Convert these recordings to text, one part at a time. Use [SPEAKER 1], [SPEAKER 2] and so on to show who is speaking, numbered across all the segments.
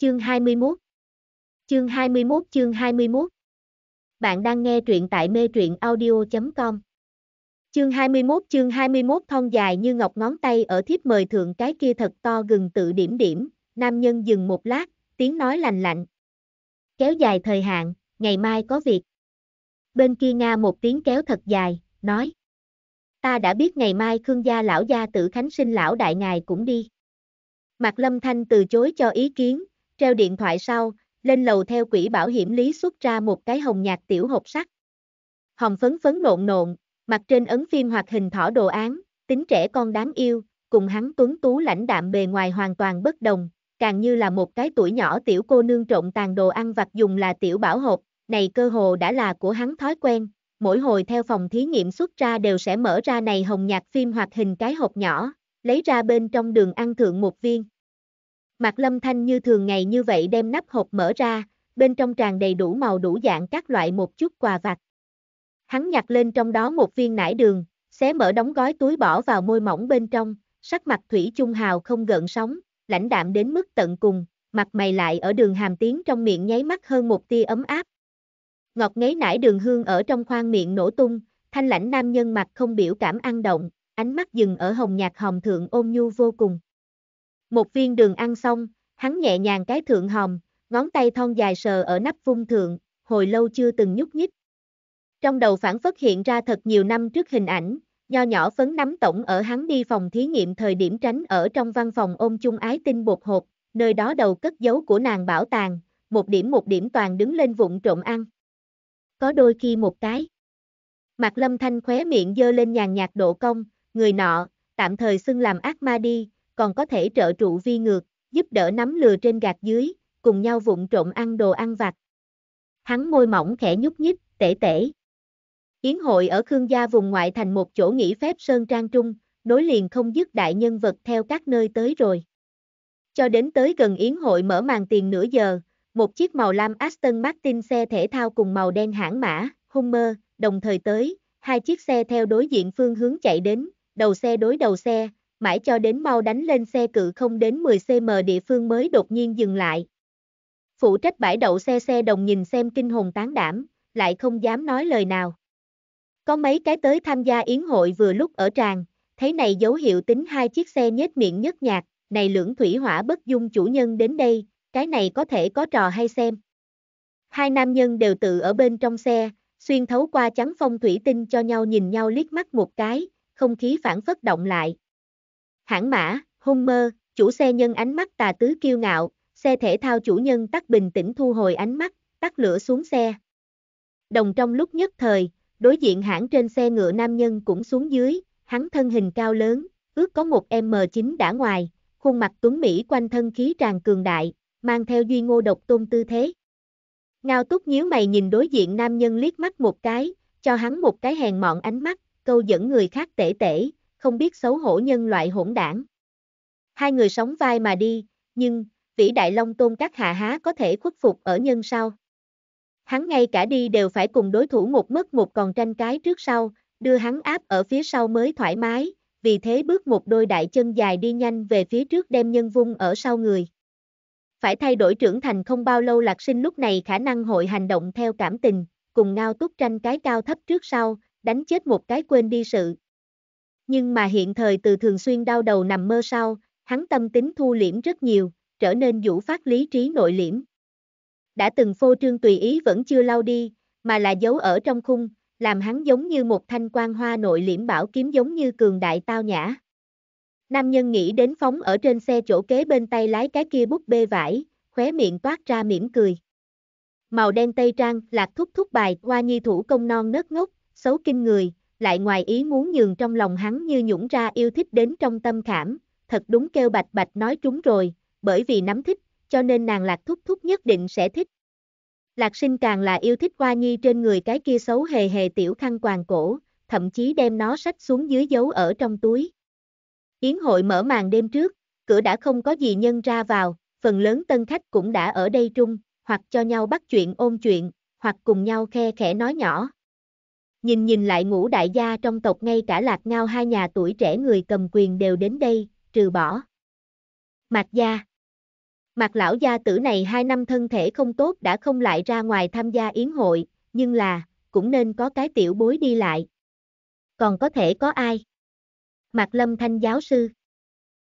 [SPEAKER 1] Chương 21 Chương 21 Chương 21 Bạn đang nghe truyện tại mê truyện audio.com Chương 21 Chương 21 Thon dài như ngọc ngón tay ở thiếp mời thượng cái kia thật to gừng tự điểm điểm, nam nhân dừng một lát, tiếng nói lành lạnh. Kéo dài thời hạn, ngày mai có việc. Bên kia Nga một tiếng kéo thật dài, nói. Ta đã biết ngày mai Khương gia lão gia tử Khánh sinh lão đại ngài cũng đi. Mạc Lâm Thanh từ chối cho ý kiến, treo điện thoại sau, lên lầu theo quỹ bảo hiểm lý xuất ra một cái hồng nhạt tiểu hộp sắt. Hồng phấn phấn nộn nộn, mặt trên ấn phim hoạt hình thỏ đồ án, tính trẻ con đáng yêu, cùng hắn tuấn tú lãnh đạm bề ngoài hoàn toàn bất đồng, càng như là một cái tuổi nhỏ tiểu cô nương trộn tàn đồ ăn vặt dùng là tiểu bảo hộp, này cơ hồ đã là của hắn thói quen, mỗi hồi theo phòng thí nghiệm xuất ra đều sẽ mở ra này hồng nhạt phim hoạt hình cái hộp nhỏ, lấy ra bên trong đường ăn thượng một viên. Mạc Lâm Thanh như thường ngày như vậy đem nắp hộp mở ra, bên trong tràn đầy đủ màu đủ dạng các loại một chút quà vặt. Hắn nhặt lên trong đó một viên nải đường, xé mở đóng gói túi bỏ vào môi mỏng bên trong, sắc mặt Thủy Trung Hào không gợn sóng, lãnh đạm đến mức tận cùng, mặt mày lại ở đường hàm tiếng trong miệng nháy mắt hơn một tia ấm áp. Ngọt ngấy nải đường hương ở trong khoang miệng nổ tung, thanh lãnh nam nhân mặt không biểu cảm ăn động, ánh mắt dừng ở hồng nhạc hồng thượng ôm nhu vô cùng. Một viên đường ăn xong, hắn nhẹ nhàng cái thượng hòm, ngón tay thon dài sờ ở nắp vung thượng, hồi lâu chưa từng nhúc nhích. Trong đầu phản phất hiện ra thật nhiều năm trước hình ảnh, nho nhỏ phấn nắm tổng ở hắn đi phòng thí nghiệm thời điểm tránh ở trong văn phòng ôm chung ái tinh bột hộp, nơi đó đầu cất giấu của nàng bảo tàng, một điểm một điểm toàn đứng lên vụn trộm ăn. Có đôi khi một cái. Mặt lâm thanh khóe miệng dơ lên nhàn nhạt độ công, người nọ, tạm thời xưng làm ác ma đi, còn có thể trợ trụ vi ngược, giúp đỡ nắm lừa trên gạt dưới, cùng nhau vụng trộm ăn đồ ăn vặt. Hắn môi mỏng khẽ nhúc nhích, tể tể. Yến hội ở Khương gia vùng ngoại thành một chỗ nghỉ phép Sơn Trang Trung, nối liền không dứt đại nhân vật theo các nơi tới rồi. Cho đến tới gần Yến hội mở màn tiền nửa giờ, một chiếc màu lam Aston Martin xe thể thao cùng màu đen hãng mã, Hummer, đồng thời tới, hai chiếc xe theo đối diện phương hướng chạy đến, đầu xe đối đầu xe, mãi cho đến mau đánh lên xe cự không đến 10cm địa phương mới đột nhiên dừng lại. Phụ trách bãi đậu xe xe đồng nhìn xem kinh hồn tán đảm, lại không dám nói lời nào. Có mấy cái tới tham gia yến hội vừa lúc ở tràng, thấy này dấu hiệu tính hai chiếc xe nhếch miệng nhất nhạt, này lưỡng thủy hỏa bất dung chủ nhân đến đây, cái này có thể có trò hay xem. Hai nam nhân đều tự ở bên trong xe, xuyên thấu qua trắng phong thủy tinh cho nhau nhìn nhau liếc mắt một cái, không khí phản phất động lại, Hãng mã, hung mơ, chủ xe nhân ánh mắt tà tứ kiêu ngạo, xe thể thao chủ nhân tắt bình tĩnh thu hồi ánh mắt, tắt lửa xuống xe. Đồng trong lúc nhất thời, đối diện hãng trên xe ngựa nam nhân cũng xuống dưới, hắn thân hình cao lớn, ước có một M9 đã ngoài, khuôn mặt tuấn Mỹ quanh thân khí tràn cường đại, mang theo duy ngô độc tôn tư thế. Ngao túc nhíu mày nhìn đối diện nam nhân liếc mắt một cái, cho hắn một cái hèn mọn ánh mắt, câu dẫn người khác tể tể, không biết xấu hổ nhân loại hỗn đảng. Hai người sống vai mà đi, nhưng, vĩ đại long tôn các hạ há có thể khuất phục ở nhân sau. Hắn ngay cả đi đều phải cùng đối thủ một mất một còn tranh cái trước sau, đưa hắn áp ở phía sau mới thoải mái, vì thế bước một đôi đại chân dài đi nhanh về phía trước đem nhân vung ở sau người. Phải thay đổi trưởng thành không bao lâu lạc sinh lúc này khả năng hội hành động theo cảm tình, cùng ngao túc tranh cái cao thấp trước sau, đánh chết một cái quên đi sự, nhưng mà hiện thời từ thường xuyên đau đầu nằm mơ sau, hắn tâm tính thu liễm rất nhiều, trở nên vũ phát lý trí nội liễm. Đã từng phô trương tùy ý vẫn chưa lau đi, mà là giấu ở trong khung, làm hắn giống như một thanh quan hoa nội liễm bảo kiếm giống như cường đại tao nhã. Nam nhân nghĩ đến phóng ở trên xe chỗ kế bên tay lái cái kia bút bê vải, khóe miệng toát ra mỉm cười. Màu đen tây trang, lạc thúc thúc bài, qua nhi thủ công non nớt ngốc, xấu kinh người, lại ngoài ý muốn nhường trong lòng hắn như nhũng ra yêu thích đến trong tâm khảm, thật đúng kêu bạch bạch nói trúng rồi, bởi vì nắm thích, cho nên nàng lạc thúc thúc nhất định sẽ thích. Lạc sinh càng là yêu thích hoa nhi trên người cái kia xấu hề hề tiểu khăn quàng cổ, thậm chí đem nó sách xuống dưới giấu ở trong túi. Yến hội mở màn đêm trước, cửa đã không có gì nhân ra vào, phần lớn tân khách cũng đã ở đây trung, hoặc cho nhau bắt chuyện ôm chuyện, hoặc cùng nhau khe khẽ nói nhỏ. Nhìn nhìn lại ngũ đại gia trong tộc ngay cả lạc ngao hai nhà tuổi trẻ người cầm quyền đều đến đây, trừ bỏ. Mạc gia Mạc lão gia tử này hai năm thân thể không tốt đã không lại ra ngoài tham gia yến hội, nhưng là, cũng nên có cái tiểu bối đi lại. Còn có thể có ai? Mạc lâm thanh giáo sư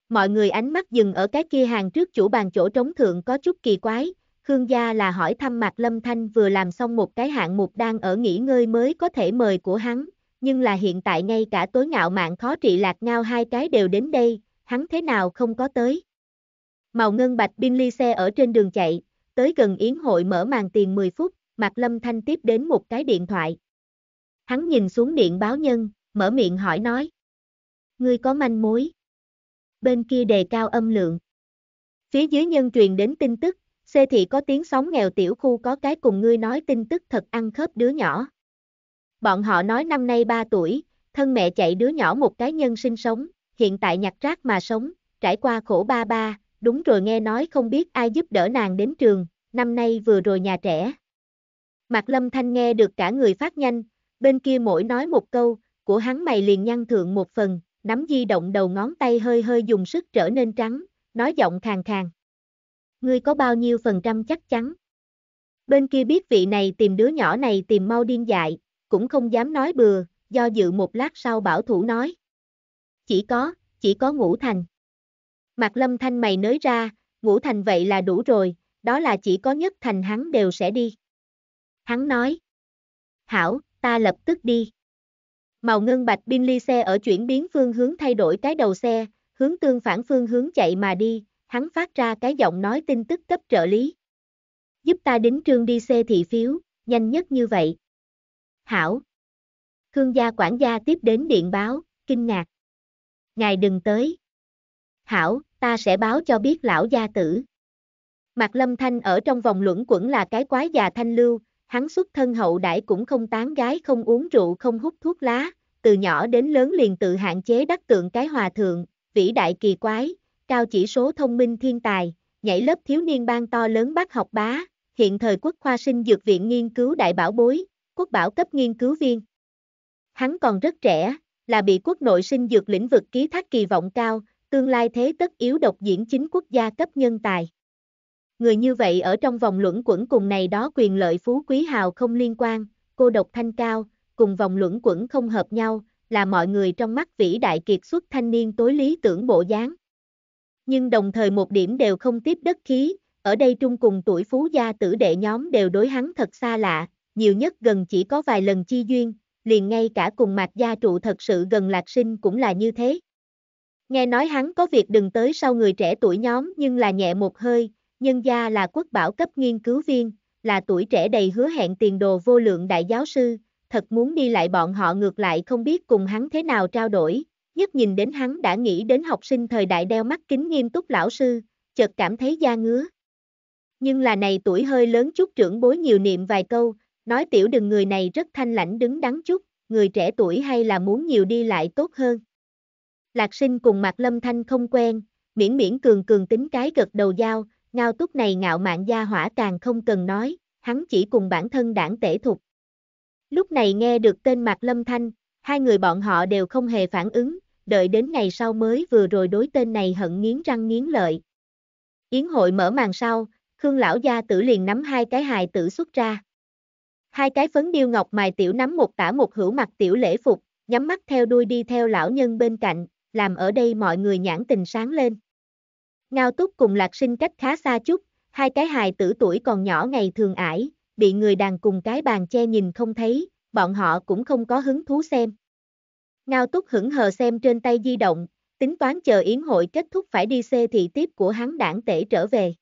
[SPEAKER 1] Mọi người ánh mắt dừng ở cái kia hàng trước chủ bàn chỗ trống thượng có chút kỳ quái, Khương Gia là hỏi thăm Mạc Lâm Thanh vừa làm xong một cái hạng mục đang ở nghỉ ngơi mới có thể mời của hắn, nhưng là hiện tại ngay cả tối ngạo mạng khó trị lạc ngao hai cái đều đến đây, hắn thế nào không có tới. Màu ngân bạch binh ly xe ở trên đường chạy, tới gần yến hội mở màn tiền 10 phút, Mạc Lâm Thanh tiếp đến một cái điện thoại. Hắn nhìn xuống điện báo nhân, mở miệng hỏi nói. Ngươi có manh mối. Bên kia đề cao âm lượng. Phía dưới nhân truyền đến tin tức, Xê thị có tiếng sóng nghèo tiểu khu có cái cùng ngươi nói tin tức thật ăn khớp đứa nhỏ. Bọn họ nói năm nay 3 tuổi, thân mẹ chạy đứa nhỏ một cái nhân sinh sống, hiện tại nhặt rác mà sống, trải qua khổ ba ba, đúng rồi nghe nói không biết ai giúp đỡ nàng đến trường, năm nay vừa rồi nhà trẻ. Mạc Lâm Thanh nghe được cả người phát nhanh, bên kia mỗi nói một câu, của hắn mày liền nhăn thượng một phần, nắm di động đầu ngón tay hơi hơi dùng sức trở nên trắng, nói giọng khàn khàn ngươi có bao nhiêu phần trăm chắc chắn. Bên kia biết vị này tìm đứa nhỏ này tìm mau điên dại, cũng không dám nói bừa, do dự một lát sau bảo thủ nói. Chỉ có, chỉ có ngũ thành. Mặt lâm thanh mày nới ra, ngũ thành vậy là đủ rồi, đó là chỉ có nhất thành hắn đều sẽ đi. Hắn nói. Hảo, ta lập tức đi. Màu ngân bạch binh ly xe ở chuyển biến phương hướng thay đổi cái đầu xe, hướng tương phản phương hướng chạy mà đi, hắn phát ra cái giọng nói tin tức cấp trợ lý. Giúp ta đính trương đi xe thị phiếu, nhanh nhất như vậy. Hảo. Khương gia quản gia tiếp đến điện báo, kinh ngạc. Ngài đừng tới. Hảo, ta sẽ báo cho biết lão gia tử. Mạc Lâm Thanh ở trong vòng luẩn quẩn là cái quái già thanh lưu, hắn xuất thân hậu đại cũng không tán gái không uống rượu không hút thuốc lá, từ nhỏ đến lớn liền tự hạn chế đắc tượng cái hòa thượng, vĩ đại kỳ quái, cao chỉ số thông minh thiên tài, nhảy lớp thiếu niên bang to lớn bác học bá, hiện thời quốc khoa sinh dược viện nghiên cứu đại bảo bối, quốc bảo cấp nghiên cứu viên. Hắn còn rất trẻ, là bị quốc nội sinh dược lĩnh vực ký thác kỳ vọng cao, tương lai thế tất yếu độc diễn chính quốc gia cấp nhân tài. Người như vậy ở trong vòng luẩn quẩn cùng này đó quyền lợi phú quý hào không liên quan, cô độc thanh cao, cùng vòng luẩn quẩn không hợp nhau, là mọi người trong mắt vĩ đại kiệt xuất thanh niên tối lý tưởng bộ dáng nhưng đồng thời một điểm đều không tiếp đất khí, ở đây trung cùng tuổi phú gia tử đệ nhóm đều đối hắn thật xa lạ, nhiều nhất gần chỉ có vài lần chi duyên, liền ngay cả cùng mạc gia trụ thật sự gần lạc sinh cũng là như thế. Nghe nói hắn có việc đừng tới sau người trẻ tuổi nhóm nhưng là nhẹ một hơi, nhân gia là quốc bảo cấp nghiên cứu viên, là tuổi trẻ đầy hứa hẹn tiền đồ vô lượng đại giáo sư, thật muốn đi lại bọn họ ngược lại không biết cùng hắn thế nào trao đổi, nhất nhìn đến hắn đã nghĩ đến học sinh thời đại đeo mắt kính nghiêm túc lão sư, chợt cảm thấy da ngứa. Nhưng là này tuổi hơi lớn chút trưởng bối nhiều niệm vài câu, nói tiểu đừng người này rất thanh lãnh đứng đắn chút, người trẻ tuổi hay là muốn nhiều đi lại tốt hơn. Lạc sinh cùng Mạc Lâm Thanh không quen, miễn miễn cường cường tính cái gật đầu dao, ngao túc này ngạo mạn gia hỏa càng không cần nói, hắn chỉ cùng bản thân đảng tể thục. Lúc này nghe được tên Mạc Lâm Thanh, hai người bọn họ đều không hề phản ứng, đợi đến ngày sau mới vừa rồi đối tên này hận nghiến răng nghiến lợi. Yến hội mở màn sau, Khương lão gia tử liền nắm hai cái hài tử xuất ra. Hai cái phấn điêu ngọc mài tiểu nắm một tả một hữu mặt tiểu lễ phục, nhắm mắt theo đuôi đi theo lão nhân bên cạnh, làm ở đây mọi người nhãn tình sáng lên. Ngao túc cùng lạc sinh cách khá xa chút, hai cái hài tử tuổi còn nhỏ ngày thường ải, bị người đàn cùng cái bàn che nhìn không thấy, bọn họ cũng không có hứng thú xem. Ngao Túc hững hờ xem trên tay di động, tính toán chờ yến hội kết thúc phải đi xe thị tiếp của hắn đảng tể trở về.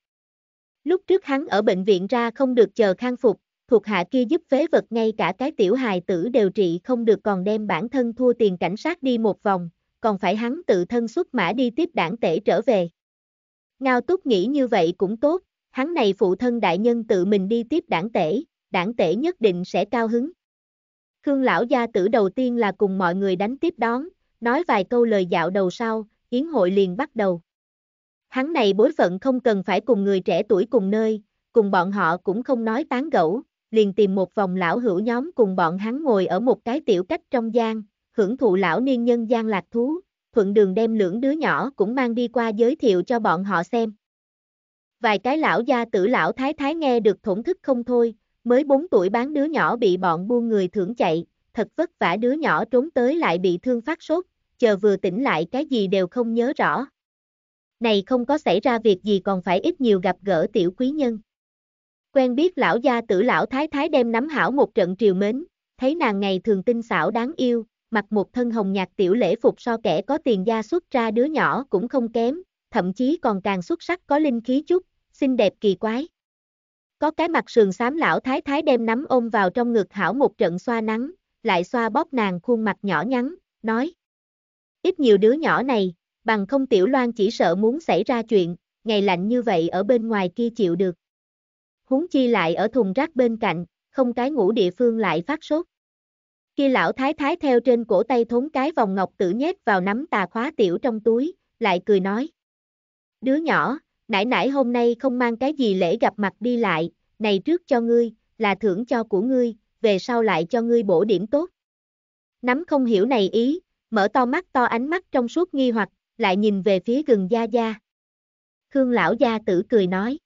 [SPEAKER 1] Lúc trước hắn ở bệnh viện ra không được chờ khang phục, thuộc hạ kia giúp phế vật ngay cả cái tiểu hài tử đều trị không được còn đem bản thân thua tiền cảnh sát đi một vòng, còn phải hắn tự thân xuất mã đi tiếp đảng tể trở về. Ngao Túc nghĩ như vậy cũng tốt, hắn này phụ thân đại nhân tự mình đi tiếp đảng tể, đảng tể nhất định sẽ cao hứng. Khương lão gia tử đầu tiên là cùng mọi người đánh tiếp đón, nói vài câu lời dạo đầu sau, yến hội liền bắt đầu. Hắn này bối phận không cần phải cùng người trẻ tuổi cùng nơi, cùng bọn họ cũng không nói tán gẫu, liền tìm một vòng lão hữu nhóm cùng bọn hắn ngồi ở một cái tiểu cách trong gian, hưởng thụ lão niên nhân gian lạc thú, thuận đường đem lưỡng đứa nhỏ cũng mang đi qua giới thiệu cho bọn họ xem. Vài cái lão gia tử lão thái thái nghe được thổn thức không thôi, Mới 4 tuổi bán đứa nhỏ bị bọn buôn người thưởng chạy, thật vất vả đứa nhỏ trốn tới lại bị thương phát sốt, chờ vừa tỉnh lại cái gì đều không nhớ rõ. Này không có xảy ra việc gì còn phải ít nhiều gặp gỡ tiểu quý nhân. Quen biết lão gia tử lão thái thái đem nắm hảo một trận triều mến, thấy nàng ngày thường tinh xảo đáng yêu, mặc một thân hồng nhạt tiểu lễ phục so kẻ có tiền gia xuất ra đứa nhỏ cũng không kém, thậm chí còn càng xuất sắc có linh khí chút, xinh đẹp kỳ quái. Có cái mặt sườn xám lão thái thái đem nắm ôm vào trong ngực hảo một trận xoa nắng, lại xoa bóp nàng khuôn mặt nhỏ nhắn, nói. Ít nhiều đứa nhỏ này, bằng không tiểu loan chỉ sợ muốn xảy ra chuyện, ngày lạnh như vậy ở bên ngoài kia chịu được. Huống chi lại ở thùng rác bên cạnh, không cái ngủ địa phương lại phát sốt. Khi lão thái thái theo trên cổ tay thốn cái vòng ngọc tử nhét vào nắm tà khóa tiểu trong túi, lại cười nói. Đứa nhỏ, nãy nãy hôm nay không mang cái gì lễ gặp mặt đi lại, này trước cho ngươi, là thưởng cho của ngươi, về sau lại cho ngươi bổ điểm tốt. Nắm không hiểu này ý, mở to mắt to ánh mắt trong suốt nghi hoặc, lại nhìn về phía gần gia gia. Khương lão gia tử cười nói.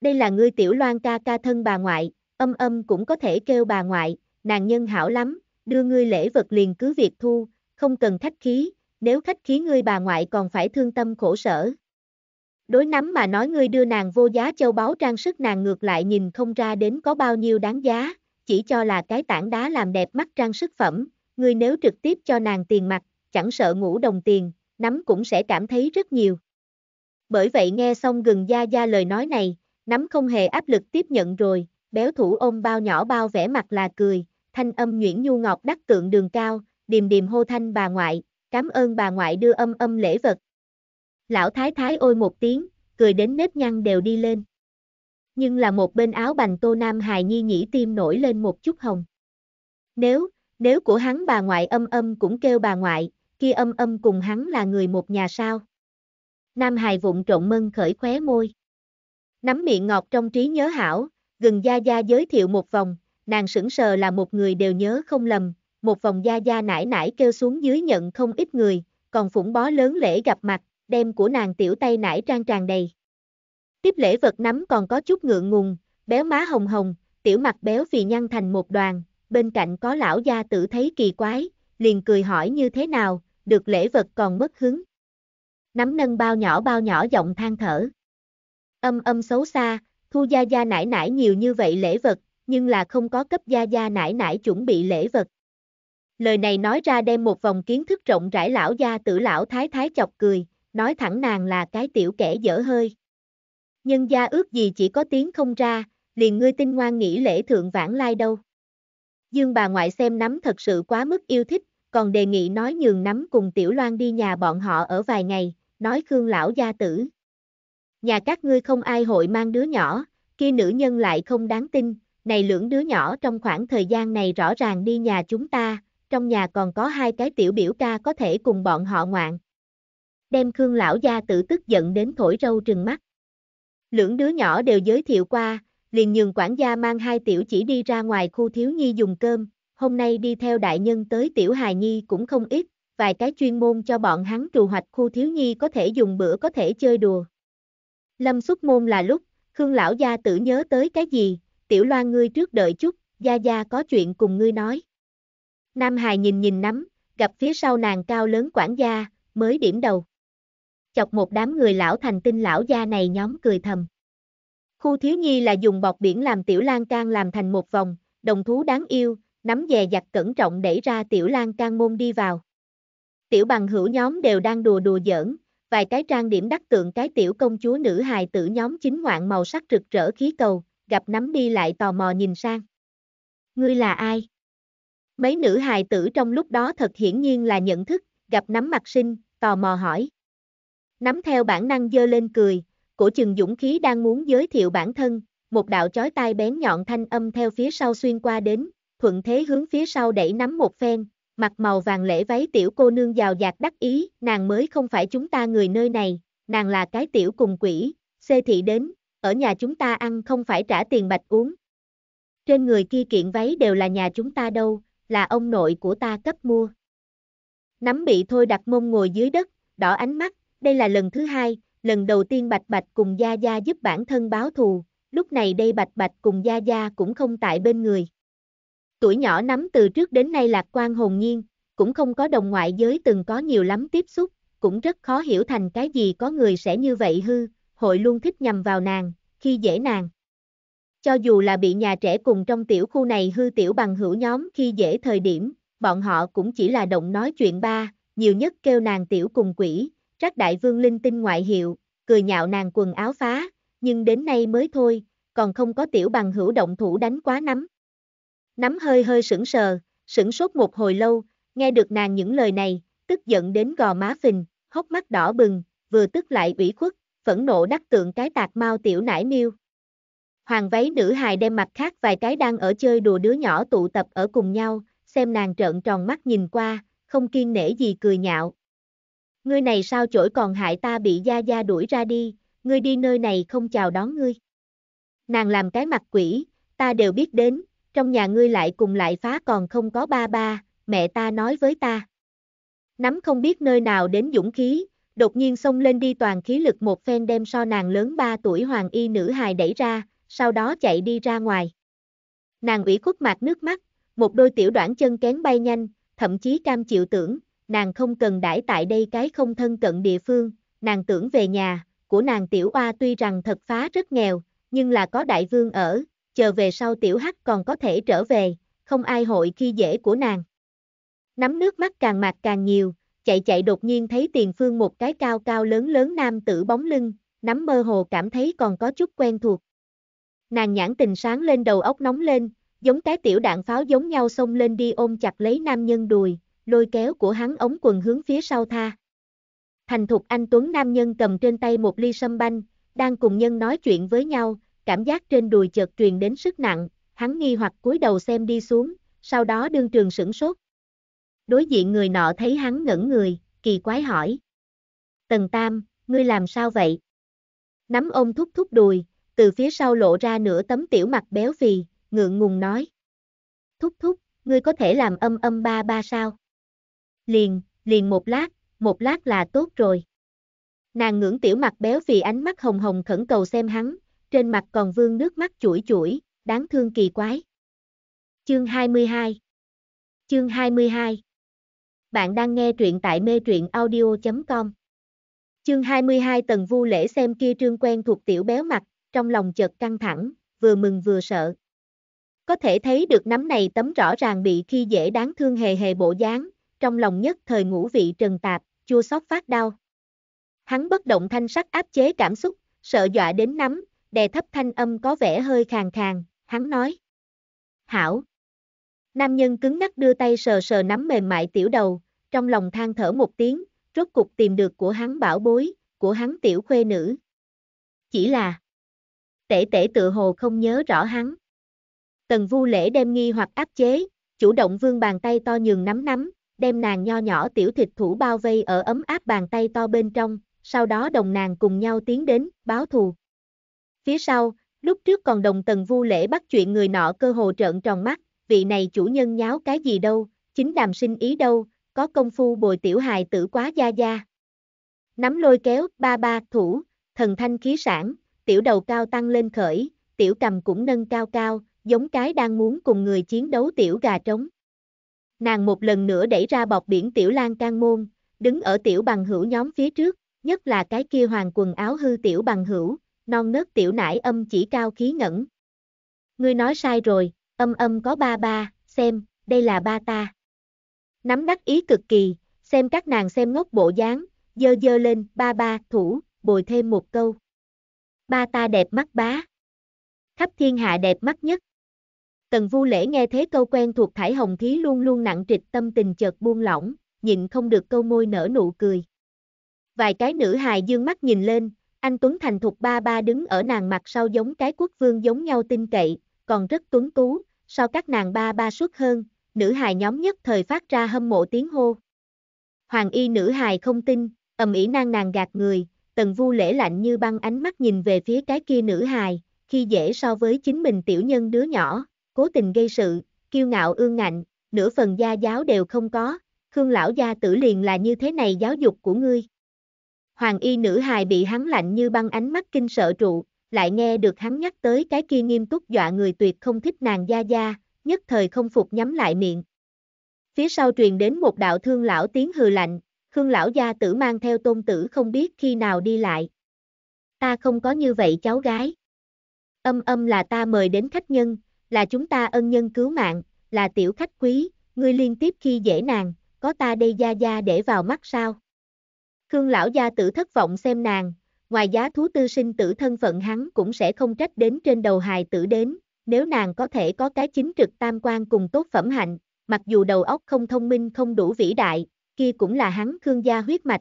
[SPEAKER 1] Đây là ngươi tiểu loan ca ca thân bà ngoại, âm âm cũng có thể kêu bà ngoại, nàng nhân hảo lắm, đưa ngươi lễ vật liền cứ việc thu, không cần khách khí, nếu khách khí ngươi bà ngoại còn phải thương tâm khổ sở, đối nắm mà nói ngươi đưa nàng vô giá châu báu trang sức nàng ngược lại nhìn không ra đến có bao nhiêu đáng giá, chỉ cho là cái tảng đá làm đẹp mắt trang sức phẩm, ngươi nếu trực tiếp cho nàng tiền mặt, chẳng sợ ngủ đồng tiền, nắm cũng sẽ cảm thấy rất nhiều. Bởi vậy nghe xong gừng gia gia lời nói này, nắm không hề áp lực tiếp nhận rồi, béo thủ ôm bao nhỏ bao vẻ mặt là cười, thanh âm nhuyễn nhu ngọt đắc tượng đường cao, điềm điềm hô thanh bà ngoại, cảm ơn bà ngoại đưa âm âm lễ vật. Lão thái thái ôi một tiếng, cười đến nếp nhăn đều đi lên. Nhưng là một bên áo bành tô nam hài nhi nhĩ tim nổi lên một chút hồng. Nếu, nếu của hắn bà ngoại âm âm cũng kêu bà ngoại, kia âm âm cùng hắn là người một nhà sao. Nam hài vụng trộn mân khởi khóe môi. Nắm miệng ngọt trong trí nhớ hảo, gần Gia Gia giới thiệu một vòng, nàng sững sờ là một người đều nhớ không lầm, một vòng Gia Gia nải nải kêu xuống dưới nhận không ít người, còn phủng bó lớn lễ gặp mặt, đem của nàng tiểu tay nải trang tràn đầy. Tiếp lễ vật nắm còn có chút ngượng ngùng, béo má hồng hồng, tiểu mặt béo vì nhăn thành một đoàn, bên cạnh có lão gia tử thấy kỳ quái, liền cười hỏi như thế nào, được lễ vật còn mất hứng. Nắm nâng bao nhỏ bao nhỏ giọng than thở. Âm âm xấu xa, thu gia gia nải nải nhiều như vậy lễ vật, nhưng là không có cấp gia gia nải nải chuẩn bị lễ vật. Lời này nói ra đem một vòng kiến thức rộng rãi lão gia tử lão thái thái chọc cười, nói thẳng nàng là cái tiểu kẻ dở hơi. Nhân gia ước gì chỉ có tiếng không ra, liền ngươi tinh ngoan nghĩ lễ thượng vãng lai đâu. Dương bà ngoại xem nắm thật sự quá mức yêu thích, còn đề nghị nói nhường nắm cùng tiểu loan đi nhà bọn họ ở vài ngày, nói khương lão gia tử. Nhà các ngươi không ai hội mang đứa nhỏ, kia nữ nhân lại không đáng tin, này lưỡng đứa nhỏ trong khoảng thời gian này rõ ràng đi nhà chúng ta, trong nhà còn có hai cái tiểu biểu ca có thể cùng bọn họ ngoạn, đem Khương lão gia tự tức giận đến thổi râu trừng mắt. Lưỡng đứa nhỏ đều giới thiệu qua, liền nhường quản gia mang hai tiểu chỉ đi ra ngoài khu thiếu nhi dùng cơm, hôm nay đi theo đại nhân tới tiểu hài nhi cũng không ít, vài cái chuyên môn cho bọn hắn trù hoạch khu thiếu nhi có thể dùng bữa có thể chơi đùa. Lâm xuất môn là lúc, Khương lão gia tự nhớ tới cái gì, tiểu loan ngươi trước đợi chút, gia gia có chuyện cùng ngươi nói. Nam hài nhìn nhìn nắm, gặp phía sau nàng cao lớn quản gia, mới điểm đầu chọc một đám người lão thành tinh lão gia này nhóm cười thầm. Khu thiếu nhi là dùng bọc biển làm tiểu lan can làm thành một vòng, đồng thú đáng yêu, nắm dè giặt cẩn trọng đẩy ra tiểu lan can môn đi vào. Tiểu bằng hữu nhóm đều đang đùa đùa giỡn, vài cái trang điểm đắc tượng cái tiểu công chúa nữ hài tử nhóm chính ngoạn màu sắc rực rỡ khí cầu, gặp nắm đi lại tò mò nhìn sang. Ngươi là ai? Mấy nữ hài tử trong lúc đó thật hiển nhiên là nhận thức, gặp nắm mặt sinh, tò mò hỏi. Nắm theo bản năng dơ lên cười, cổ chừng dũng khí đang muốn giới thiệu bản thân, một đạo chói tai bén nhọn thanh âm theo phía sau xuyên qua đến, thuận thế hướng phía sau đẩy nắm một phen, mặt màu vàng lễ váy tiểu cô nương giàu dạt đắc ý, nàng mới không phải chúng ta người nơi này, nàng là cái tiểu cùng quỷ, xê thị đến, ở nhà chúng ta ăn không phải trả tiền bạch uống. Trên người kia kiện váy đều là nhà chúng ta đâu, là ông nội của ta cấp mua. Nắm bị thôi đặt mông ngồi dưới đất, đỏ ánh mắt, đây là lần thứ hai, lần đầu tiên Bạch Bạch cùng Gia Gia giúp bản thân báo thù, lúc này đây Bạch Bạch cùng Gia Gia cũng không tại bên người. Tuổi nhỏ nắm từ trước đến nay lạc quan hồn nhiên, cũng không có đồng ngoại giới từng có nhiều lắm tiếp xúc, cũng rất khó hiểu thành cái gì có người sẽ như vậy hư, hội luôn thích nhầm vào nàng, khi dễ nàng. Cho dù là bị nhà trẻ cùng trong tiểu khu này hư tiểu bằng hữu nhóm khi dễ thời điểm, bọn họ cũng chỉ là động nói chuyện ba, nhiều nhất kêu nàng tiểu cùng quỷ, Trác đại vương linh tinh ngoại hiệu, cười nhạo nàng quần áo phá, nhưng đến nay mới thôi, còn không có tiểu bằng hữu động thủ đánh quá nắm. Nắm hơi hơi sững sờ, sững sốt một hồi lâu, nghe được nàng những lời này, tức giận đến gò má phình, hốc mắt đỏ bừng, vừa tức lại ủy khuất, phẫn nộ đắc tượng cái tạc mau tiểu nải miêu. Hoàng váy nữ hài đem mặt khác vài cái đang ở chơi đùa đứa nhỏ tụ tập ở cùng nhau, xem nàng trợn tròn mắt nhìn qua, không kiên nể gì cười nhạo, ngươi này sao chổi còn hại ta bị Gia Gia đuổi ra đi, ngươi đi nơi này không chào đón ngươi. Nàng làm cái mặt quỷ, ta đều biết đến, trong nhà ngươi lại cùng lại phá còn không có ba ba, mẹ ta nói với ta. Nắm không biết nơi nào đến dũng khí, đột nhiên xông lên đi toàn khí lực một phen đem so nàng lớn 3 tuổi hoàng y nữ hài đẩy ra, sau đó chạy đi ra ngoài. Nàng ủy khuất mặt nước mắt, một đôi tiểu đoạn chân kén bay nhanh, thậm chí cam chịu tưởng, nàng không cần đãi tại đây cái không thân cận địa phương, nàng tưởng về nhà, của nàng tiểu oa tuy rằng thật phá rất nghèo, nhưng là có đại vương ở, chờ về sau tiểu hắc còn có thể trở về, không ai hội khi dễ của nàng. Nắm nước mắt càng mạc càng nhiều, chạy chạy đột nhiên thấy tiền phương một cái cao cao lớn lớn nam tử bóng lưng, nắm mơ hồ cảm thấy còn có chút quen thuộc. Nàng nhãn tình sáng lên đầu óc nóng lên, giống cái tiểu đạn pháo giống nhau xông lên đi ôm chặt lấy nam nhân đùi, lôi kéo của hắn ống quần hướng phía sau tha. Thành thục anh Tuấn Nam Nhân cầm trên tay một ly sâm banh, đang cùng nhân nói chuyện với nhau, cảm giác trên đùi chợt truyền đến sức nặng, hắn nghi hoặc cúi đầu xem đi xuống, sau đó đương trường sửng sốt. Đối diện người nọ thấy hắn ngẩn người, kỳ quái hỏi. Tần Tam, ngươi làm sao vậy? Nắm ông thúc thúc đùi, từ phía sau lộ ra nửa tấm tiểu mặt béo phì, ngượng ngùng nói. Thúc thúc, ngươi có thể làm âm âm ba ba sao? liền, liền một lát, một lát là tốt rồi. Nàng ngưỡng tiểu mặt béo vì ánh mắt hồng hồng khẩn cầu xem hắn, trên mặt còn vương nước mắt chuỗi chuỗi, đáng thương kỳ quái. Chương 22 Chương 22 Bạn đang nghe truyện tại mê truyện audio.com Chương 22 Tần Vu Lễ xem kia trương quen thuộc tiểu béo mặt, trong lòng chợt căng thẳng, vừa mừng vừa sợ. Có thể thấy được nắm này tấm rõ ràng bị khi dễ đáng thương hề hề bộ dáng, trong lòng nhất thời ngũ vị trần tạp, chua xót phát đau. Hắn bất động thanh sắc áp chế cảm xúc, sợ dọa đến nắm, đè thấp thanh âm có vẻ hơi khàn khàn, hắn nói. Hảo. Nam nhân cứng ngắc đưa tay sờ sờ nắm mềm mại tiểu đầu, trong lòng than thở một tiếng, rốt cục tìm được của hắn bảo bối, của hắn tiểu khuê nữ. Chỉ là Tể tể tự hồ không nhớ rõ hắn. Tần vu lễ đem nghi hoặc áp chế, chủ động vương bàn tay to nhường nắm nắm, đem nàng nho nhỏ tiểu thịt thủ bao vây ở ấm áp bàn tay to bên trong, sau đó đồng nàng cùng nhau tiến đến, báo thù. Phía sau, lúc trước còn đồng tần vu lễ bắt chuyện người nọ cơ hồ trợn tròn mắt, vị này chủ nhân nháo cái gì đâu, chính đàm sinh ý đâu, có công phu bồi tiểu hài tử quá gia gia. Nắm lôi kéo, ba ba, thủ, thần thanh khí sản, tiểu đầu cao tăng lên khởi, tiểu cầm cũng nâng cao cao, giống cái đang muốn cùng người chiến đấu tiểu gà trống. Nàng một lần nữa đẩy ra bọc biển tiểu lan can môn, đứng ở tiểu bằng hữu nhóm phía trước, nhất là cái kia hoàng quần áo hư tiểu bằng hữu, non nớt tiểu nải âm chỉ cao khí ngẩn. Ngươi nói sai rồi, âm âm có ba ba, xem, đây là ba ta. Nắm đắc ý cực kỳ, xem các nàng xem ngốc bộ dáng, dơ dơ lên, ba ba, thủ, bồi thêm một câu. Ba ta đẹp mắt bá. Khắp thiên hạ đẹp mắt nhất. Tần Vu Lễ nghe thế câu quen thuộc Thải Hồng Thí luôn luôn nặng trịch tâm tình chợt buông lỏng, nhịn không được câu môi nở nụ cười. Vài cái nữ hài dương mắt nhìn lên, anh Tuấn Thành thục ba ba đứng ở nàng mặt sau giống cái quốc vương giống nhau tinh cậy, còn rất tuấn tú, sau các nàng ba ba xuất hơn, nữ hài nhóm nhất thời phát ra hâm mộ tiếng hô. Hoàng y nữ hài không tin, ầm ĩ nang nàng gạt người, tần vu lễ lạnh như băng ánh mắt nhìn về phía cái kia nữ hài, khi dễ so với chính mình tiểu nhân đứa nhỏ, cố tình gây sự, kiêu ngạo ương ngạnh, nửa phần gia giáo đều không có, Khương lão gia tử liền là như thế này giáo dục của ngươi. Hoàng y nữ hài bị hắn lạnh như băng ánh mắt kinh sợ trụ, lại nghe được hắn nhắc tới cái kia nghiêm túc dọa người tuyệt không thích nàng gia gia, nhất thời không phục nhắm lại miệng. Phía sau truyền đến một đạo thương lão tiếng hừ lạnh, Khương lão gia tử mang theo tôn tử không biết khi nào đi lại. Ta không có như vậy cháu gái. Âm âm là ta mời đến khách nhân, là chúng ta ân nhân cứu mạng, là tiểu khách quý, ngươi liên tiếp khi dễ nàng, có ta đây gia gia để vào mắt sao? Khương lão gia tử thất vọng xem nàng, ngoài giá thú tư sinh tử thân phận hắn cũng sẽ không trách đến trên đầu hài tử đến, nếu nàng có thể có cái chính trực tam quan cùng tốt phẩm hạnh, mặc dù đầu óc không thông minh không đủ vĩ đại, kia cũng là hắn Khương gia huyết mạch.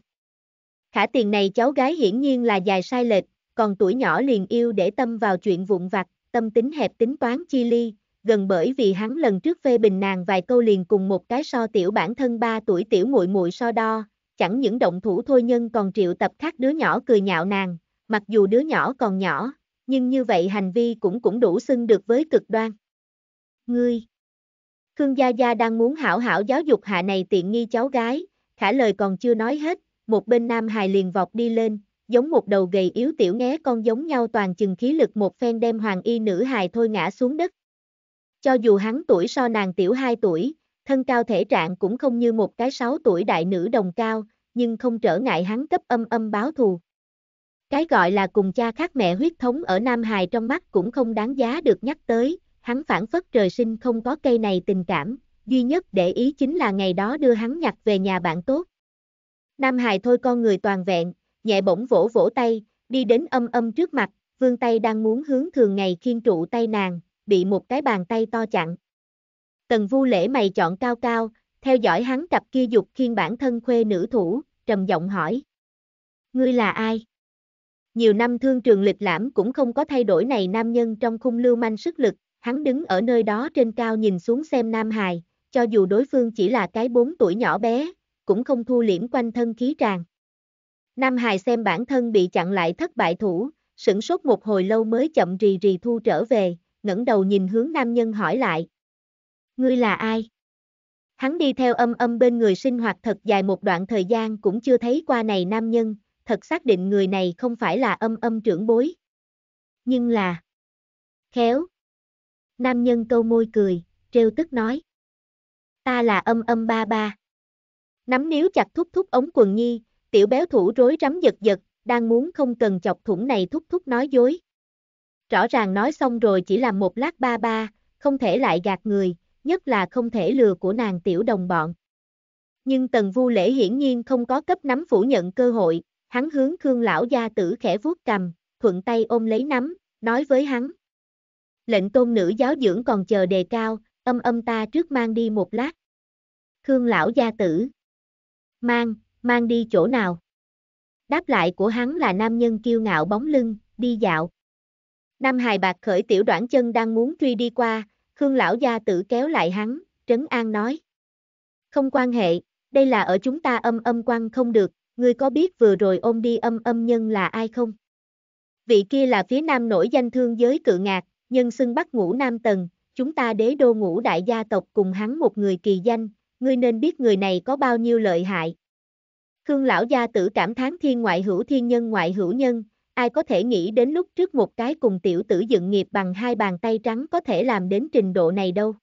[SPEAKER 1] Khả tiền này cháu gái hiển nhiên là dài sai lệch, còn tuổi nhỏ liền yêu để tâm vào chuyện vụn vặt, tâm tính hẹp tính toán chi ly, gần bởi vì hắn lần trước phê bình nàng vài câu liền cùng một cái so tiểu bản thân 3 tuổi tiểu muội muội so đo, chẳng những động thủ thôi nhân còn triệu tập khác đứa nhỏ cười nhạo nàng, mặc dù đứa nhỏ còn nhỏ, nhưng như vậy hành vi cũng cũng đủ xưng được với cực đoan. Ngươi Khương Gia Gia đang muốn hảo hảo giáo dục hạ này tiện nghi cháu gái, khả lời còn chưa nói hết, một bên nam hài liền vọt đi lên, giống một đầu gầy yếu tiểu nghé con giống nhau toàn chừng khí lực một phen đem hoàng y nữ hài thôi ngã xuống đất. Cho dù hắn tuổi so nàng tiểu 2 tuổi, thân cao thể trạng cũng không như một cái 6 tuổi đại nữ đồng cao, nhưng không trở ngại hắn cấp âm âm báo thù. Cái gọi là cùng cha khác mẹ huyết thống ở Nam Hài trong mắt cũng không đáng giá được nhắc tới, hắn phản phất trời sinh không có cây này tình cảm, duy nhất để ý chính là ngày đó đưa hắn nhặt về nhà bạn tốt. Nam Hài thôi con người toàn vẹn, nhẹ bỗng vỗ vỗ tay, đi đến âm âm trước mặt, vương tay đang muốn hướng thường ngày khiên trụ tay nàng, bị một cái bàn tay to chặn. Tần vu lễ mày chọn cao cao, theo dõi hắn cặp kia dục khiên bản thân khuê nữ thủ, trầm giọng hỏi. Ngươi là ai? Nhiều năm thương trường lịch lãm cũng không có thay đổi này nam nhân trong khung lưu manh sức lực, hắn đứng ở nơi đó trên cao nhìn xuống xem nam hài, cho dù đối phương chỉ là cái bốn tuổi nhỏ bé, cũng không thu liễm quanh thân khí tràn. Nam hài xem bản thân bị chặn lại thất bại thủ, sửng sốt một hồi lâu mới chậm rì rì thu trở về, ngẩng đầu nhìn hướng nam nhân hỏi lại. Ngươi là ai? Hắn đi theo âm âm bên người sinh hoạt thật dài một đoạn thời gian cũng chưa thấy qua này nam nhân, thật xác định người này không phải là âm âm trưởng bối. Nhưng là... Khéo. Nam nhân câu môi cười, trêu tức nói. Ta là âm âm ba ba. Nắm níu chặt thúc thúc ống quần nhi, tiểu béo thủ rối rắm giật giật, đang muốn không cần chọc thủng này thúc thúc nói dối. Rõ ràng nói xong rồi chỉ làm một lát ba ba, không thể lại gạt người, nhất là không thể lừa của nàng tiểu đồng bọn. Nhưng tần vu lễ hiển nhiên không có cấp nắm phủ nhận cơ hội, hắn hướng Khương lão gia tử khẽ vuốt cầm, thuận tay ôm lấy nắm, nói với hắn. Lệnh tôn nữ giáo dưỡng còn chờ đề cao, âm âm ta trước mang đi một lát. Khương lão gia tử. Mang, mang đi chỗ nào? Đáp lại của hắn là nam nhân kiêu ngạo bóng lưng, đi dạo. Nam hài bạc khởi tiểu đoạn chân đang muốn truy đi qua, Khương lão gia tử kéo lại hắn, trấn an nói. Không quan hệ, đây là ở chúng ta âm âm quan không được, ngươi có biết vừa rồi ôm đi âm âm nhân là ai không? Vị kia là phía nam nổi danh thương giới cự ngạc, nhân xưng bắt ngũ nam tần, chúng ta đế đô ngũ đại gia tộc cùng hắn một người kỳ danh, ngươi nên biết người này có bao nhiêu lợi hại, Khương lão gia tử cảm thán thiên ngoại hữu thiên nhân ngoại hữu nhân, ai có thể nghĩ đến lúc trước một cái cùng tiểu tử dựng nghiệp bằng hai bàn tay trắng có thể làm đến trình độ này đâu.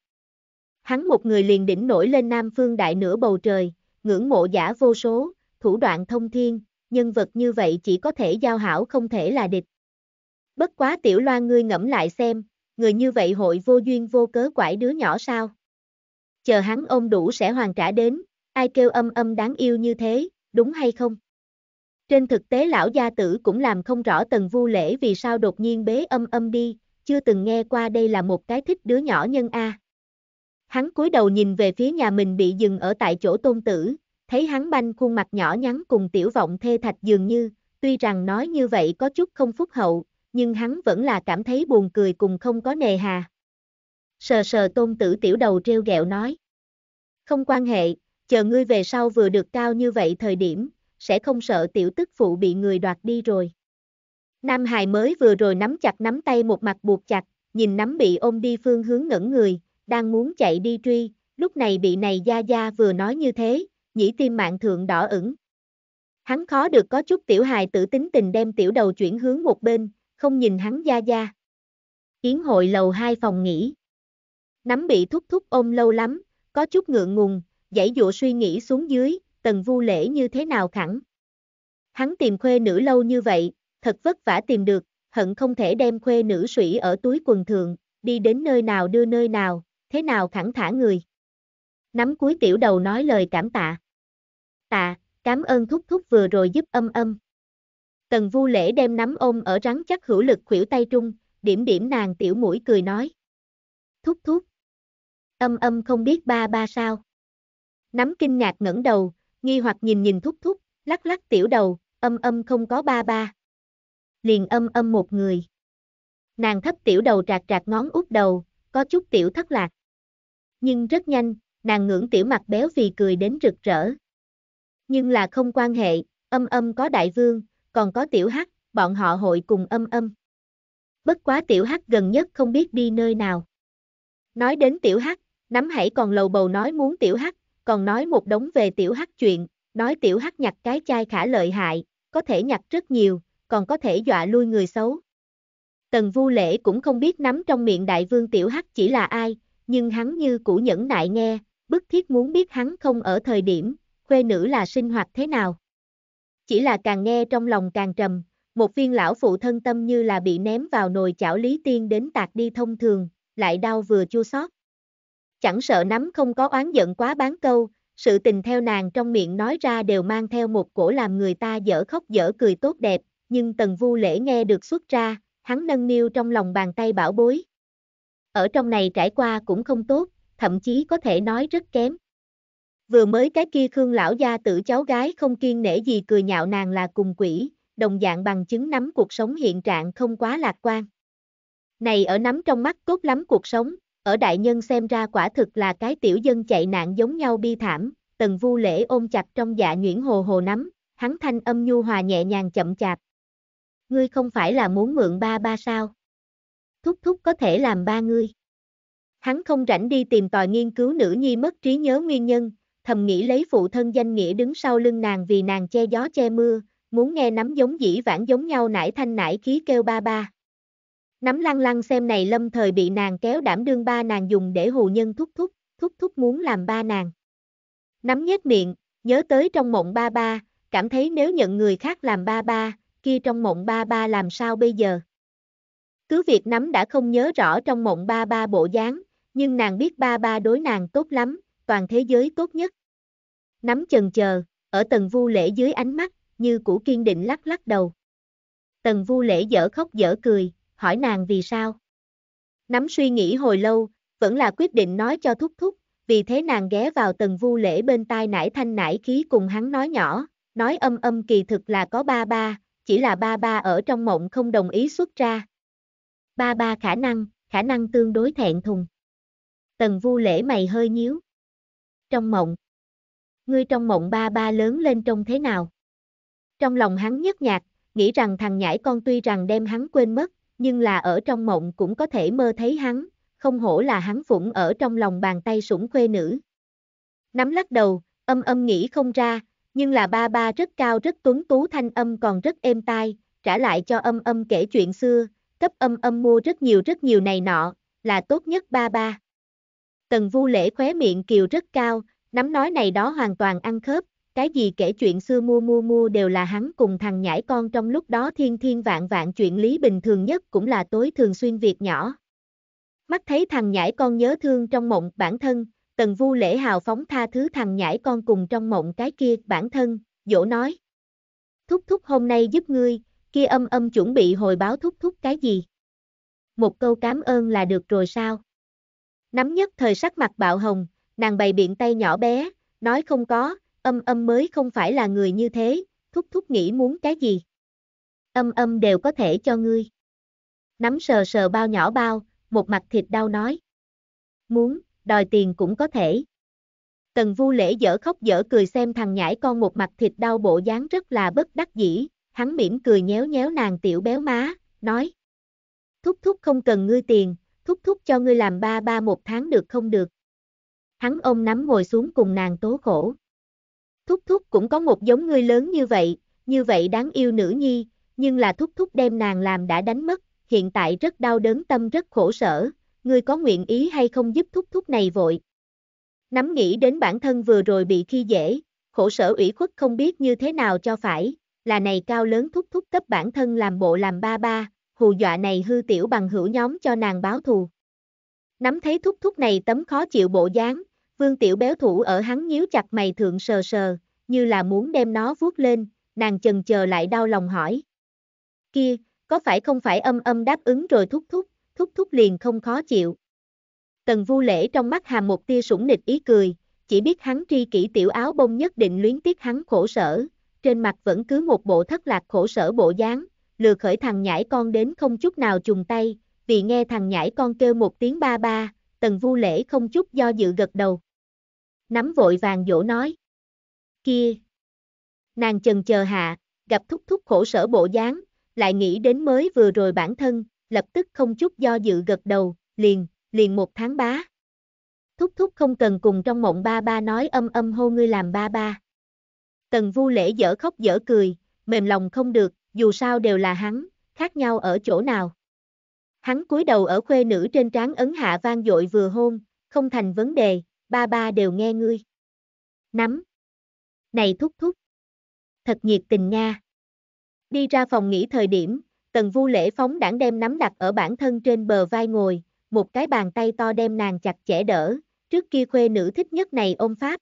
[SPEAKER 1] Hắn một người liền đỉnh nổi lên nam phương đại nửa bầu trời, ngưỡng mộ giả vô số, thủ đoạn thông thiên, nhân vật như vậy chỉ có thể giao hảo không thể là địch. Bất quá tiểu loa ngươi ngẫm lại xem, người như vậy hội vô duyên vô cớ quải đứa nhỏ sao. Chờ hắn ôm đủ sẽ hoàn trả đến, ai kêu âm âm đáng yêu như thế, đúng hay không? Trên thực tế lão gia tử cũng làm không rõ tần vu lễ vì sao đột nhiên bế âm âm đi, chưa từng nghe qua đây là một cái thích đứa nhỏ nhân A. Hắn cúi đầu nhìn về phía nhà mình bị dừng ở tại chỗ tôn tử, thấy hắn banh khuôn mặt nhỏ nhắn cùng tiểu vọng thê thạch dường như, tuy rằng nói như vậy có chút không phúc hậu, nhưng hắn vẫn là cảm thấy buồn cười cùng không có nề hà. Sờ sờ tôn tử tiểu đầu treo gẹo nói. Không quan hệ, chờ ngươi về sau vừa được cao như vậy thời điểm, sẽ không sợ tiểu tức phụ bị người đoạt đi rồi. Nam hài mới vừa rồi nắm chặt nắm tay một mặt buộc chặt, nhìn nắm bị ôm đi phương hướng ngẩn người, đang muốn chạy đi truy, lúc này bị này Gia Gia vừa nói như thế, nhĩ tim mạng thượng đỏ ửng. Hắn khó được có chút tiểu hài tử tính tình đem tiểu đầu chuyển hướng một bên, không nhìn hắn Gia Gia. Yến hội lầu hai phòng nghỉ. Nắm bị thúc thúc ôm lâu lắm, có chút ngượng ngùng, dãy dụa suy nghĩ xuống dưới, tần vu lễ như thế nào khẳng. Hắn tìm khuê nữ lâu như vậy, thật vất vả tìm được, hận không thể đem khuê nữ sủy ở túi quần thường, đi đến nơi nào đưa nơi nào, thế nào khẳng thả người. Nắm cuối tiểu đầu nói lời cảm tạ. Tạ, cảm ơn thúc thúc vừa rồi giúp âm âm. Tần vu lễ đem nắm ôm ở rắn chắc hữu lực khuỷu tay trung, điểm điểm nàng tiểu mũi cười nói. Thúc thúc. Âm âm không biết ba ba sao nắm kinh ngạc ngẩng đầu, nghi hoặc nhìn nhìn thúc thúc, lắc lắc tiểu đầu, âm âm không có ba ba. Liền âm âm một người. Nàng thấp tiểu đầu trạc trạc ngón út đầu, có chút tiểu thất lạc. Nhưng rất nhanh, nàng ngưỡng tiểu mặt béo vì cười đến rực rỡ. Nhưng là không quan hệ, âm âm có đại vương, còn có tiểu hắc, bọn họ hội cùng âm âm. Bất quá tiểu hắc gần nhất không biết đi nơi nào. Nói đến tiểu hắc, nắm hãy còn lầu bầu nói muốn tiểu hắc, còn nói một đống về tiểu hắc chuyện, nói tiểu hắc nhặt cái chai khả lợi hại, có thể nhặt rất nhiều, còn có thể dọa lui người xấu. Tần Vu Lễ cũng không biết nắm trong miệng đại vương tiểu hắc chỉ là ai, nhưng hắn như cũ nhẫn nại nghe, bức thiết muốn biết hắn không ở thời điểm, khuê nữ là sinh hoạt thế nào. Chỉ là càng nghe trong lòng càng trầm, một viên lão phụ thân tâm như là bị ném vào nồi chảo lý tiên đến tạc đi thông thường, lại đau vừa chua xót. Chẳng sợ nắm không có oán giận quá bán câu, sự tình theo nàng trong miệng nói ra đều mang theo một cổ làm người ta dở khóc dở cười tốt đẹp, nhưng tần vu lễ nghe được xuất ra, hắn nâng niu trong lòng bàn tay bảo bối. Ở trong này trải qua cũng không tốt, thậm chí có thể nói rất kém. Vừa mới cái kia Khương lão gia tử cháu gái không kiên nể gì cười nhạo nàng là cùng quỷ, đồng dạng bằng chứng nắm cuộc sống hiện trạng không quá lạc quan. Này ở nắm trong mắt cốt lắm cuộc sống, ở đại nhân xem ra quả thực là cái tiểu dân chạy nạn giống nhau bi thảm, tần vu lễ ôm chặt trong dạ nhuyễn hồ hồ nắm, hắn thanh âm nhu hòa nhẹ nhàng chậm chạp. Ngươi không phải là muốn mượn ba ba sao? Thúc thúc có thể làm ba ngươi. Hắn không rảnh đi tìm tòi nghiên cứu nữ nhi mất trí nhớ nguyên nhân, thầm nghĩ lấy phụ thân danh nghĩa đứng sau lưng nàng vì nàng che gió che mưa, muốn nghe nắm giống dĩ vãng giống nhau nải thanh nải khí kêu ba ba. Nắm lăng lăng xem này lâm thời bị nàng kéo đảm đương ba nàng dùng để hù nhân thúc thúc, thúc thúc muốn làm ba nàng. Nắm nhếch miệng, nhớ tới trong mộng ba ba, cảm thấy nếu nhận người khác làm ba ba, kia trong mộng ba ba làm sao bây giờ. Cứ việc nắm đã không nhớ rõ trong mộng ba ba bộ dáng, nhưng nàng biết ba ba đối nàng tốt lắm, toàn thế giới tốt nhất. Nắm chần chờ, ở tầng vu lễ dưới ánh mắt, như cũ kiên định lắc lắc đầu. Tần vu lễ dở khóc dở cười, hỏi nàng vì sao. Nắm suy nghĩ hồi lâu, vẫn là quyết định nói cho thúc thúc, vì thế nàng ghé vào tần vu lễ bên tai nải thanh nải khí cùng hắn nói nhỏ, nói âm âm kỳ thực là có ba ba, chỉ là ba ba ở trong mộng không đồng ý xuất ra. Ba ba khả năng, khả năng tương đối thẹn thùng. Tần vu lễ mày hơi nhíu. Trong mộng. Ngươi trong mộng ba ba lớn lên trông thế nào? Trong lòng hắn nhất nhạt, nghĩ rằng thằng nhãi con tuy rằng đem hắn quên mất, nhưng là ở trong mộng cũng có thể mơ thấy hắn, không hổ là hắn phụng ở trong lòng bàn tay sủng khuê nữ. Nắm lắc đầu, âm âm nghĩ không ra, nhưng là ba ba rất cao rất tuấn tú thanh âm còn rất êm tai, trả lại cho âm âm kể chuyện xưa, cấp âm âm mua rất nhiều rất nhiều này nọ, là tốt nhất ba ba. Tần vu lễ khóe miệng kiều rất cao, nắm nói này đó hoàn toàn ăn khớp, cái gì kể chuyện xưa mua mua mua đều là hắn cùng thằng nhãi con trong lúc đó thiên thiên vạn vạn chuyện lý bình thường nhất cũng là tối thường xuyên việc nhỏ. Mắt thấy thằng nhãi con nhớ thương trong mộng bản thân, tần vu lễ hào phóng tha thứ thằng nhãi con cùng trong mộng cái kia bản thân, dỗ nói. Thúc thúc hôm nay giúp ngươi, kia âm âm chuẩn bị hồi báo thúc thúc cái gì? Một câu cảm ơn là được rồi sao? Nắm nhất thời sắc mặt bạo hồng, nàng bày biện tay nhỏ bé, nói không có, Âm âm mới không phải là người như thế, thúc thúc nghĩ muốn cái gì. Âm âm đều có thể cho ngươi. Nắm sờ sờ bao nhỏ bao, một mặt thịt đau nói. Muốn, đòi tiền cũng có thể. Tần vu lễ dở khóc dở cười xem thằng nhãi con một mặt thịt đau bộ dáng rất là bất đắc dĩ, hắn mỉm cười nhéo nhéo nàng tiểu béo má, nói. Thúc thúc không cần ngươi tiền, thúc thúc cho ngươi làm ba ba một tháng được không được. Hắn ôm nắm ngồi xuống cùng nàng tố khổ. Thúc thúc cũng có một giống ngươi lớn như vậy, như vậy đáng yêu nữ nhi, nhưng là thúc thúc đem nàng làm đã đánh mất, hiện tại rất đau đớn tâm rất khổ sở, ngươi có nguyện ý hay không giúp thúc thúc này vội. Nắm nghĩ đến bản thân vừa rồi bị khi dễ, khổ sở ủy khuất không biết như thế nào cho phải, là này cao lớn thúc thúc cấp bản thân làm bộ làm ba ba, hù dọa này hư tiểu bằng hữu nhóm cho nàng báo thù. Nắm thấy thúc thúc này tấm khó chịu bộ dáng, Vương tiểu béo thủ ở hắn nhíu chặt mày thượng sờ sờ, như là muốn đem nó vuốt lên, nàng chần chờ lại đau lòng hỏi. Kia, có phải không phải âm âm đáp ứng rồi thúc thúc, thúc thúc liền không khó chịu. Tần vu lễ trong mắt hàm một tia sủng nịch ý cười, chỉ biết hắn tri kỷ tiểu áo bông nhất định luyến tiếc hắn khổ sở, trên mặt vẫn cứ một bộ thất lạc khổ sở bộ dáng, lừa khởi thằng nhãi con đến không chút nào trùng tay, vì nghe thằng nhãi con kêu một tiếng ba ba, Tần Vu Lễ không chút do dự gật đầu. Nắm vội vàng dỗ nói. Kia! Nàng chần chờ hạ, gặp thúc thúc khổ sở bộ dáng, lại nghĩ đến mới vừa rồi bản thân, lập tức không chút do dự gật đầu, liền, liền một tháng bá. Thúc thúc không cần cùng trong mộng ba ba nói âm âm hô ngươi làm ba ba. Tần vu lễ dở khóc dở cười, mềm lòng không được, dù sao đều là hắn, khác nhau ở chỗ nào. Hắn cúi đầu ở khuê nữ trên trán ấn hạ vang dội vừa hôn, không thành vấn đề, ba ba đều nghe ngươi. Nắm. Này thúc thúc. Thật nhiệt tình nha. Đi ra phòng nghỉ thời điểm, tần vu lễ phóng đảng đem nắm đặt ở bản thân trên bờ vai ngồi, một cái bàn tay to đem nàng chặt chẽ đỡ, trước kia khuê nữ thích nhất này ôm pháp.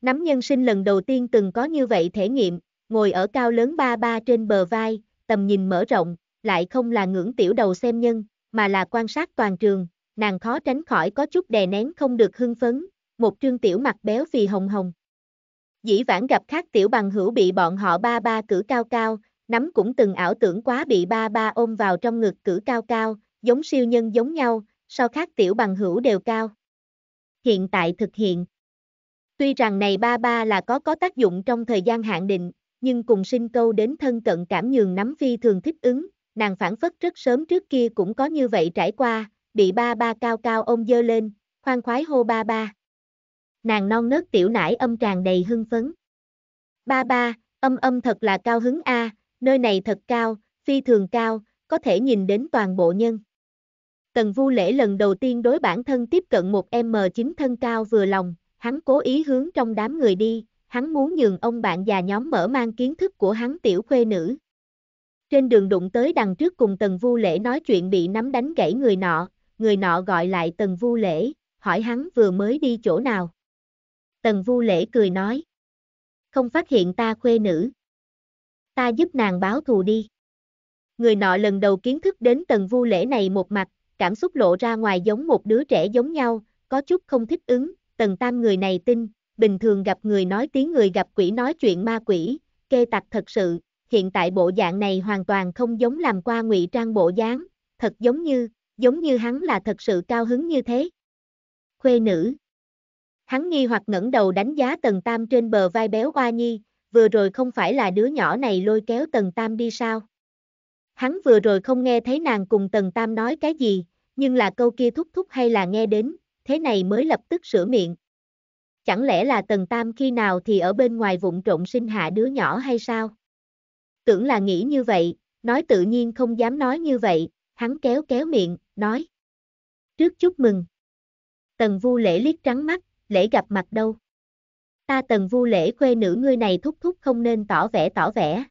[SPEAKER 1] Nắm nhân sinh lần đầu tiên từng có như vậy thể nghiệm, ngồi ở cao lớn ba ba trên bờ vai, tầm nhìn mở rộng, lại không là ngưỡng tiểu đầu xem nhân, mà là quan sát toàn trường, nàng khó tránh khỏi có chút đè nén không được hưng phấn, một trương tiểu mặt béo phì hồng hồng. Dĩ vãng gặp khác tiểu bằng hữu bị bọn họ ba ba cử cao cao, nắm cũng từng ảo tưởng quá bị ba ba ôm vào trong ngực cử cao cao, giống siêu nhân giống nhau, sau khác tiểu bằng hữu đều cao. Hiện tại thực hiện. Tuy rằng này ba ba là có có tác dụng trong thời gian hạn định, nhưng cùng sinh câu đến thân cận cảm nhường nắm phi thường thích ứng, nàng phản phất rất sớm trước kia cũng có như vậy trải qua, bị ba ba cao cao ôm dơ lên, khoan khoái hô ba ba. Nàng non nớt tiểu nải âm tràn đầy hưng phấn. Ba ba, âm âm thật là cao hứng a, nơi này thật cao, phi thường cao, có thể nhìn đến toàn bộ nhân. Tần Vu Lễ lần đầu tiên đối bản thân tiếp cận một M9 thân cao vừa lòng, hắn cố ý hướng trong đám người đi, hắn muốn nhường ông bạn già nhóm mở mang kiến thức của hắn tiểu khuê nữ. Trên đường đụng tới đằng trước cùng Tần Vu Lễ nói chuyện bị nắm đánh gãy người nọ, người nọ gọi lại Tần Vu Lễ, hỏi hắn vừa mới đi chỗ nào. Tần Vu Lễ cười nói. Không phát hiện ta khuê nữ. Ta giúp nàng báo thù đi. Người nọ lần đầu kiến thức đến Tần Vu Lễ này một mặt, cảm xúc lộ ra ngoài giống một đứa trẻ giống nhau, có chút không thích ứng, Tần Tam người này tin, bình thường gặp người nói tiếng người gặp quỷ nói chuyện ma quỷ, kê tặc thật sự, hiện tại bộ dạng này hoàn toàn không giống làm qua ngụy trang bộ dáng, thật giống như, giống như hắn là thật sự cao hứng như thế. Khuê nữ Hắn nghi hoặc ngẩng đầu đánh giá Tần Tam trên bờ vai béo oa nhi, vừa rồi không phải là đứa nhỏ này lôi kéo Tần Tam đi sao? Hắn vừa rồi không nghe thấy nàng cùng Tần Tam nói cái gì, nhưng là câu kia thúc thúc hay là nghe đến, thế này mới lập tức sửa miệng. Chẳng lẽ là Tần Tam khi nào thì ở bên ngoài vụng trộn sinh hạ đứa nhỏ hay sao? tưởng là nghĩ như vậy, nói tự nhiên không dám nói như vậy, hắn kéo kéo miệng, nói. Trước chúc mừng. Tần vu lễ liếc trắng mắt, lễ gặp mặt đâu. Ta tần vu lễ khuê nữ ngươi này thúc thúc không nên tỏ vẻ tỏ vẻ.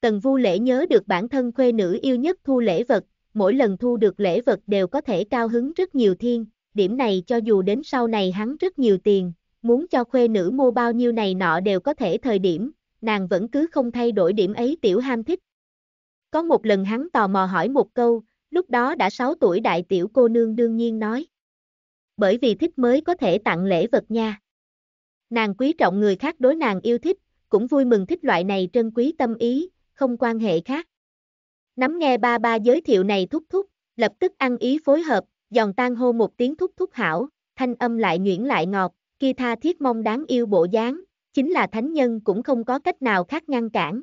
[SPEAKER 1] Tần vu lễ nhớ được bản thân khuê nữ yêu nhất thu lễ vật, mỗi lần thu được lễ vật đều có thể cao hứng rất nhiều thiên, điểm này cho dù đến sau này hắn rất nhiều tiền, muốn cho khuê nữ mua bao nhiêu này nọ đều có thể thời điểm, nàng vẫn cứ không thay đổi điểm ấy tiểu ham thích. Có một lần hắn tò mò hỏi một câu, lúc đó đã 6 tuổi đại tiểu cô nương đương nhiên nói. Bởi vì thích mới có thể tặng lễ vật nha. Nàng quý trọng người khác đối nàng yêu thích, cũng vui mừng thích loại này trân quý tâm ý, không quan hệ khác. Nắm nghe ba ba giới thiệu này thúc thúc, lập tức ăn ý phối hợp, giòn tan hô một tiếng thúc thúc hảo, thanh âm lại nhuyễn lại ngọt, kia tha thiết mong đáng yêu bộ dáng, chính là thánh nhân cũng không có cách nào khác ngăn cản.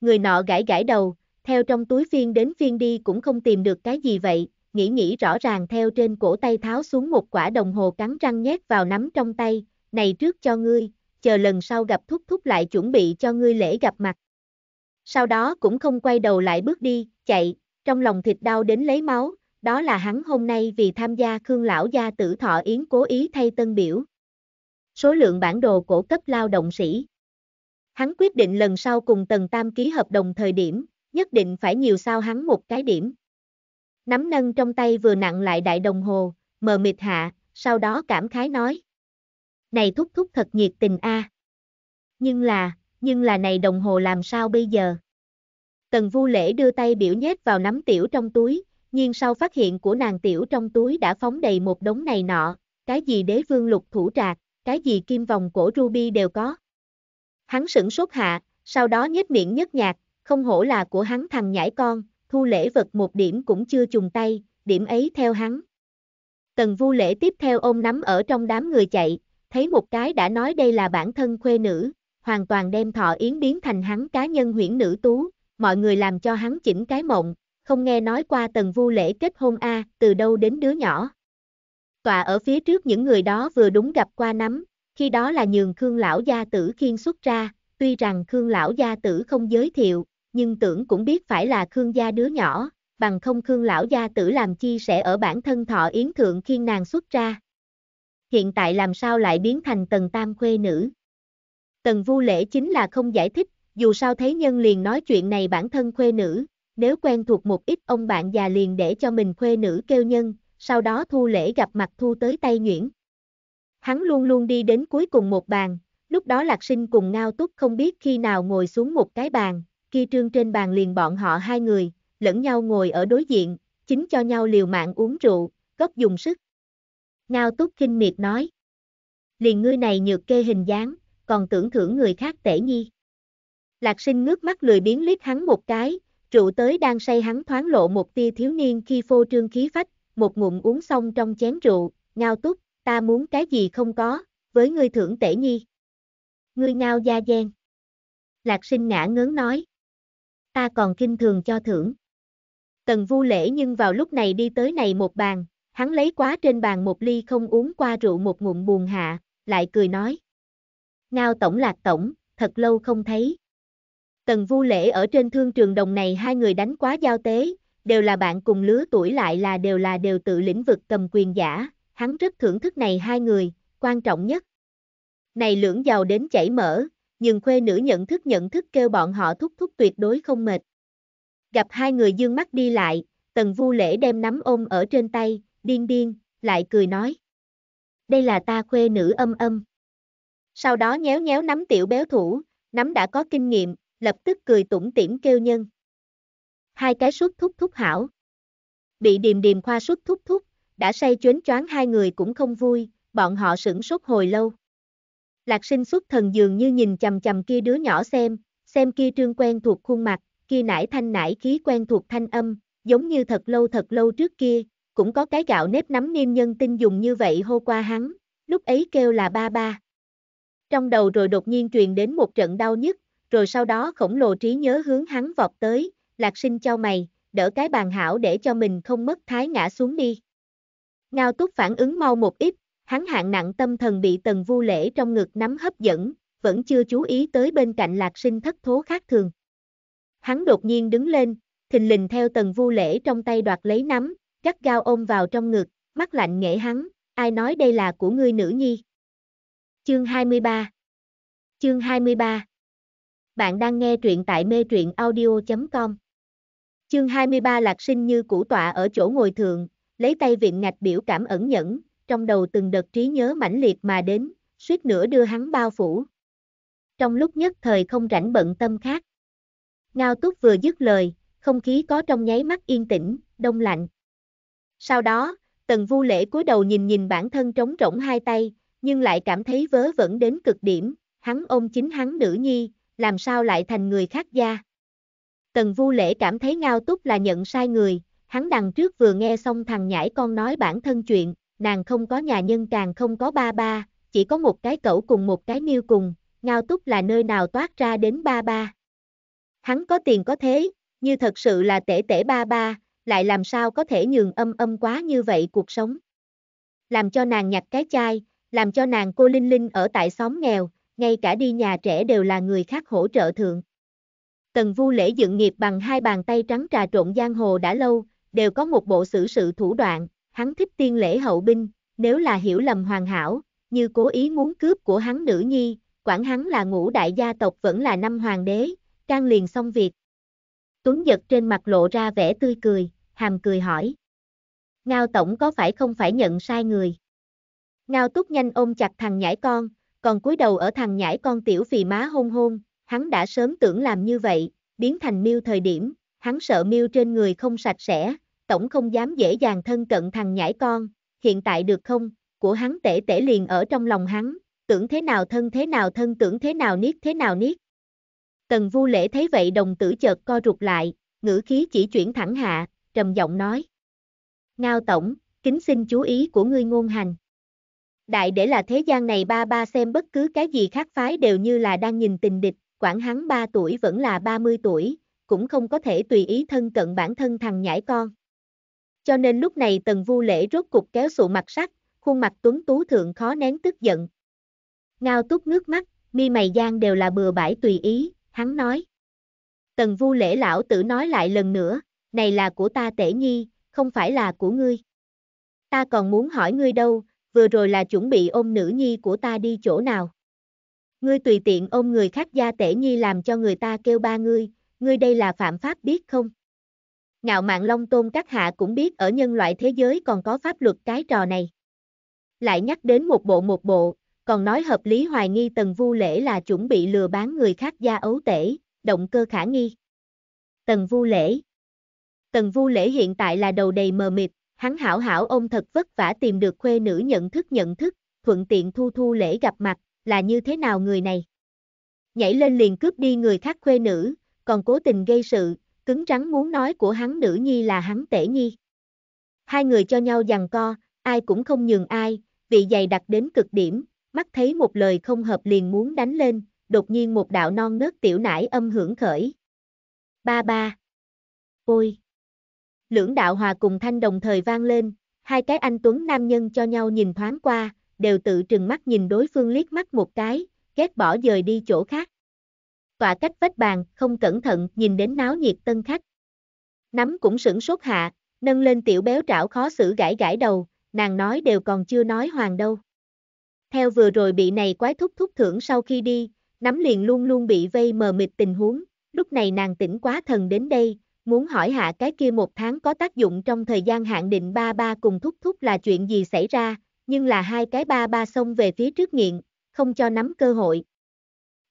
[SPEAKER 1] Người nọ gãi gãi đầu, theo trong túi phiên đến phiên đi cũng không tìm được cái gì vậy, nghĩ nghĩ rõ ràng theo trên cổ tay tháo xuống một quả đồng hồ cắn răng nhét vào nắm trong tay, này trước cho ngươi, chờ lần sau gặp thúc thúc lại chuẩn bị cho ngươi lễ gặp mặt. Sau đó cũng không quay đầu lại bước đi, chạy, trong lòng thịt đau đến lấy máu, đó là hắn hôm nay vì tham gia Khương Lão Gia tử thọ yến cố ý thay tân biểu số lượng bản đồ cổ cấp lao động sĩ. Hắn quyết định lần sau cùng Tần Tam ký hợp đồng thời điểm, nhất định phải nhiều sao hắn một cái điểm. Nắm nâng trong tay vừa nặng lại đại đồng hồ, mờ mịt hạ, sau đó cảm khái nói. Này thúc thúc thật nhiệt tình a. À. Nhưng là, nhưng là này đồng hồ làm sao bây giờ? Tần Vu Lễ đưa tay biểu nhét vào nắm tiểu trong túi, nhưng sau phát hiện của nàng tiểu trong túi đã phóng đầy một đống này nọ, cái gì đế vương lục thủ trạc, cái gì kim vòng cổ ruby đều có. Hắn sửng sốt hạ, sau đó nhếch miệng nhất nhạt, không hổ là của hắn thằng nhãi con, thu lễ vật một điểm cũng chưa trùng tay, điểm ấy theo hắn. Tần vu lễ tiếp theo ôm nắm ở trong đám người chạy, thấy một cái đã nói đây là bản thân khuê nữ, hoàn toàn đem thọ yến biến thành hắn cá nhân huyển nữ tú, mọi người làm cho hắn chỉnh cái mộng, không nghe nói qua tần vu lễ kết hôn A, từ đâu đến đứa nhỏ. Tòa ở phía trước những người đó vừa đúng gặp qua nắm, khi đó là nhường Khương lão gia tử khiên xuất ra, tuy rằng Khương lão gia tử không giới thiệu, nhưng tưởng cũng biết phải là Khương gia đứa nhỏ, bằng không Khương lão gia tử làm chi sẽ ở bản thân thọ yến thượng khiên nàng xuất ra. Hiện tại làm sao lại biến thành tầng tam khuê nữ? Tần vu lễ chính là không giải thích, dù sao thấy nhân liền nói chuyện này bản thân khuê nữ, nếu quen thuộc một ít ông bạn già liền để cho mình khuê nữ kêu nhân, sau đó thu lễ gặp mặt thu tới tay Nguyễn. Hắn luôn luôn đi đến cuối cùng một bàn, lúc đó lạc sinh cùng ngao túc không biết khi nào ngồi xuống một cái bàn, kia trương trên bàn liền bọn họ hai người, lẫn nhau ngồi ở đối diện, chính cho nhau liều mạng uống rượu, gốc dùng sức. Ngao túc kinh miệt nói. Liền ngươi này nhược kê hình dáng, còn tưởng thưởng người khác tể nhi. Lạc sinh ngước mắt lười biến liếc hắn một cái, rượu tới đang say hắn thoáng lộ một tia thiếu niên khi phô trương khí phách, một ngụm uống xong trong chén rượu, ngao túc, ta muốn cái gì không có, với ngươi thưởng tể nhi. Ngươi ngao da gian, Lạc sinh ngã ngớn nói. Ta còn kinh thường cho thưởng. Tần vu lễ nhưng vào lúc này đi tới này một bàn, hắn lấy quá trên bàn một ly không uống qua rượu một ngụm buồn hạ, lại cười nói. Ngao tổng lạc tổng, thật lâu không thấy. Tần vu lễ ở trên thương trường đồng này hai người đánh quá giao tế, đều là bạn cùng lứa tuổi lại là đều là đều tự lĩnh vực cầm quyền giả, hắn rất thưởng thức này hai người, quan trọng nhất. Này lưỡng giàu đến chảy mỡ, nhưng khuê nữ nhận thức nhận thức kêu bọn họ thúc thúc tuyệt đối không mệt. Gặp hai người dương mắt đi lại, tần vu lễ đem nắm ôm ở trên tay, điên điên, lại cười nói. Đây là ta khuê nữ âm âm. Sau đó nhéo nhéo nắm tiểu béo thủ, nắm đã có kinh nghiệm, lập tức cười tủm tỉm kêu nhân hai cái suất thúc thúc hảo. Bị điềm điềm khoa suất thúc thúc, đã say chuyến choáng hai người cũng không vui, bọn họ sửng sốt hồi lâu. Lạc sinh xuất thần dường như nhìn chầm chầm kia đứa nhỏ xem, xem kia trương quen thuộc khuôn mặt, kia nải thanh nải khí quen thuộc thanh âm, giống như thật lâu thật lâu trước kia, cũng có cái gạo nếp nắm niêm nhân tinh dùng như vậy hô qua hắn, lúc ấy kêu là ba ba. Trong đầu rồi đột nhiên truyền đến một trận đau nhức, rồi sau đó khổng lồ trí nhớ hướng hắn vọt tới, lạc sinh cho mày, đỡ cái bàn hảo để cho mình không mất thái ngã xuống đi. Ngao túc phản ứng mau một ít, hắn hạng nặng tâm thần bị tần vu lễ trong ngực nắm hấp dẫn, vẫn chưa chú ý tới bên cạnh lạc sinh thất thố khác thường. Hắn đột nhiên đứng lên, thình lình theo tần vu lễ trong tay đoạt lấy nắm, gắt gao ôm vào trong ngực, mắt lạnh nghệ hắn, ai nói đây là của ngươi nữ nhi. Chương 23 Chương 23 Bạn đang nghe truyện tại mê truyện audio.com Chương 23 Lạc sinh như cũ tọa ở chỗ ngồi thượng, lấy tay viện ngạch biểu cảm ẩn nhẫn, trong đầu từng đợt trí nhớ mãnh liệt mà đến, suýt nữa đưa hắn bao phủ. Trong lúc nhất thời không rảnh bận tâm khác. Ngao túc vừa dứt lời, không khí có trong nháy mắt yên tĩnh, đông lạnh. Sau đó, tần vu lễ cúi đầu nhìn nhìn bản thân trống rỗng hai tay, nhưng lại cảm thấy vớ vẩn đến cực điểm, hắn ôm chính hắn nữ nhi, làm sao lại thành người khác gia. Tần Vu Lễ cảm thấy ngao túc là nhận sai người, hắn đằng trước vừa nghe xong thằng nhãi con nói bản thân chuyện, nàng không có nhà nhân càng không có ba ba, chỉ có một cái cẩu cùng một cái niêu cùng, ngao túc là nơi nào toát ra đến ba ba. Hắn có tiền có thế, như thật sự là tể tể ba ba, lại làm sao có thể nhường âm âm quá như vậy cuộc sống. Làm cho nàng nhặt cái chai, làm cho nàng cô Linh Linh ở tại xóm nghèo, ngay cả đi nhà trẻ đều là người khác hỗ trợ thượng. Tần Vu Lễ dựng nghiệp bằng hai bàn tay trắng trà trộn giang hồ đã lâu, đều có một bộ xử sự thủ đoạn, hắn thích tiên lễ hậu binh, nếu là hiểu lầm hoàn hảo, như cố ý muốn cướp của hắn nữ nhi, quản hắn là ngũ đại gia tộc vẫn là năm hoàng đế, can liền xong việc. Tuấn giật trên mặt lộ ra vẻ tươi cười, hàm cười hỏi. Ngao tổng có phải không phải nhận sai người? Ngao túc nhanh ôm chặt thằng nhãi con, còn cúi đầu ở thằng nhãi con tiểu phì má hôn hôn, hắn đã sớm tưởng làm như vậy, biến thành miêu thời điểm, hắn sợ miêu trên người không sạch sẽ, tổng không dám dễ dàng thân cận thằng nhãi con, hiện tại được không, của hắn tể tể liền ở trong lòng hắn, tưởng thế nào thân thế nào thân tưởng thế nào niết thế nào niết. Tần vu lễ thấy vậy đồng tử chợt co rụt lại, ngữ khí chỉ chuyển thẳng hạ, trầm giọng nói. Ngao tổng, kính xin chú ý của ngươi ngôn hành. Đại để là thế gian này ba ba xem bất cứ cái gì khác phái đều như là đang nhìn tình địch, quản hắn 3 tuổi vẫn là 30 tuổi, cũng không có thể tùy ý thân cận bản thân thằng nhãi con. Cho nên lúc này tần vu lễ rốt cục kéo sụ mặt sắt, khuôn mặt tuấn tú thượng khó nén tức giận. Ngao túc nước mắt, mi mày gian đều là bừa bãi tùy ý, hắn nói. Tần vu lễ lão tử nói lại lần nữa, này là của ta tể nhi, không phải là của ngươi. Ta còn muốn hỏi ngươi đâu, vừa rồi là chuẩn bị ôm nữ nhi của ta đi chỗ nào. Ngươi tùy tiện ôm người khác gia tể nhi làm cho người ta kêu ba ngươi, ngươi đây là phạm pháp biết không? Ngạo mạn long tôn các hạ cũng biết ở nhân loại thế giới còn có pháp luật cái trò này. Lại nhắc đến một bộ một bộ, còn nói hợp lý hoài nghi tần vu lễ là chuẩn bị lừa bán người khác gia ấu tể, động cơ khả nghi. Tần vu lễ Tần vu lễ hiện tại là đầu đầy mờ mịt, hắn hảo hảo ôm thật vất vả tìm được khuê nữ nhận thức nhận thức, thuận tiện thu thu lễ gặp mặt, là như thế nào người này. Nhảy lên liền cướp đi người khác khuê nữ, còn cố tình gây sự, cứng rắn muốn nói của hắn nữ nhi là hắn tể nhi. Hai người cho nhau giằng co, ai cũng không nhường ai, vị dày đặt đến cực điểm, mắt thấy một lời không hợp liền muốn đánh lên, đột nhiên một đạo non nớt tiểu nải âm hưởng khởi. Ba ba. Ôi. Lưỡng đạo hòa cùng thanh đồng thời vang lên, hai cái anh tuấn nam nhân cho nhau nhìn thoáng qua, đều tự trừng mắt nhìn đối phương liếc mắt một cái, ghét bỏ dời đi chỗ khác. Tọa cách vách bàn, không cẩn thận, nhìn đến náo nhiệt tân khách. Nắm cũng sửng sốt hạ, nâng lên tiểu béo trảo khó xử gãi gãi đầu, nàng nói đều còn chưa nói hoàng đâu. Theo vừa rồi bị này quái thúc thúc thưởng sau khi đi, nắm liền luôn luôn bị vây mờ mịt tình huống, lúc này nàng tỉnh quá thần đến đây, muốn hỏi hạ cái kia một tháng có tác dụng trong thời gian hạn định ba ba cùng thúc thúc là chuyện gì xảy ra, nhưng là hai cái ba ba xông về phía trước nghiện, không cho nắm cơ hội.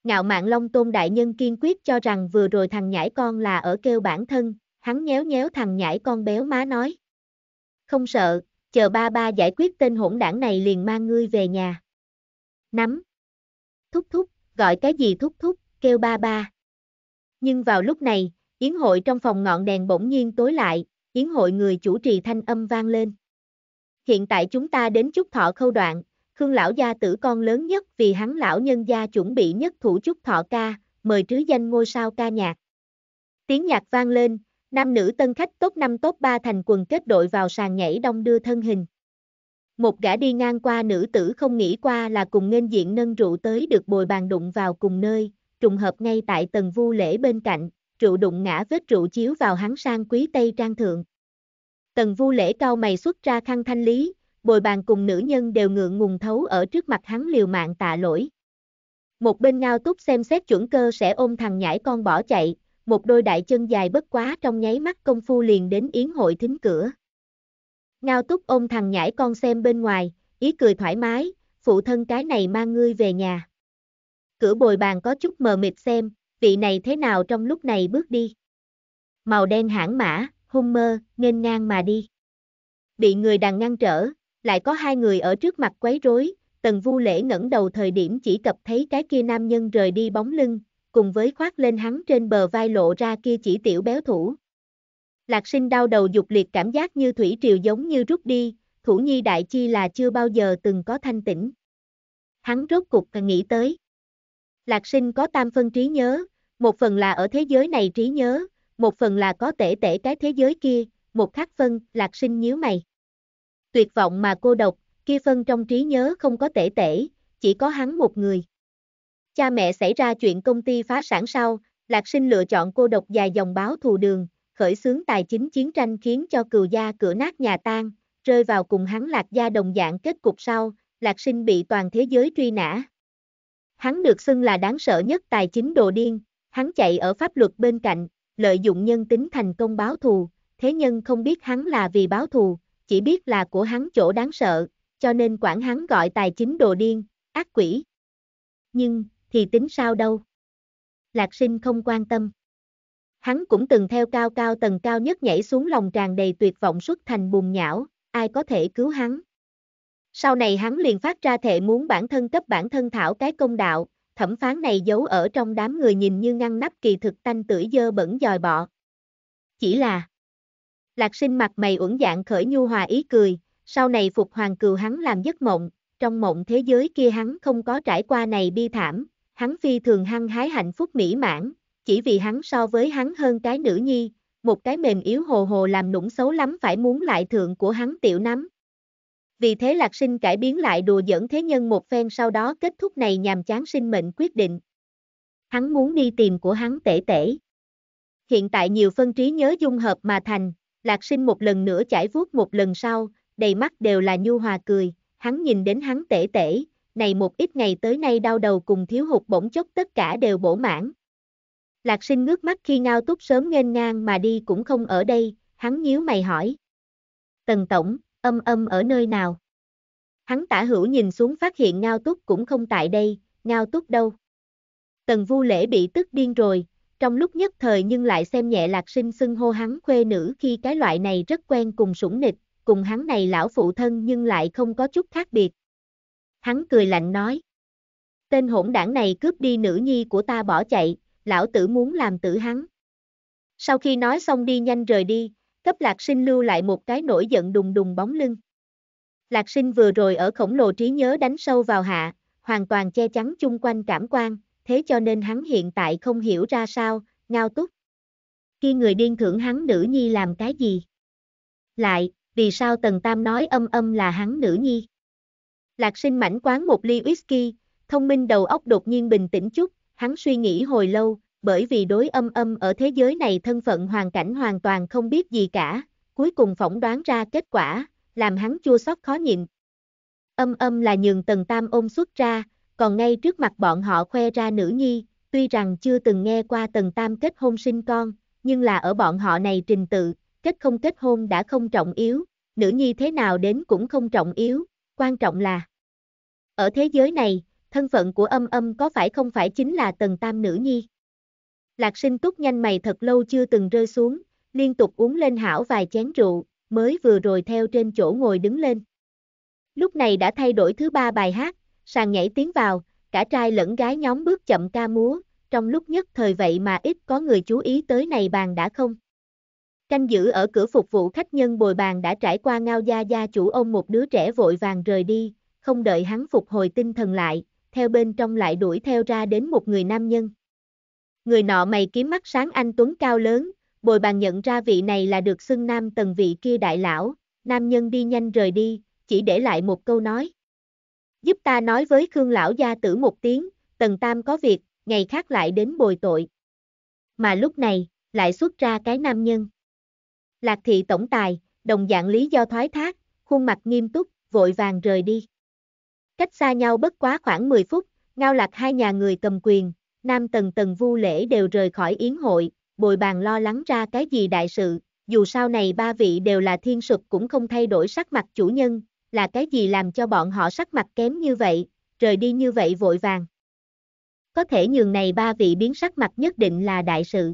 [SPEAKER 1] Ngạo mạn Long Tôn Đại Nhân kiên quyết cho rằng vừa rồi thằng nhãi con là ở kêu bản thân, hắn nhéo nhéo thằng nhãi con béo má nói. Không sợ, chờ ba ba giải quyết tên hỗn đảng này liền mang ngươi về nhà. Nắm. Thúc thúc, gọi cái gì thúc thúc, kêu ba ba. Nhưng vào lúc này, yến hội trong phòng ngọn đèn bỗng nhiên tối lại, yến hội người chủ trì thanh âm vang lên hiện tại chúng ta đến chúc thọ khâu đoạn, Khương lão gia tử con lớn nhất vì hắn lão nhân gia chuẩn bị nhất thủ chúc thọ ca, mời trứ danh ngôi sao ca nhạc. Tiếng nhạc vang lên, nam nữ tân khách tốt 5 tốt 3 thành quần kết đội vào sàn nhảy đông đưa thân hình. Một gã đi ngang qua nữ tử không nghĩ qua là cùng nên diện nâng rượu tới được bồi bàn đụng vào cùng nơi, trùng hợp ngay tại tầng vu lễ bên cạnh, rượu đụng ngã vết rượu chiếu vào hắn sang quý tây trang thượng, Tần vu lễ cao mày xuất ra khăn thanh lý, bồi bàn cùng nữ nhân đều ngượng ngùng thấu ở trước mặt hắn liều mạng tạ lỗi. Một bên ngao túc xem xét chuẩn cơ sẽ ôm thằng nhãi con bỏ chạy, một đôi đại chân dài bất quá trong nháy mắt công phu liền đến yến hội thính cửa. Ngao túc ôm thằng nhãi con xem bên ngoài, ý cười thoải mái, phụ thân cái này mang ngươi về nhà. Cửa bồi bàn có chút mờ mịt xem, vị này thế nào trong lúc này bước đi. Màu đen hãng mã, hung mơ, nghênh ngang mà đi. Bị người đàn ngăn trở, lại có hai người ở trước mặt quấy rối, tần vu lễ ngẩng đầu thời điểm chỉ cập thấy cái kia nam nhân rời đi bóng lưng, cùng với khoác lên hắn trên bờ vai lộ ra kia chỉ tiểu béo thủ. Lạc sinh đau đầu dục liệt cảm giác như thủy triều giống như rút đi, thủ nhi đại chi là chưa bao giờ từng có thanh tĩnh. Hắn rốt cục nghĩ tới. Lạc sinh có tam phân trí nhớ, một phần là ở thế giới này trí nhớ, một phần là có tể tể cái thế giới kia, một khác phân, lạc sinh nhíu mày. Tuyệt vọng mà cô độc, kia phân trong trí nhớ không có tể tể, chỉ có hắn một người. Cha mẹ xảy ra chuyện công ty phá sản sau, lạc sinh lựa chọn cô độc dài dòng báo thù đường, khởi xướng tài chính chiến tranh khiến cho cừu gia cửa nát nhà tan, rơi vào cùng hắn lạc gia đồng dạng kết cục sau, lạc sinh bị toàn thế giới truy nã. Hắn được xưng là đáng sợ nhất tài chính đồ điên, hắn chạy ở pháp luật bên cạnh, lợi dụng nhân tính thành công báo thù, thế nhân không biết hắn là vì báo thù, chỉ biết là của hắn chỗ đáng sợ, cho nên quản hắn gọi tài chính đồ điên, ác quỷ. Nhưng, thì tính sao đâu? Lạc sinh không quan tâm. Hắn cũng từng theo cao cao tầng cao nhất nhảy xuống lòng tràn đầy tuyệt vọng xuất thành bùn nhão, ai có thể cứu hắn. Sau này hắn liền phát ra thệ muốn bản thân cấp bản thân thảo cái công đạo, thẩm phán này giấu ở trong đám người nhìn như ngăn nắp kỳ thực tanh tưởi dơ bẩn dòi bọ. Chỉ là Lạc sinh mặt mày uẩn dạng khởi nhu hòa ý cười, sau này phục hoàng cừu hắn làm giấc mộng, trong mộng thế giới kia hắn không có trải qua này bi thảm, hắn phi thường hăng hái hạnh phúc mỹ mãn, chỉ vì hắn so với hắn hơn cái nữ nhi, một cái mềm yếu hồ hồ làm nũng xấu lắm phải muốn lại thượng của hắn tiểu nắm, vì thế lạc sinh cải biến lại đùa dẫn thế nhân một phen sau đó kết thúc này nhàm chán sinh mệnh quyết định. Hắn muốn đi tìm của hắn tể tể. Hiện tại nhiều phân trí nhớ dung hợp mà thành, lạc sinh một lần nữa chảy vuốt một lần sau, đầy mắt đều là nhu hòa cười, hắn nhìn đến hắn tể tể, này một ít ngày tới nay đau đầu cùng thiếu hụt bỗng chốc tất cả đều bổ mãn. Lạc sinh ngước mắt khi ngao túc sớm nghênh ngang mà đi cũng không ở đây, hắn nhíu mày hỏi. Tần Tổng, âm âm ở nơi nào. Hắn tả hữu nhìn xuống phát hiện ngao túc cũng không tại đây, ngao túc đâu. Tần vu lễ bị tức điên rồi, trong lúc nhất thời nhưng lại xem nhẹ lạc sinh xưng hô hắn khuê nữ khi cái loại này rất quen cùng sủng nịch, cùng hắn này lão phụ thân nhưng lại không có chút khác biệt. Hắn cười lạnh nói. Tên hỗn đảng này cướp đi nữ nhi của ta bỏ chạy, lão tử muốn làm tử hắn. Sau khi nói xong đi nhanh rời đi, cấp lạc sinh lưu lại một cái nổi giận đùng đùng bóng lưng. Lạc sinh vừa rồi ở khổng lồ trí nhớ đánh sâu vào hạ, hoàn toàn che chắn chung quanh cảm quan, thế cho nên hắn hiện tại không hiểu ra sao, ngao túc. Khi người điên thưởng hắn nữ nhi làm cái gì? Lại, vì sao Tần Tam nói âm âm là hắn nữ nhi? Lạc sinh mảnh quán một ly whisky, thông minh đầu óc đột nhiên bình tĩnh chút, hắn suy nghĩ hồi lâu, bởi vì đối âm âm ở thế giới này thân phận hoàn cảnh hoàn toàn không biết gì cả, cuối cùng phỏng đoán ra kết quả, làm hắn chua xót khó nhịn. Âm âm là nhường tần tam ôm xuất ra, còn ngay trước mặt bọn họ khoe ra nữ nhi, tuy rằng chưa từng nghe qua tần tam kết hôn sinh con, nhưng là ở bọn họ này trình tự, kết không kết hôn đã không trọng yếu, nữ nhi thế nào đến cũng không trọng yếu, quan trọng là ở thế giới này, thân phận của âm âm có phải không phải chính là tần tam nữ nhi? Lạc sinh túc nhanh mày thật lâu chưa từng rơi xuống, liên tục uống lên hảo vài chén rượu, mới vừa rồi theo trên chỗ ngồi đứng lên. Lúc này đã thay đổi thứ ba bài hát, sàn nhảy tiến vào, cả trai lẫn gái nhóm bước chậm ca múa, trong lúc nhất thời vậy mà ít có người chú ý tới này bàn đã không. Canh giữ ở cửa phục vụ khách nhân bồi bàn đã trải qua ngao gia gia chủ ông một đứa trẻ vội vàng rời đi, không đợi hắn phục hồi tinh thần lại, theo bên trong lại đuổi theo ra đến một người nam nhân. Người nọ mày kiếm mắt sáng anh Tuấn cao lớn, bồi bàn nhận ra vị này là được xưng nam tần vị kia đại lão, nam nhân đi nhanh rời đi, chỉ để lại một câu nói. Giúp ta nói với Khương lão gia tử một tiếng, tần tam có việc, ngày khác lại đến bồi tội. Mà lúc này, lại xuất ra cái nam nhân. Lạc thị tổng tài, đồng dạng lý do thoái thác, khuôn mặt nghiêm túc, vội vàng rời đi. Cách xa nhau bất quá khoảng 10 phút, ngao lạc hai nhà người cầm quyền, Nam Tần Tần Vu Lễ đều rời khỏi yến hội, bồi bàn lo lắng ra cái gì đại sự, dù sau này ba vị đều là thiên sụp cũng không thay đổi sắc mặt chủ nhân, là cái gì làm cho bọn họ sắc mặt kém như vậy, rời đi như vậy vội vàng. Có thể nhường này ba vị biến sắc mặt nhất định là đại sự.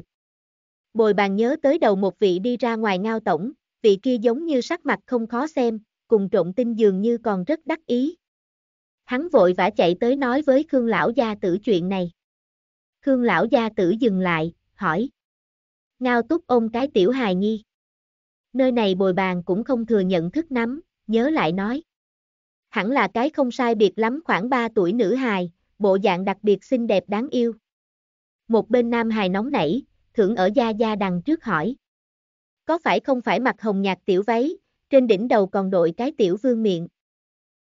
[SPEAKER 1] Bồi bàn nhớ tới đầu một vị đi ra ngoài ngao tổng, vị kia giống như sắc mặt không khó xem, cùng trộn tinh dường như còn rất đắc ý. Hắn vội vã chạy tới nói với Khương lão gia tử chuyện này. Khương lão gia tử dừng lại, hỏi. Ngao túc ôm cái tiểu hài nhi. Nơi này bồi bàn cũng không thừa nhận thức nắm, nhớ lại nói. Hẳn là cái không sai biệt lắm khoảng 3 tuổi nữ hài, bộ dạng đặc biệt xinh đẹp đáng yêu. Một bên nam hài nóng nảy, thưởng ở gia gia đằng trước hỏi. Có phải không phải mặc hồng nhạt tiểu váy, trên đỉnh đầu còn đội cái tiểu vương miệng.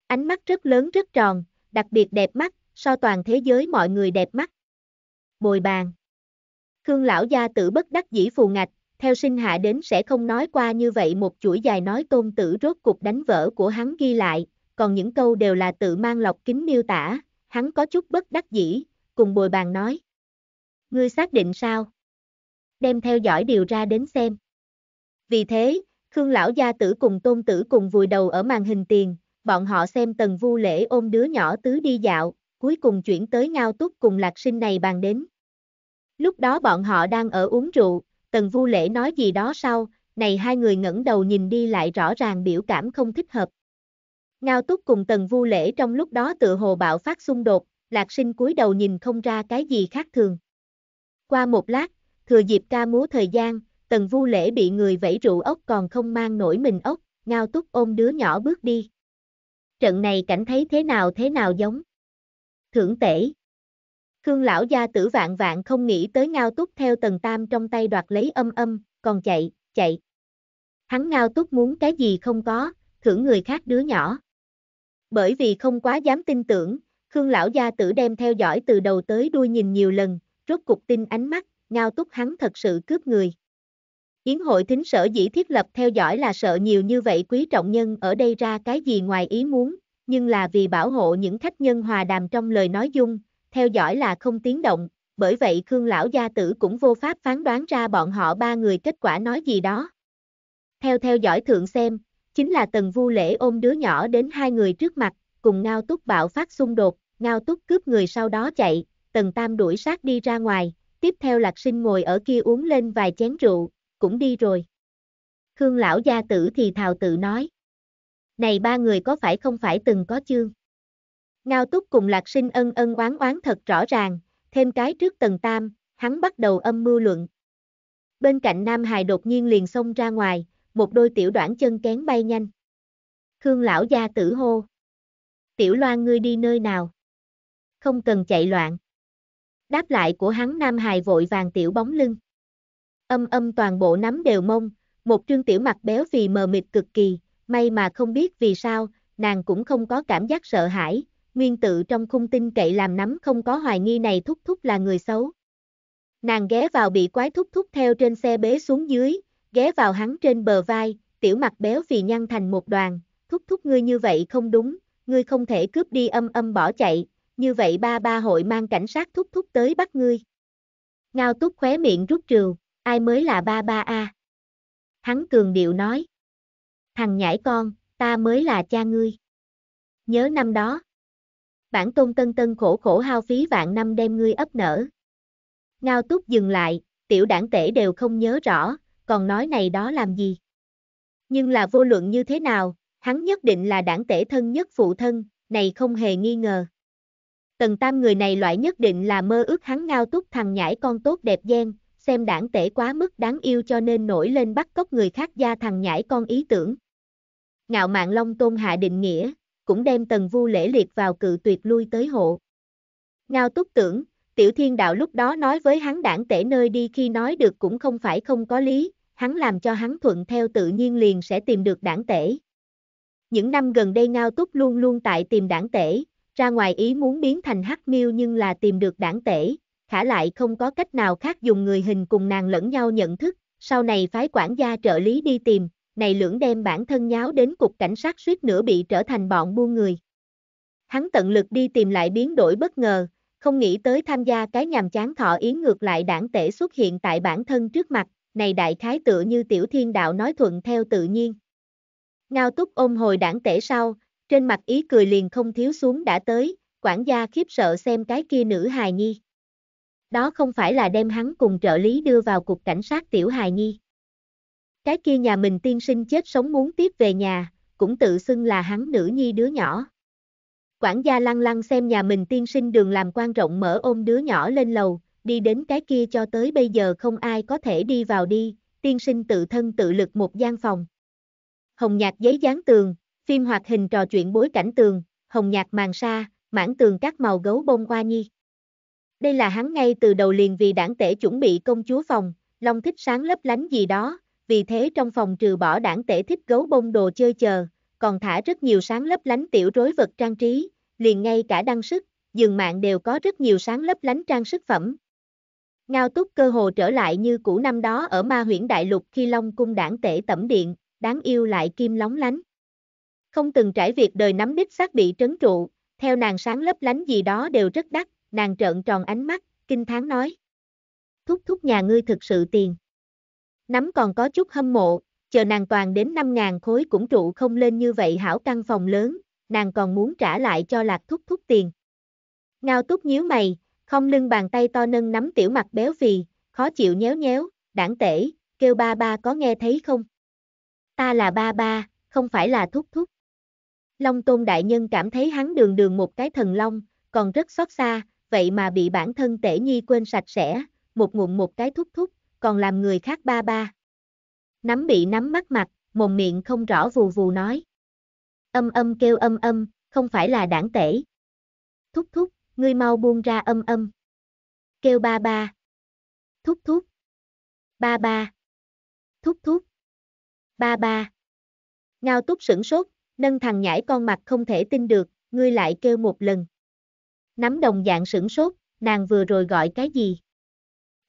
[SPEAKER 1] Ánh mắt rất lớn rất tròn, đặc biệt đẹp mắt, so toàn thế giới mọi người đẹp mắt bồi bàn. Khương lão gia tử bất đắc dĩ phù ngạch, theo sinh hạ đến sẽ không nói qua như vậy một chuỗi dài nói tôn tử rốt cục đánh vỡ của hắn ghi lại, còn những câu đều là tự mang lọc kính miêu tả, hắn có chút bất đắc dĩ, cùng bồi bàn nói. Ngươi xác định sao? Đem theo dõi điều ra đến xem. Vì thế, Khương lão gia tử cùng tôn tử cùng vùi đầu ở màn hình tiền, bọn họ xem tần vu lễ ôm đứa nhỏ tứ đi dạo, cuối cùng chuyển tới ngao túc cùng lạc sinh này bàn đến. Lúc đó bọn họ đang ở uống rượu, Tần Vu Lễ nói gì đó sau, này hai người ngẩng đầu nhìn đi lại rõ ràng biểu cảm không thích hợp. Ngao Túc cùng Tần Vu Lễ trong lúc đó tự hồ bạo phát xung đột, Lạc Sinh cúi đầu nhìn không ra cái gì khác thường. Qua một lát, thừa dịp ca múa thời gian, Tần Vu Lễ bị người vẫy rượu ốc còn không mang nổi mình ốc, Ngao Túc ôm đứa nhỏ bước đi. Trận này cảnh thấy thế nào thế nào giống. Thưởng tể. Khương lão gia tử vạn vạn không nghĩ tới ngao túc theo tần tam trong tay đoạt lấy âm âm, còn chạy, chạy. Hắn ngao túc muốn cái gì không có, thử người khác đứa nhỏ. Bởi vì không quá dám tin tưởng, Khương lão gia tử đem theo dõi từ đầu tới đuôi nhìn nhiều lần, rốt cục tin ánh mắt, ngao túc hắn thật sự cướp người. Yến hội thính sở dĩ thiết lập theo dõi là sợ nhiều như vậy quý trọng nhân ở đây ra cái gì ngoài ý muốn, nhưng là vì bảo hộ những khách nhân hòa đàm trong lời nói dung, theo dõi là không tiến động, bởi vậy Khương lão gia tử cũng vô pháp phán đoán ra bọn họ ba người kết quả nói gì đó. Theo theo dõi thượng xem, chính là tần vu lễ ôm đứa nhỏ đến hai người trước mặt, cùng ngao túc bạo phát xung đột, ngao túc cướp người sau đó chạy, tần tam đuổi sát đi ra ngoài, tiếp theo lạc sinh ngồi ở kia uống lên vài chén rượu, cũng đi rồi. Khương lão gia tử thì thào tự nói. Này ba người có phải không phải từng có chương? Ngao túc cùng lạc sinh ân ân oán oán thật rõ ràng, thêm cái trước tầng tam, hắn bắt đầu âm mưu luận. Bên cạnh Nam Hài đột nhiên liền xông ra ngoài, một đôi tiểu đoạn chân kén bay nhanh. Khương lão gia tử hô. Tiểu loan ngươi đi nơi nào? Không cần chạy loạn. Đáp lại của hắn Nam Hài vội vàng tiểu bóng lưng. Âm âm toàn bộ nắm đều mông, một trương tiểu mặt béo vì mờ mịt cực kỳ, may mà không biết vì sao, nàng cũng không có cảm giác sợ hãi, nguyên tự trong khung tinh cậy làm nắm không có hoài nghi này thúc thúc là người xấu. Nàng ghé vào bị quái thúc thúc theo trên xe bế xuống dưới, ghé vào hắn trên bờ vai, tiểu mặt béo vì nhăn thành một đoàn, thúc thúc ngươi như vậy không đúng, ngươi không thể cướp đi âm âm bỏ chạy, như vậy ba ba hội mang cảnh sát thúc thúc tới bắt ngươi. Ngao túc khóe miệng rút trừ, ai mới là ba ba a? Hắn cường điệu nói. Thằng nhãi con, ta mới là cha ngươi. Nhớ năm đó bản tôn tân tân khổ khổ hao phí vạn năm đem ngươi ấp nở. Ngao túc dừng lại, tiểu đảng tể đều không nhớ rõ, còn nói này đó làm gì. Nhưng là vô luận như thế nào, hắn nhất định là đảng tể thân nhất phụ thân, này không hề nghi ngờ. Tần tam người này loại nhất định là mơ ước hắn ngao túc thằng nhãi con tốt đẹp gian xem đảng tể quá mức đáng yêu cho nên nổi lên bắt cóc người khác gia thằng nhãi con ý tưởng. Ngạo mạn long tôn hạ định nghĩa, cũng đem tần vu lễ liệt vào cự tuyệt lui tới hộ. Ngao túc tưởng, tiểu thiên đạo lúc đó nói với hắn đảng tể nơi đi khi nói được cũng không phải không có lý, hắn làm cho hắn thuận theo tự nhiên liền sẽ tìm được đảng tể. Những năm gần đây Ngao Túc luôn luôn tại tìm đảng tể, ra ngoài ý muốn biến thành hắc miêu nhưng là tìm được đảng tể, khả lại không có cách nào khác dùng người hình cùng nàng lẫn nhau nhận thức, sau này phái quản gia trợ lý đi tìm, này lưỡng đem bản thân nháo đến cục cảnh sát suýt nữa bị trở thành bọn buôn người. Hắn tận lực đi tìm lại biến đổi bất ngờ, không nghĩ tới tham gia cái nhàm chán thọ yến ngược lại đảng tể xuất hiện tại bản thân trước mặt, này đại khái tựa như tiểu thiên đạo nói thuận theo tự nhiên. Ngao túc ôm hồi đảng tể sau, trên mặt ý cười liền không thiếu xuống đã tới, quản gia khiếp sợ xem cái kia nữ hài nhi. Đó không phải là đem hắn cùng trợ lý đưa vào cục cảnh sát tiểu hài nhi. Cái kia nhà mình tiên sinh chết sống muốn tiếp về nhà, cũng tự xưng là hắn nữ nhi đứa nhỏ. Quản gia lăng lăng xem nhà mình tiên sinh đường làm quan rộng mở ôm đứa nhỏ lên lầu, đi đến cái kia cho tới bây giờ không ai có thể đi vào đi, tiên sinh tự thân tự lực một gian phòng. Hồng nhạc giấy dán tường, phim hoạt hình trò chuyện bối cảnh tường, hồng nhạc màn sa, mảng tường các màu gấu bông hoa nhi. Đây là hắn ngay từ đầu liền vì đảng tể chuẩn bị công chúa phòng, long thích sáng lấp lánh gì đó, vì thế trong phòng trừ bỏ đảng tể thích gấu bông đồ chơi chờ, còn thả rất nhiều sáng lấp lánh tiểu rối vật trang trí, liền ngay cả đăng sức, giường mạng đều có rất nhiều sáng lấp lánh trang sức phẩm. Ngao túc cơ hồ trở lại như cũ năm đó ở ma huyễn đại lục khi Long cung đảng tể tẩm điện, đáng yêu lại kim lóng lánh. Không từng trải việc đời nắm đích xác bị trấn trụ, theo nàng sáng lấp lánh gì đó đều rất đắt, nàng trợn tròn ánh mắt, kinh thán nói. Thúc thúc nhà ngươi thực sự tiền nắm còn có chút hâm mộ, chờ nàng toàn đến 5.000 khối cũng trụ không lên như vậy hảo căn phòng lớn, nàng còn muốn trả lại cho lạc thúc thúc tiền. Ngao túc nhíu mày, không lưng bàn tay to nâng nắm tiểu mặt béo phì, khó chịu nhéo nhéo, đảng tể, kêu ba ba có nghe thấy không? Ta là ba ba, không phải là thúc thúc. Long tôn đại nhân cảm thấy hắn đường đường một cái thần long, còn rất xót xa, vậy mà bị bản thân tể nhi quên sạch sẽ, một ngụm một cái thúc thúc, còn làm người khác ba ba. Nắm bị nắm mắt mặt, mồm miệng không rõ vù vù nói. Âm âm kêu âm âm, không phải là đảng tể. Thúc thúc, ngươi mau buông ra âm âm. Kêu ba ba. Thúc thúc. Ba ba. Thúc thúc. Ba ba. Ngao túc sửng sốt, nâng thằng nhãi con mặt không thể tin được, ngươi lại kêu một lần. Nắm đồng dạng sửng sốt, nàng vừa rồi gọi cái gì?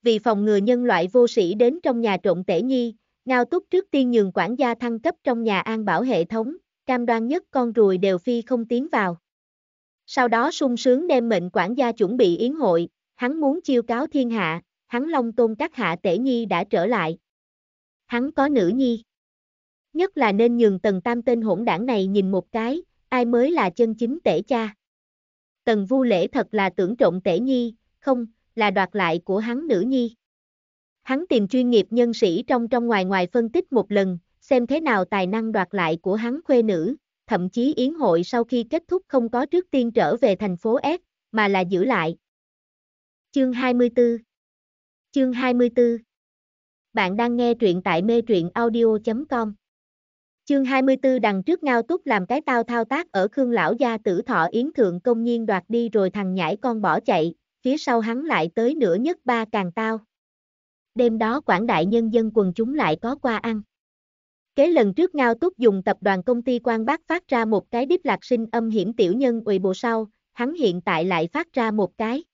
[SPEAKER 1] vì phòng ngừa nhân loại vô sĩ đến trong nhà trộn tể nhi, ngao túc trước tiên nhường quản gia thăng cấp trong nhà an bảo hệ thống, cam đoan nhất con ruồi đều phi không tiến vào. Sau đó sung sướng đem mệnh quản gia chuẩn bị yến hội, hắn muốn chiêu cáo thiên hạ, hắn long tôn các hạ tể nhi đã trở lại. Hắn có nữ nhi. Nhất là nên nhường tần tam tên hỗn đảng này nhìn một cái, ai mới là chân chính tể cha. Tần vu lễ thật là tưởng trộn tể nhi, không, là đoạt lại của hắn nữ nhi. Hắn tìm chuyên nghiệp nhân sĩ trong trong ngoài ngoài phân tích một lần, xem thế nào tài năng đoạt lại của hắn khuê nữ, thậm chí yến hội sau khi kết thúc không có trước tiên trở về thành phố S, mà là giữ lại. Chương 24 Chương 24 Bạn đang nghe truyện tại mê truyện audio.com Chương 24 đằng trước ngao túc làm cái tao thao tác ở Khương Lão Gia tử thọ yến thượng công nhiên đoạt đi rồi thằng nhãi con bỏ chạy, phía sau hắn lại tới nửa nhất ba càng tao. Đêm đó quảng đại nhân dân quần chúng lại có qua ăn. Kế lần trước Ngao Túc dùng tập đoàn công ty quan Bác phát ra một cái điếp lạc sinh âm hiểm tiểu nhân ủy bộ sau, hắn hiện tại lại phát ra một cái.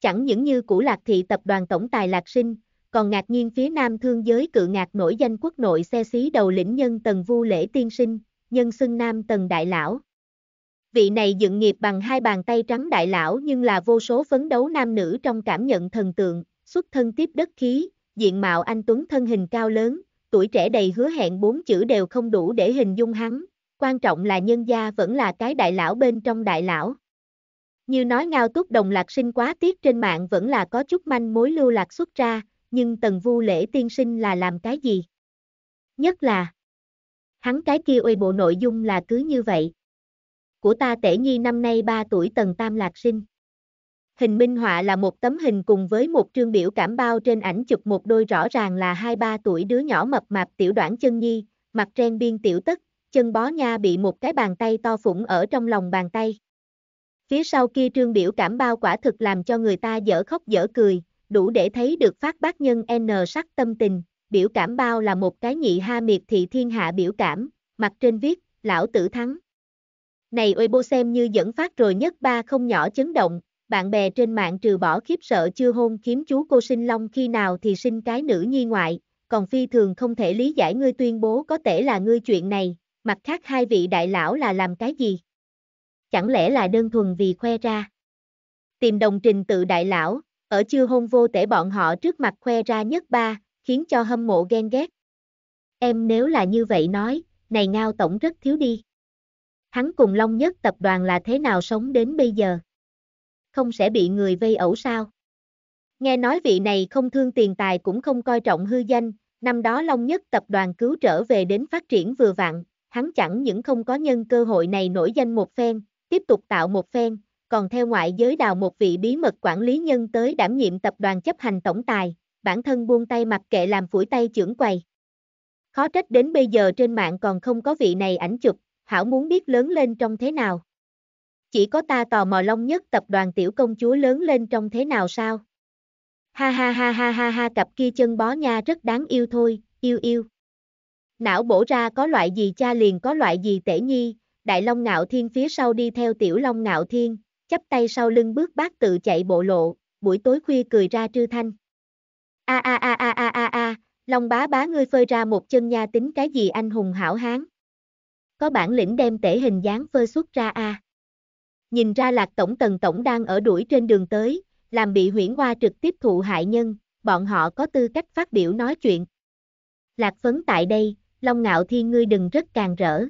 [SPEAKER 1] Chẳng những như cũ lạc thị tập đoàn tổng tài lạc sinh, còn ngạc nhiên phía nam thương giới cự ngạc nổi danh quốc nội xe xí đầu lĩnh nhân tần vu lễ tiên sinh, nhân xưng nam tần đại lão, vị này dựng nghiệp bằng hai bàn tay trắng đại lão nhưng là vô số phấn đấu nam nữ trong cảm nhận thần tượng, xuất thân tiếp đất khí, diện mạo anh Tuấn thân hình cao lớn, tuổi trẻ đầy hứa hẹn bốn chữ đều không đủ để hình dung hắn, quan trọng là nhân gia vẫn là cái đại lão bên trong đại lão. Như nói ngao túc đồng lạc sinh quá tiếc trên mạng vẫn là có chút manh mối lưu lạc xuất ra, nhưng tần vu lễ tiên sinh là làm cái gì? Nhất là, hắn cái kia uy bộ nội dung là cứ như vậy của ta tể nhi năm nay 3 tuổi tần tam lạc sinh. Hình minh họa là một tấm hình cùng với một trương biểu cảm bao trên ảnh chụp một đôi rõ ràng là 2-3 tuổi đứa nhỏ mập mạp tiểu đoạn chân nhi, mặt ren biên tiểu tất, chân bó nha bị một cái bàn tay to phủng ở trong lòng bàn tay. Phía sau kia trương biểu cảm bao quả thực làm cho người ta dở khóc dở cười, đủ để thấy được phát bác nhân N sắc tâm tình, biểu cảm bao là một cái nhị ha miệt thị thiên hạ biểu cảm, mặt trên viết, lão tử thắng. Này Weibo xem như dẫn phát rồi nhất ba không nhỏ chấn động, bạn bè trên mạng trừ bỏ khiếp sợ chưa hôn kiếm chú cô sinh long khi nào thì sinh cái nữ nhi ngoại, còn phi thường không thể lý giải ngươi tuyên bố có thể là ngươi chuyện này, mặt khác hai vị đại lão là làm cái gì? Chẳng lẽ là đơn thuần vì khoe ra? Tìm đồng trình tự đại lão, ở chưa hôn vô tể bọn họ trước mặt khoe ra nhất ba, khiến cho hâm mộ ghen ghét. Em nếu là như vậy nói, này ngao tổng rất thiếu đi. Hắn cùng Long Nhất tập đoàn là thế nào sống đến bây giờ? Không sẽ bị người vây ẩu sao? Nghe nói vị này không thương tiền tài cũng không coi trọng hư danh, năm đó Long Nhất tập đoàn cứu trở về đến phát triển vừa vặn, hắn chẳng những không có nhân cơ hội này nổi danh một phen, tiếp tục tạo một phen, còn theo ngoại giới đào một vị bí mật quản lý nhân tới đảm nhiệm tập đoàn chấp hành tổng tài, bản thân buông tay mặc kệ làm phủi tay trưởng quầy. Khó trách đến bây giờ trên mạng còn không có vị này ảnh chụp, hảo muốn biết lớn lên trong thế nào. Chỉ có ta tò mò long nhất tập đoàn tiểu công chúa lớn lên trong thế nào sao? Ha ha ha ha ha ha cặp kia chân bó nha rất đáng yêu thôi, yêu yêu. Não bổ ra có loại gì cha liền có loại gì tể nhi, đại long ngạo thiên phía sau đi theo tiểu long ngạo thiên, chắp tay sau lưng bước bác tự chạy bộ lộ, buổi tối khuya cười ra trư thanh. A a a a a a a, long bá bá ngươi phơi ra một chân nha tính cái gì anh hùng hảo hán có bản lĩnh đem tể hình dáng phơi xuất ra a. À. Nhìn ra lạc tổng tần tổng đang ở đuổi trên đường tới, làm bị huyễn hoa trực tiếp thụ hại nhân, bọn họ có tư cách phát biểu nói chuyện. Lạc phấn tại đây, Long Ngạo Thiên ngươi đừng rất càng rỡ.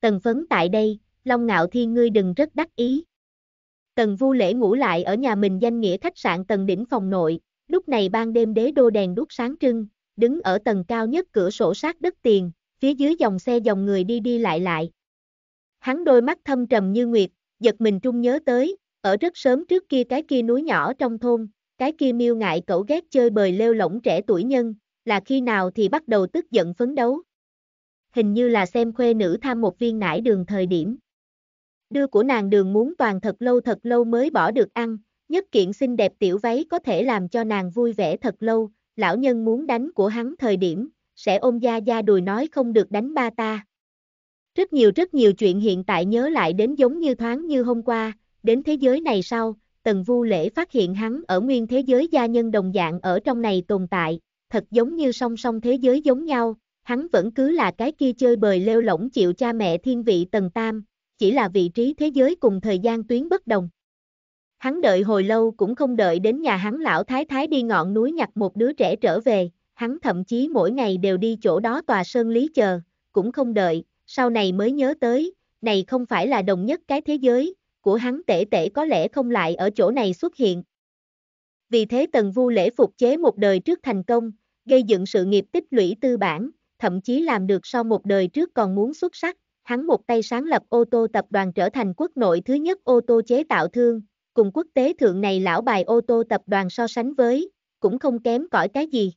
[SPEAKER 1] Tần phấn tại đây, Long Ngạo Thiên ngươi đừng rất đắc ý. Tần Vu Lễ ngủ lại ở nhà mình danh nghĩa khách sạn Tần Đỉnh phòng nội, lúc này ban đêm đế đô đèn đuốc sáng trưng, đứng ở tầng cao nhất cửa sổ sát đất tiền, phía dưới dòng xe dòng người đi đi lại lại. Hắn đôi mắt thâm trầm như nguyệt, giật mình trung nhớ tới, ở rất sớm trước kia cái kia núi nhỏ trong thôn, cái kia miêu ngại cẩu ghét chơi bời lêu lỏng trẻ tuổi nhân, là khi nào thì bắt đầu tức giận phấn đấu. Hình như là xem khuê nữ tham một viên nải đường thời điểm. Đưa của nàng đường muốn toàn thật lâu thật lâu mới bỏ được ăn, nhất kiện xinh đẹp tiểu váy có thể làm cho nàng vui vẻ thật lâu, lão nhân muốn đánh của hắn thời điểm, sẽ ôm Gia Gia đùi nói không được đánh ba ta. Rất nhiều rất nhiều chuyện hiện tại nhớ lại đến giống như thoáng như hôm qua, đến thế giới này sau, Tần Vu Lễ phát hiện hắn ở nguyên thế giới gia nhân đồng dạng ở trong này tồn tại, thật giống như song song thế giới giống nhau, hắn vẫn cứ là cái kia chơi bời lêu lỏng chịu cha mẹ thiên vị Tần Tam, chỉ là vị trí thế giới cùng thời gian tuyến bất đồng. Hắn đợi hồi lâu cũng không đợi đến nhà hắn lão thái thái đi ngọn núi nhặt một đứa trẻ trở về, hắn thậm chí mỗi ngày đều đi chỗ đó tòa sơn lý chờ, cũng không đợi, sau này mới nhớ tới, này không phải là đồng nhất cái thế giới, của hắn tể tể có lẽ không lại ở chỗ này xuất hiện. Vì thế Tần Vu lễ phục chế một đời trước thành công, gây dựng sự nghiệp tích lũy tư bản, thậm chí làm được sau một đời trước còn muốn xuất sắc, hắn một tay sáng lập ô tô tập đoàn trở thành quốc nội thứ nhất ô tô chế tạo thương, cùng quốc tế thượng này lão bài ô tô tập đoàn so sánh với, cũng không kém cỏi cái gì.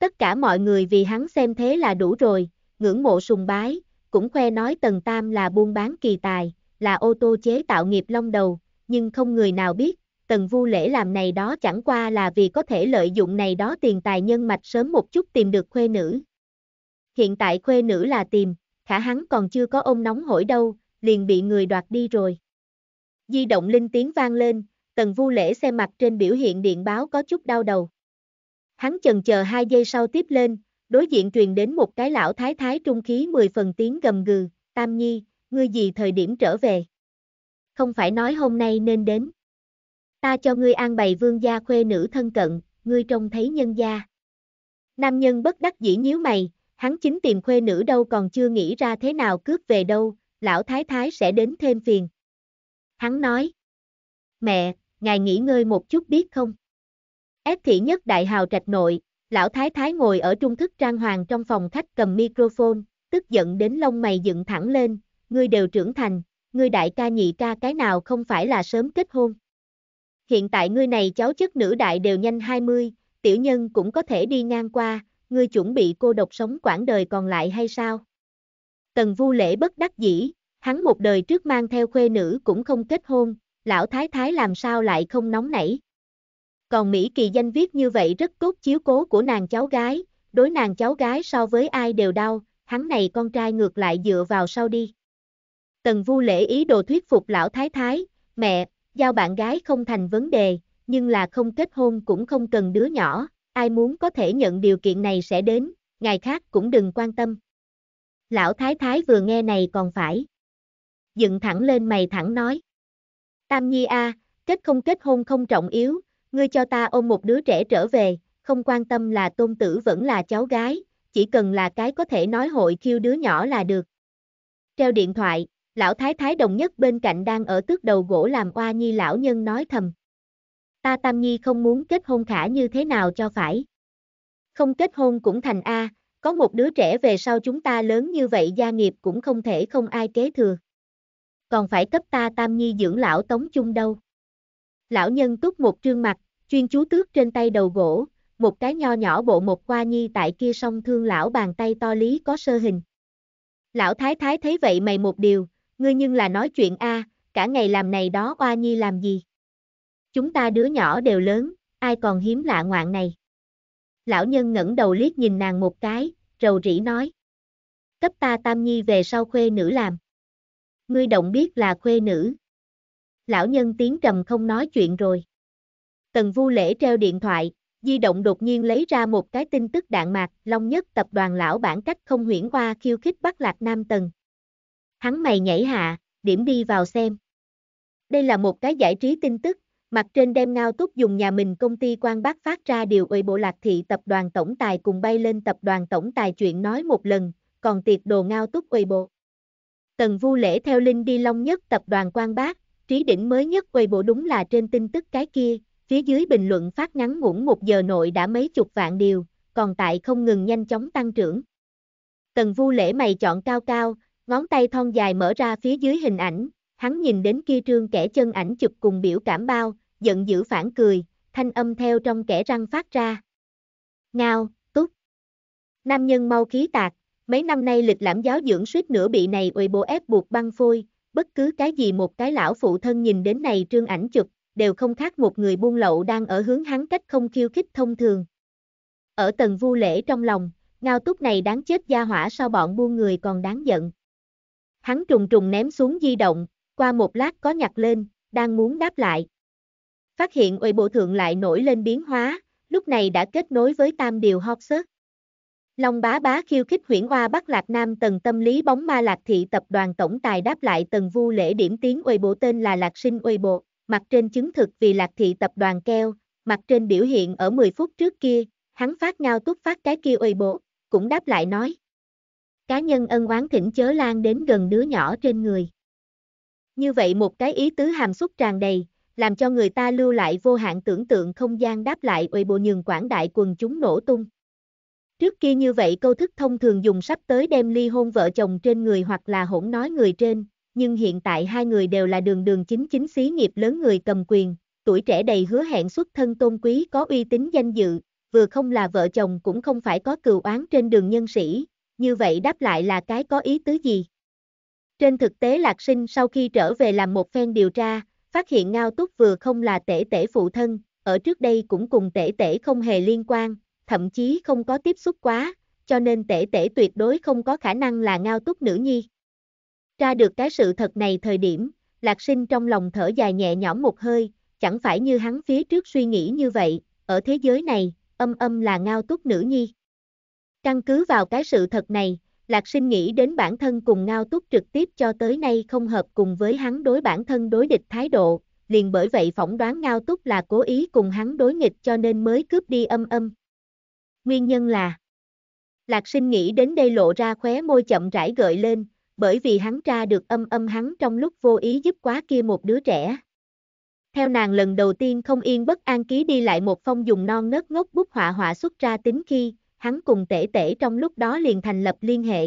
[SPEAKER 1] Tất cả mọi người vì hắn xem thế là đủ rồi, ngưỡng mộ sùng bái, cũng khoe nói Tần Tam là buôn bán kỳ tài, là ô tô chế tạo nghiệp long đầu, nhưng không người nào biết, Tần Vu Lễ làm này đó chẳng qua là vì có thể lợi dụng này đó tiền tài nhân mạch sớm một chút tìm được khuê nữ. Hiện tại khuê nữ là tìm, khả hắn còn chưa có ôm nóng hổi đâu, liền bị người đoạt đi rồi. Di động linh tiếng vang lên, Tần Vu Lễ xem mặt trên biểu hiện điện báo có chút đau đầu. Hắn chần chờ hai giây sau tiếp lên, đối diện truyền đến một cái lão thái thái trung khí 10 phần tiếng gầm gừ, Tam Nhi, ngươi gì thời điểm trở về? Không phải nói hôm nay nên đến. Ta cho ngươi an bày vương gia khuê nữ thân cận, ngươi trông thấy nhân gia. Nam nhân bất đắc dĩ nhíu mày, hắn chính tìm khuê nữ đâu còn chưa nghĩ ra thế nào cướp về đâu, lão thái thái sẽ đến thêm phiền. Hắn nói, mẹ, ngài nghỉ ngơi một chút biết không? Ép thị nhất đại hào trạch nội, lão thái thái ngồi ở trung thức trang hoàng trong phòng khách cầm microphone, tức giận đến lông mày dựng thẳng lên, ngươi đều trưởng thành, ngươi đại ca nhị ca cái nào không phải là sớm kết hôn. Hiện tại ngươi này cháu chất nữ đại đều nhanh 20, tiểu nhân cũng có thể đi ngang qua, ngươi chuẩn bị cô độc sống quãng đời còn lại hay sao? Tần Vu Lễ bất đắc dĩ, hắn một đời trước mang theo khuê nữ cũng không kết hôn, lão thái thái làm sao lại không nóng nảy? Còn Mỹ Kỳ danh viết như vậy rất tốt chiếu cố của nàng cháu gái, đối nàng cháu gái so với ai đều đau, hắn này con trai ngược lại dựa vào sau đi. Tần Vu Lễ ý đồ thuyết phục lão thái thái, mẹ, giao bạn gái không thành vấn đề, nhưng là không kết hôn cũng không cần đứa nhỏ, ai muốn có thể nhận điều kiện này sẽ đến, ngày khác cũng đừng quan tâm. Lão thái thái vừa nghe này còn phải. Dựng thẳng lên mày thẳng nói. Tam Nhi A, à, kết không kết hôn không trọng yếu, Ngươi cho ta ôm một đứa trẻ trở về, không quan tâm là tôn tử vẫn là cháu gái, chỉ cần là cái có thể nói hội khiêu đứa nhỏ là được. Treo điện thoại, lão thái thái đồng nhất bên cạnh đang ở tước đầu gỗ làm oa nhi lão nhân nói thầm. Ta Tam Nhi không muốn kết hôn khả như thế nào cho phải. Không kết hôn cũng thành A, có một đứa trẻ về sau chúng ta lớn như vậy gia nghiệp cũng không thể không ai kế thừa. Còn phải cấp ta Tam Nhi dưỡng lão tống chung đâu. Lão nhân túc một trương mặt, chuyên chú tước trên tay đầu gỗ, một cái nho nhỏ bộ một qua nhi tại kia song thương lão bàn tay to lý có sơ hình. Lão thái thái thấy vậy mày một điều, ngươi nhưng là nói chuyện a, cả ngày làm này đó qua nhi làm gì? Chúng ta đứa nhỏ đều lớn, ai còn hiếm lạ ngoạn này. Lão nhân ngẩng đầu liếc nhìn nàng một cái, rầu rĩ nói. Cấp ta tam nhi về sau khuê nữ làm. Ngươi động biết là khuê nữ lão nhân tiếng trầm không nói chuyện rồi. Tần Vu Lễ treo điện thoại, di động đột nhiên lấy ra một cái tin tức đạn mạc, Long Nhất tập đoàn lão bản cách không huyễn hoa khiêu khích bắt lạc Nam Tần. Hắn mày nhảy hạ, điểm đi vào xem. Đây là một cái giải trí tin tức, mặt trên đem ngao túc dùng nhà mình công ty quan bác phát ra điều ủy bộ lạc thị tập đoàn tổng tài cùng bay lên tập đoàn tổng tài chuyện nói một lần, còn tiệc đồ ngao túc ủy bộ. Tần Vu Lễ theo Linh đi Long Nhất tập đoàn quan bác, trí đỉnh mới nhất bộ đúng là trên tin tức cái kia, phía dưới bình luận phát ngắn ngủn một giờ nội đã mấy chục vạn điều, còn tại không ngừng nhanh chóng tăng trưởng. Tần vu lễ mày chọn cao cao, ngón tay thon dài mở ra phía dưới hình ảnh, hắn nhìn đến kia trương kẻ chân ảnh chụp cùng biểu cảm bao, giận dữ phản cười, thanh âm theo trong kẻ răng phát ra. Ngao, túc. Nam nhân mau khí tạc, mấy năm nay lịch lãm giáo dưỡng suýt nữa bị này uy bộ ép buộc băng phôi, bất cứ cái gì một cái lão phụ thân nhìn đến này trương ảnh chụp, đều không khác một người buôn lậu đang ở hướng hắn cách không khiêu khích thông thường. Ở tầng vu lễ trong lòng, ngao túc này đáng chết gia hỏa sao bọn buôn người còn đáng giận. Hắn trùng trùng ném xuống di động, qua một lát có nhặt lên, đang muốn đáp lại. Phát hiện ủy bộ thượng lại nổi lên biến hóa, lúc này đã kết nối với tam điều hot search. Long bá bá khiêu khích huyển hoa Bắc Lạc Nam tầng tâm lý bóng ma Lạc thị tập đoàn tổng tài đáp lại tầng vu lễ điểm tiếng uy bộ tên là Lạc sinh uy bộ, mặt trên chứng thực vì Lạc thị tập đoàn keo, mặt trên biểu hiện ở 10 phút trước kia, hắn phát ngao túc phát cái kia uy bộ, cũng đáp lại nói. Cá nhân ân oán thỉnh chớ lan đến gần đứa nhỏ trên người. Như vậy một cái ý tứ hàm xúc tràn đầy, làm cho người ta lưu lại vô hạn tưởng tượng không gian đáp lại uy bộ nhường quảng đại quần chúng nổ tung. Trước kia như vậy câu thức thông thường dùng sắp tới đem ly hôn vợ chồng trên người hoặc là hỗn nói người trên, nhưng hiện tại hai người đều là đường đường chính chính xí nghiệp lớn người cầm quyền, tuổi trẻ đầy hứa hẹn xuất thân tôn quý có uy tín danh dự, vừa không là vợ chồng cũng không phải có cựu oán trên đường nhân sĩ, như vậy đáp lại là cái có ý tứ gì? Trên thực tế Lạc Sinh sau khi trở về làm một phen điều tra, phát hiện Ngao Túc vừa không là tể tể phụ thân, ở trước đây cũng cùng tể tể không hề liên quan, thậm chí không có tiếp xúc quá, cho nên tể tể tuyệt đối không có khả năng là ngao túc nữ nhi. Ra được cái sự thật này thời điểm, lạc sinh trong lòng thở dài nhẹ nhõm một hơi, chẳng phải như hắn phía trước suy nghĩ như vậy, ở thế giới này, âm âm là ngao túc nữ nhi. Căn cứ vào cái sự thật này, Lạc sinh nghĩ đến bản thân cùng ngao túc trực tiếp cho tới nay không hợp cùng với hắn đối bản thân đối địch thái độ, liền bởi vậy phỏng đoán ngao túc là cố ý cùng hắn đối nghịch cho nên mới cướp đi âm âm. Nguyên nhân là Lạc sinh nghĩ đến đây lộ ra khóe môi chậm rãi gợi lên, bởi vì hắn tra được âm âm hắn trong lúc vô ý giúp quá kia một đứa trẻ. Theo nàng lần đầu tiên không yên bất an ký đi lại một phong dùng non nớt ngốc bút họa họa xuất ra tính khi, hắn cùng tể tể trong lúc đó liền thành lập liên hệ.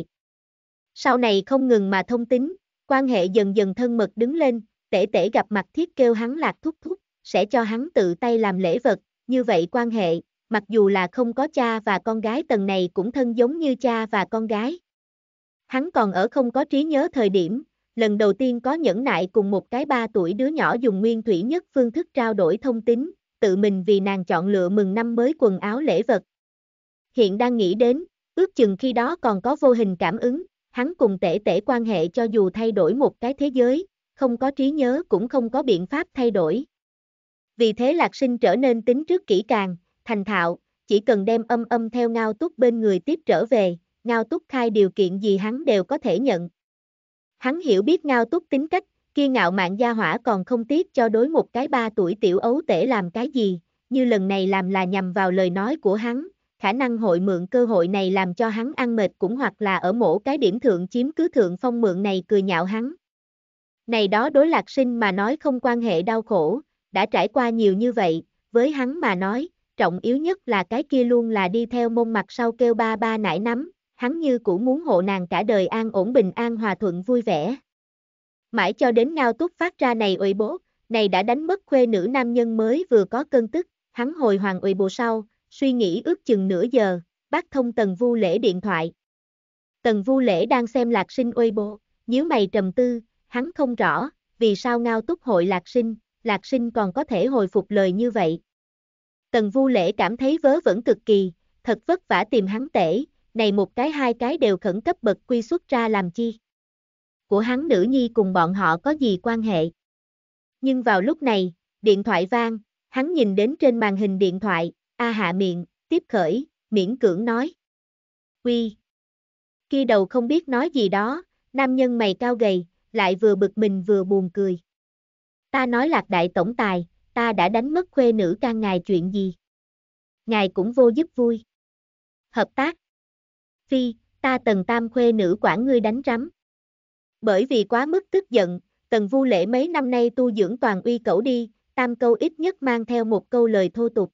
[SPEAKER 1] Sau này không ngừng mà thông tính, quan hệ dần dần thân mật đứng lên, tể tể gặp mặt thiết kêu hắn lạc thúc thúc, sẽ cho hắn tự tay làm lễ vật, như vậy quan hệ mặc dù là không có cha và con gái tầng này cũng thân giống như cha và con gái. Hắn còn ở không có trí nhớ thời điểm, lần đầu tiên có nhẫn nại cùng một cái ba tuổi đứa nhỏ dùng nguyên thủy nhất phương thức trao đổi thông tính, tự mình vì nàng chọn lựa mừng năm mới quần áo lễ vật. Hiện đang nghĩ đến, ước chừng khi đó còn có vô hình cảm ứng, hắn cùng tể tể quan hệ cho dù thay đổi một cái thế giới, không có trí nhớ cũng không có biện pháp thay đổi. Vì thế lạc sinh trở nên tính trước kỹ càng, thành thạo, chỉ cần đem âm âm theo ngao túc bên người tiếp trở về, ngao túc khai điều kiện gì hắn đều có thể nhận. Hắn hiểu biết ngao túc tính cách, kia ngạo mạn gia hỏa còn không tiếc cho đối một cái ba tuổi tiểu ấu tể làm cái gì, như lần này làm là nhằm vào lời nói của hắn, khả năng hội mượn cơ hội này làm cho hắn ăn mệt cũng hoặc là ở mổ cái điểm thượng chiếm cứ thượng phong mượn này cười nhạo hắn. Này đó đối lạc sinh mà nói không quan hệ đau khổ, đã trải qua nhiều như vậy, với hắn mà nói, trọng yếu nhất là cái kia luôn là đi theo môn mặt sau kêu ba ba nải nắm, hắn như cũng muốn hộ nàng cả đời an ổn bình an hòa thuận vui vẻ. Mãi cho đến ngao túc phát ra này ủy bố, này đã đánh mất khuê nữ nam nhân mới vừa có cơn tức, hắn hồi hoàng ủy bộ sau, suy nghĩ ước chừng nửa giờ, bác thông tần vu lễ điện thoại. Tần vu lễ đang xem lạc sinh uy bộ, nhíu mày trầm tư, hắn không rõ, vì sao ngao túc hội lạc sinh, lạc sinh còn có thể hồi phục lời như vậy, Tần Vu Lễ cảm thấy vớ vẫn cực kỳ, thật vất vả tìm hắn tể, này một cái hai cái đều khẩn cấp bật quy xuất ra làm chi. Của hắn nữ nhi cùng bọn họ có gì quan hệ. Nhưng vào lúc này, điện thoại vang, hắn nhìn đến trên màn hình điện thoại, A hạ miệng, tiếp khởi, miễn cưỡng nói. Quy. Khi đầu không biết nói gì đó, nam nhân mày cao gầy, lại vừa bực mình vừa buồn cười. Ta nói lạc đại tổng tài, ta đã đánh mất khuê nữ can ngài chuyện gì? Ngài cũng vô giúp vui. Hợp tác. Phi, ta tần tam khuê nữ quản ngươi đánh rắm. Bởi vì quá mức tức giận, tần vu lễ mấy năm nay tu dưỡng toàn uy cẩu đi, tam câu ít nhất mang theo một câu lời thô tục.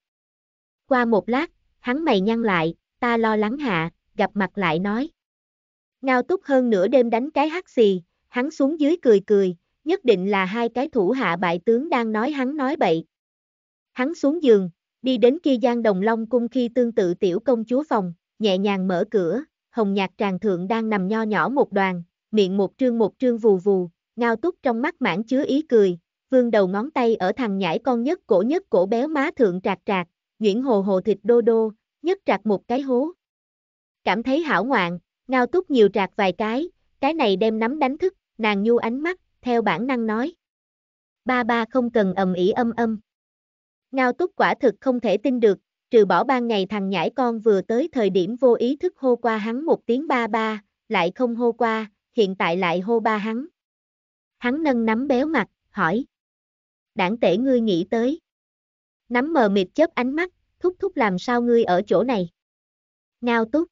[SPEAKER 1] Qua một lát, hắn mày nhăn lại, ta lo lắng hạ, gặp mặt lại nói. Ngao túc hơn nửa đêm đánh cái hắt xì, hắn xuống dưới cười cười, nhất định là hai cái thủ hạ bại tướng đang nói hắn nói bậy. Hắn xuống giường, đi đến kia gian đồng long cung khi tương tự tiểu công chúa phòng, nhẹ nhàng mở cửa, hồng nhạc tràng thượng đang nằm nho nhỏ một đoàn, miệng một trương một trương vù vù, ngao túc trong mắt mãn chứa ý cười, vương đầu ngón tay ở thằng nhãi con nhất cổ nhất cổ béo má thượng trạc trạc, nhuyễn hồ hồ thịt đô đô, nhất trạc một cái hố. Cảm thấy hảo ngoạn, ngao túc nhiều trạc vài cái, cái này đem nắm đánh thức, nàng nhu ánh mắt, theo bản năng nói. Ba ba không cần ầm ĩ âm âm. Ngao túc quả thực không thể tin được, trừ bỏ ban ngày thằng nhãi con vừa tới thời điểm vô ý thức hô qua hắn một tiếng ba ba, lại không hô qua, hiện tại lại hô ba hắn. Hắn nâng nắm béo mặt, hỏi. Đảng tể ngươi nghĩ tới. Nắm mờ mịt chớp ánh mắt, thúc thúc làm sao ngươi ở chỗ này. Ngao túc.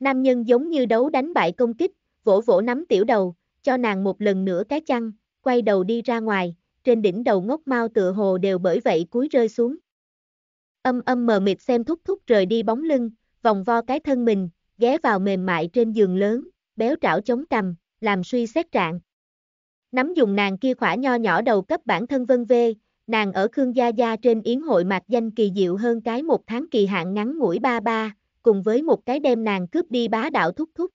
[SPEAKER 1] Nam nhân giống như đấu đánh bại công kích, vỗ vỗ nắm tiểu đầu, cho nàng một lần nữa cái chăn, quay đầu đi ra ngoài, trên đỉnh đầu ngốc mau tựa hồ đều bởi vậy cúi rơi xuống. Âm âm mờ mịt xem thúc thúc rời đi bóng lưng, vòng vo cái thân mình, ghé vào mềm mại trên giường lớn, béo trảo chống cằm, làm suy xét trạng. Nắm dùng nàng kia khỏa nho nhỏ đầu cấp bản thân vân vê, nàng ở Khương Gia Gia trên yến hội mạc danh kỳ diệu hơn cái một tháng kỳ hạn ngắn ngủi ba ba, cùng với một cái đem nàng cướp đi bá đạo thúc thúc.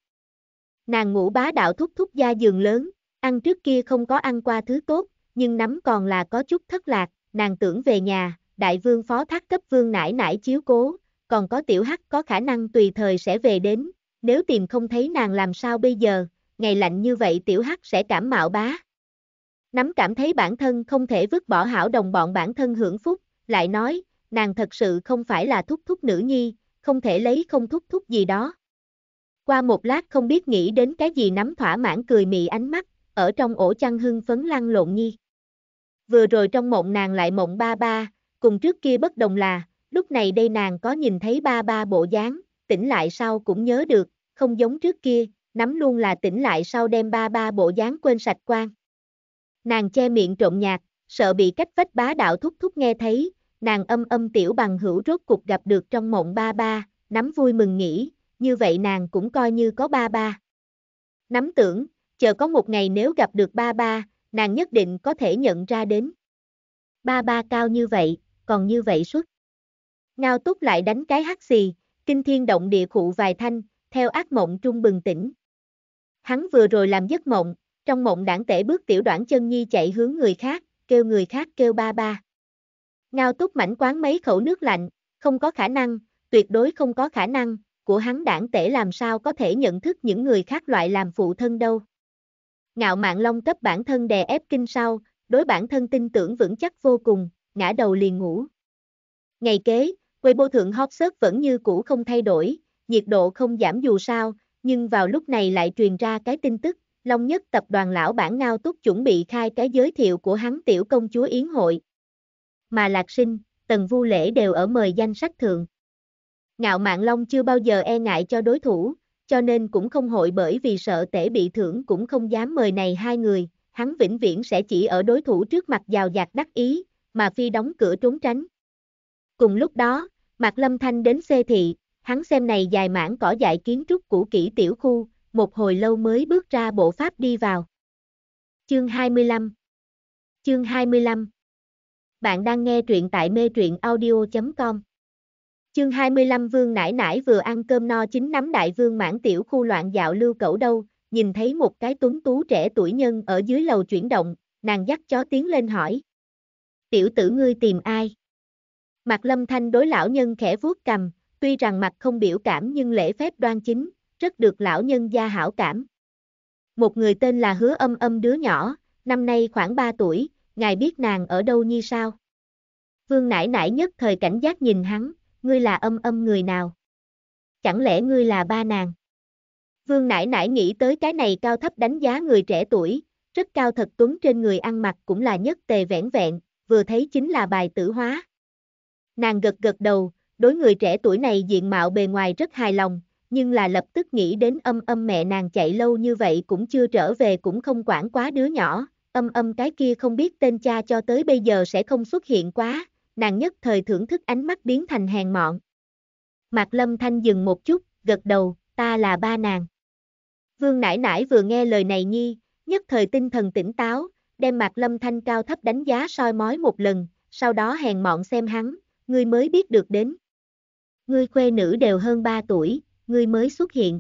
[SPEAKER 1] Nàng ngủ bá đạo thúc thúc da giường lớn, ăn trước kia không có ăn qua thứ tốt, nhưng nắm còn là có chút thất lạc, nàng tưởng về nhà, đại vương phó thác cấp vương nải nải chiếu cố, còn có tiểu hắc có khả năng tùy thời sẽ về đến, nếu tìm không thấy nàng làm sao bây giờ, ngày lạnh như vậy tiểu hắc sẽ cảm mạo bá. Nắm cảm thấy bản thân không thể vứt bỏ hảo đồng bọn bản thân hưởng phúc, lại nói, nàng thật sự không phải là thúc thúc nữ nhi, không thể lấy không thúc thúc gì đó. Qua một lát không biết nghĩ đến cái gì nắm thỏa mãn cười mị ánh mắt, ở trong ổ chăn hưng phấn lăn lộn nhi. Vừa rồi trong mộng nàng lại mộng ba ba, cùng trước kia bất đồng là, lúc này đây nàng có nhìn thấy ba ba bộ dáng, tỉnh lại sau cũng nhớ được, không giống trước kia, nắm luôn là tỉnh lại sau đem ba ba bộ dáng quên sạch quang. Nàng che miệng trộn nhạt sợ bị cách vách bá đạo thúc thúc nghe thấy, nàng âm âm tiểu bằng hữu rốt cục gặp được trong mộng ba ba, nắm vui mừng nghĩ, như vậy nàng cũng coi như có ba ba. Nắm tưởng, chờ có một ngày nếu gặp được ba ba, nàng nhất định có thể nhận ra đến. Ba ba cao như vậy, còn như vậy suốt. Ngao túc lại đánh cái hắc xì, kinh thiên động địa cụ vài thanh, theo ác mộng trung bừng tỉnh. Hắn vừa rồi làm giấc mộng, trong mộng đảng tể bước tiểu đoạn chân nhi chạy hướng người khác, kêu người khác kêu ba ba. Ngao túc mảnh quán mấy khẩu nước lạnh, không có khả năng, tuyệt đối không có khả năng, của hắn đảng tể làm sao có thể nhận thức những người khác loại làm phụ thân đâu. Ngạo mạn long cấp bản thân đè ép kinh sau, đối bản thân tin tưởng vững chắc vô cùng, ngã đầu liền ngủ. Ngày kế, quê bô thượng hot search vẫn như cũ không thay đổi, nhiệt độ không giảm dù sao, nhưng vào lúc này lại truyền ra cái tin tức, Long Nhất tập đoàn lão bản Ngao Túc chuẩn bị khai cái giới thiệu của hắn tiểu công chúa Yến hội. Mà Lạc Sinh, Tần Vu Lễ đều ở mời danh sách thượng. Ngạo Mạn Long chưa bao giờ e ngại cho đối thủ, cho nên cũng không hội bởi vì sợ tể bị thưởng cũng không dám mời này hai người, hắn vĩnh viễn sẽ chỉ ở đối thủ trước mặt giàu dạt đắc ý, mà phi đóng cửa trốn tránh. Cùng lúc đó, Mạc Lâm Thanh đến xê thị, hắn xem này dài mảng cỏ dại kiến trúc cũ kỹ tiểu khu, một hồi lâu mới bước ra bộ pháp đi vào. Chương 25 Chương 25 Bạn đang nghe truyện tại mê truyện audio.com Chương 25 Vương nải nải vừa ăn cơm no chính nắm đại vương mãn tiểu khu loạn dạo lưu cẩu đâu, nhìn thấy một cái tuấn tú trẻ tuổi nhân ở dưới lầu chuyển động, nàng dắt chó tiến lên hỏi. Tiểu tử ngươi tìm ai? Mặt lâm thanh đối lão nhân khẽ vuốt cầm, tuy rằng mặt không biểu cảm nhưng lễ phép đoan chính, rất được lão nhân gia hảo cảm. Một người tên là hứa âm âm đứa nhỏ, năm nay khoảng 3 tuổi, ngài biết nàng ở đâu như sao? Vương nải nải nhất thời cảnh giác nhìn hắn, ngươi là âm âm người nào? Chẳng lẽ ngươi là ba nàng? Vương nãi nãi nghĩ tới cái này cao thấp đánh giá người trẻ tuổi, rất cao thật tuấn trên người ăn mặc cũng là nhất tề vẻn vẹn, vừa thấy chính là bài tử hóa. Nàng gật gật đầu, đối người trẻ tuổi này diện mạo bề ngoài rất hài lòng, nhưng là lập tức nghĩ đến âm âm mẹ nàng chạy lâu như vậy cũng chưa trở về cũng không quản quá đứa nhỏ, âm âm cái kia không biết tên cha cho tới bây giờ sẽ không xuất hiện quá, nàng nhất thời thưởng thức ánh mắt biến thành hèn mọn. Mạc Lâm Thanh dừng một chút, gật đầu, ta là ba nàng. Vương nãi nãi vừa nghe lời này nhi, nhất thời tinh thần tỉnh táo, đem Mạc Lâm Thanh cao thấp đánh giá soi mói một lần, sau đó hèn mọn xem hắn, ngươi mới biết được đến. Ngươi quê nữ đều hơn 3 tuổi, ngươi mới xuất hiện.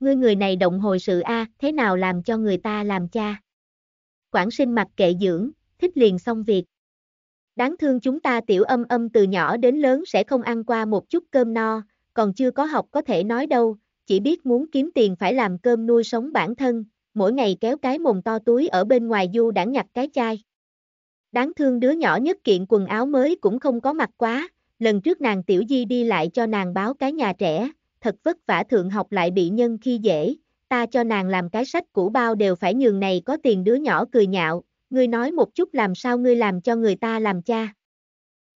[SPEAKER 1] Ngươi người này động hồi sự A, thế nào làm cho người ta làm cha? Quảng sinh mặc kệ dưỡng, thích liền xong việc. Đáng thương chúng ta tiểu âm âm từ nhỏ đến lớn sẽ không ăn qua một chút cơm no, còn chưa có học có thể nói đâu, chỉ biết muốn kiếm tiền phải làm cơm nuôi sống bản thân, mỗi ngày kéo cái mồm to túi ở bên ngoài du đãng nhặt cái chai. Đáng thương đứa nhỏ nhất kiện quần áo mới cũng không có mặt quá, lần trước nàng tiểu di đi lại cho nàng báo cái nhà trẻ, thật vất vả thượng học lại bị nhân khi dễ, ta cho nàng làm cái sách cũ bao đều phải nhường này có tiền đứa nhỏ cười nhạo, ngươi nói một chút làm sao ngươi làm cho người ta làm cha.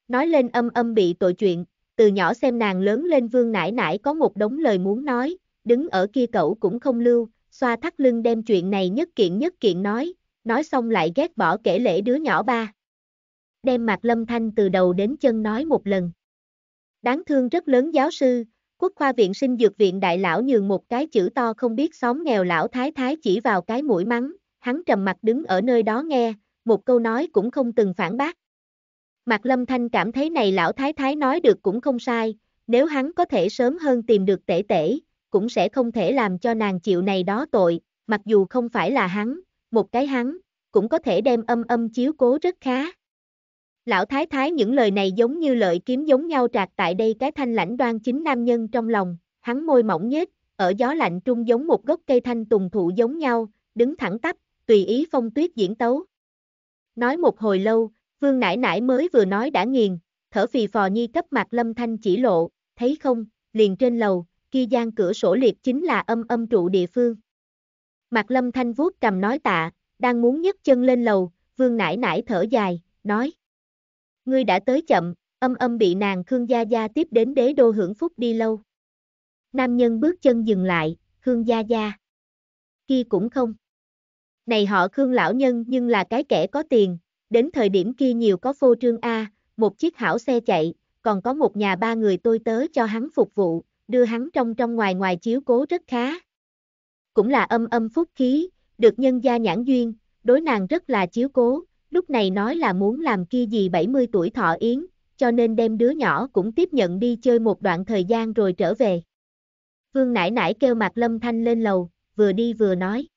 [SPEAKER 1] Nói lên âm âm bị tội chuyện, từ nhỏ xem nàng lớn lên vương nải nải có một đống lời muốn nói, đứng ở kia cậu cũng không lưu, xoa thắt lưng đem chuyện này nhất kiện nhất kiện nói, nói xong lại ghét bỏ kể lễ đứa nhỏ ba. Đem mặt lâm thanh từ đầu đến chân nói một lần. Đáng thương rất lớn giáo sư, quốc khoa viện sinh dược viện đại lão nhường một cái chữ to không biết xóm nghèo lão thái thái chỉ vào cái mũi mắng, hắn trầm mặt đứng ở nơi đó nghe, một câu nói cũng không từng phản bác. Mạc Lâm Thanh cảm thấy này lão thái thái nói được cũng không sai, nếu hắn có thể sớm hơn tìm được tể tể, cũng sẽ không thể làm cho nàng chịu này đó tội, mặc dù không phải là hắn, một cái hắn, cũng có thể đem âm âm chiếu cố rất khá. Lão thái thái những lời này giống như lợi kiếm giống nhau trạc tại đây cái thanh lãnh đoan chính nam nhân trong lòng, hắn môi mỏng nhếch, ở gió lạnh trung giống một gốc cây thanh tùng thụ giống nhau, đứng thẳng tắp, tùy ý phong tuyết diễn tấu. Nói một hồi lâu, vương nãi nãi mới vừa nói đã nghiền, thở phì phò nhi cấp mặt lâm thanh chỉ lộ, thấy không, liền trên lầu, kia gian cửa sổ liệt chính là âm âm trụ địa phương. Mặt lâm thanh vuốt cầm nói tạ, đang muốn nhấc chân lên lầu, vương nãi nãi thở dài, nói. Ngươi đã tới chậm, âm âm bị nàng Khương Gia Gia tiếp đến đế đô hưởng phúc đi lâu. Nam nhân bước chân dừng lại, Khương Gia Gia. Kia cũng không. Này họ Khương lão nhân nhưng là cái kẻ có tiền, đến thời điểm kia nhiều có phô trương A, một chiếc hảo xe chạy, còn có một nhà ba người tôi tớ cho hắn phục vụ, đưa hắn trong trong ngoài ngoài chiếu cố rất khá. Cũng là âm âm phúc khí, được nhân gia nhãn duyên, đối nàng rất là chiếu cố, lúc này nói là muốn làm kia gì 70 tuổi thọ yến, cho nên đem đứa nhỏ cũng tiếp nhận đi chơi một đoạn thời gian rồi trở về. Vương nải nải kêu mặt Lâm Thanh lên lầu, vừa đi vừa nói.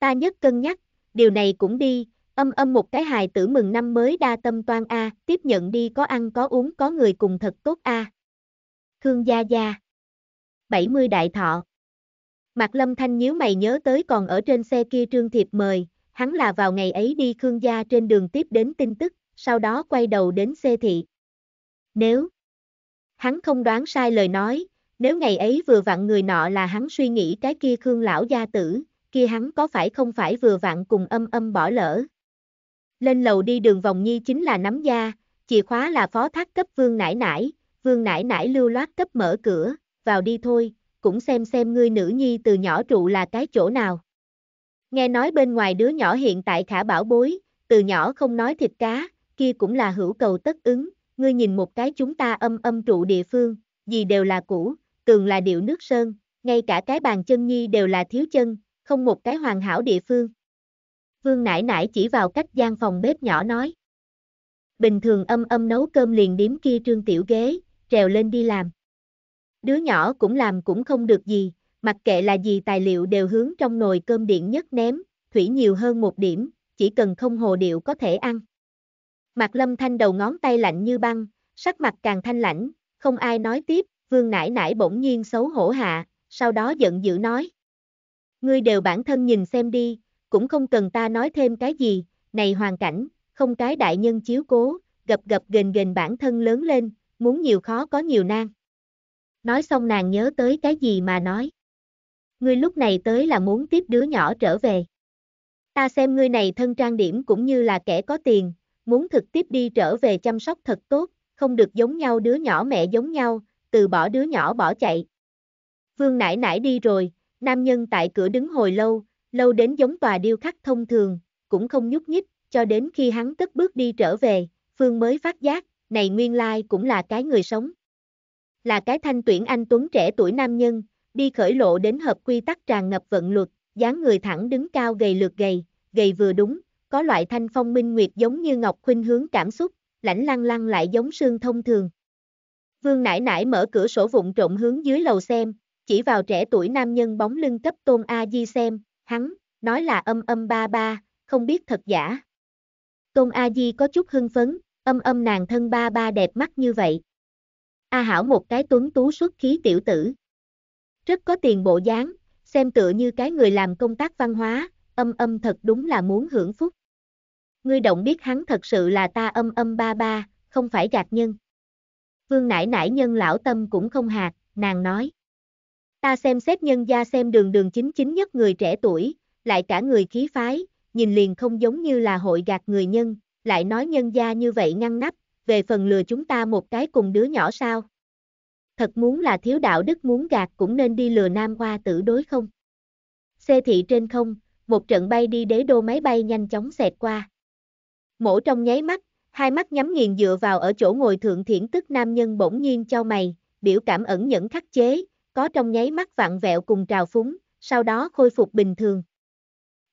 [SPEAKER 1] Ta nhất cân nhắc, điều này cũng đi, âm âm một cái hài tử mừng năm mới đa tâm toan a, tiếp nhận đi có ăn có uống có người cùng thật tốt a. Khương Gia Gia 70 đại thọ Mạc Lâm Thanh nhíu mày nhớ tới còn ở trên xe kia trương thiệp mời, hắn là vào ngày ấy đi Khương Gia trên đường tiếp đến tin tức, sau đó quay đầu đến xe thị. Nếu hắn không đoán sai lời nói, nếu ngày ấy vừa vặn người nọ là hắn suy nghĩ cái kia Khương lão gia tử, kia hắn có phải không phải vừa vặn cùng âm âm bỏ lỡ. Lên lầu đi đường vòng nhi chính là nắm da, chìa khóa là phó thác cấp vương nải nải, vương nải nải lưu loát cấp mở cửa, vào đi thôi, cũng xem xem ngươi nữ nhi từ nhỏ trụ là cái chỗ nào. Nghe nói bên ngoài đứa nhỏ hiện tại khả bảo bối, từ nhỏ không nói thịt cá, kia cũng là hữu cầu tất ứng, ngươi nhìn một cái chúng ta âm âm trụ địa phương, gì đều là cũ, tường là điệu nước sơn, ngay cả cái bàn chân nhi đều là thiếu chân, không một cái hoàn hảo địa phương. Vương nãi nãi chỉ vào cách gian phòng bếp nhỏ nói. Bình thường âm âm nấu cơm liền điếm kia trương tiểu ghế, trèo lên đi làm. Đứa nhỏ cũng làm cũng không được gì, mặc kệ là gì tài liệu đều hướng trong nồi cơm điện nhất ném, thủy nhiều hơn một điểm, chỉ cần không hồ điệu có thể ăn. Mặt lâm thanh đầu ngón tay lạnh như băng, sắc mặt càng thanh lãnh, không ai nói tiếp, vương nãi nãi bỗng nhiên xấu hổ hạ, sau đó giận dữ nói. Ngươi đều bản thân nhìn xem đi, cũng không cần ta nói thêm cái gì, này hoàn cảnh, không cái đại nhân chiếu cố, gập gập gền gền bản thân lớn lên, muốn nhiều khó có nhiều nan. Nói xong nàng nhớ tới cái gì mà nói. Ngươi lúc này tới là muốn tiếp đứa nhỏ trở về. Ta xem ngươi này thân trang điểm cũng như là kẻ có tiền, muốn thực tiếp đi trở về chăm sóc thật tốt, không được giống nhau đứa nhỏ mẹ giống nhau, từ bỏ đứa nhỏ bỏ chạy. Vương nãi nãi đi rồi, Nam nhân tại cửa đứng hồi lâu, lâu đến giống tòa điêu khắc thông thường, cũng không nhúc nhích, cho đến khi hắn tất bước đi trở về, Phương mới phát giác, này nguyên lai cũng là cái người sống. Là cái thanh tuyển anh Tuấn trẻ tuổi nam nhân, đi khởi lộ đến hợp quy tắc tràn ngập vận luật, dáng người thẳng đứng cao gầy lượt gầy, gầy vừa đúng, có loại thanh phong minh nguyệt giống như ngọc khuynh hướng cảm xúc, lãnh lăng lăng lại giống sương thông thường. Vương nải nải mở cửa sổ vụng trộm hướng dưới lầu xem, chỉ vào trẻ tuổi nam nhân bóng lưng cấp Tôn A Di xem, hắn, nói là âm âm ba ba, không biết thật giả. Tôn A Di có chút hưng phấn, âm âm nàng thân ba ba đẹp mắt như vậy. A Hảo một cái tuấn tú xuất khí tiểu tử. Rất có tiền bộ dáng, xem tựa như cái người làm công tác văn hóa, âm âm thật đúng là muốn hưởng phúc. Ngươi động biết hắn thật sự là ta âm âm ba ba, không phải gạt nhân. Vương nải nải nhân lão tâm cũng không hạt, nàng nói. Ta xem xét nhân gia xem đường đường chính chính nhất người trẻ tuổi, lại cả người khí phái, nhìn liền không giống như là hội gạt người nhân, lại nói nhân gia như vậy ngăn nắp, về phần lừa chúng ta một cái cùng đứa nhỏ sao. Thật muốn là thiếu đạo đức muốn gạt cũng nên đi lừa nam hoa tử đối không. Xe thị trên không, một trận bay đi đế đô máy bay nhanh chóng xẹt qua. Mổ trong nháy mắt, hai mắt nhắm nghiền dựa vào ở chỗ ngồi thượng thiển tức nam nhân bỗng nhiên cho mày, biểu cảm ẩn nhẫn khắc chế, có trong nháy mắt vặn vẹo cùng trào phúng, sau đó khôi phục bình thường.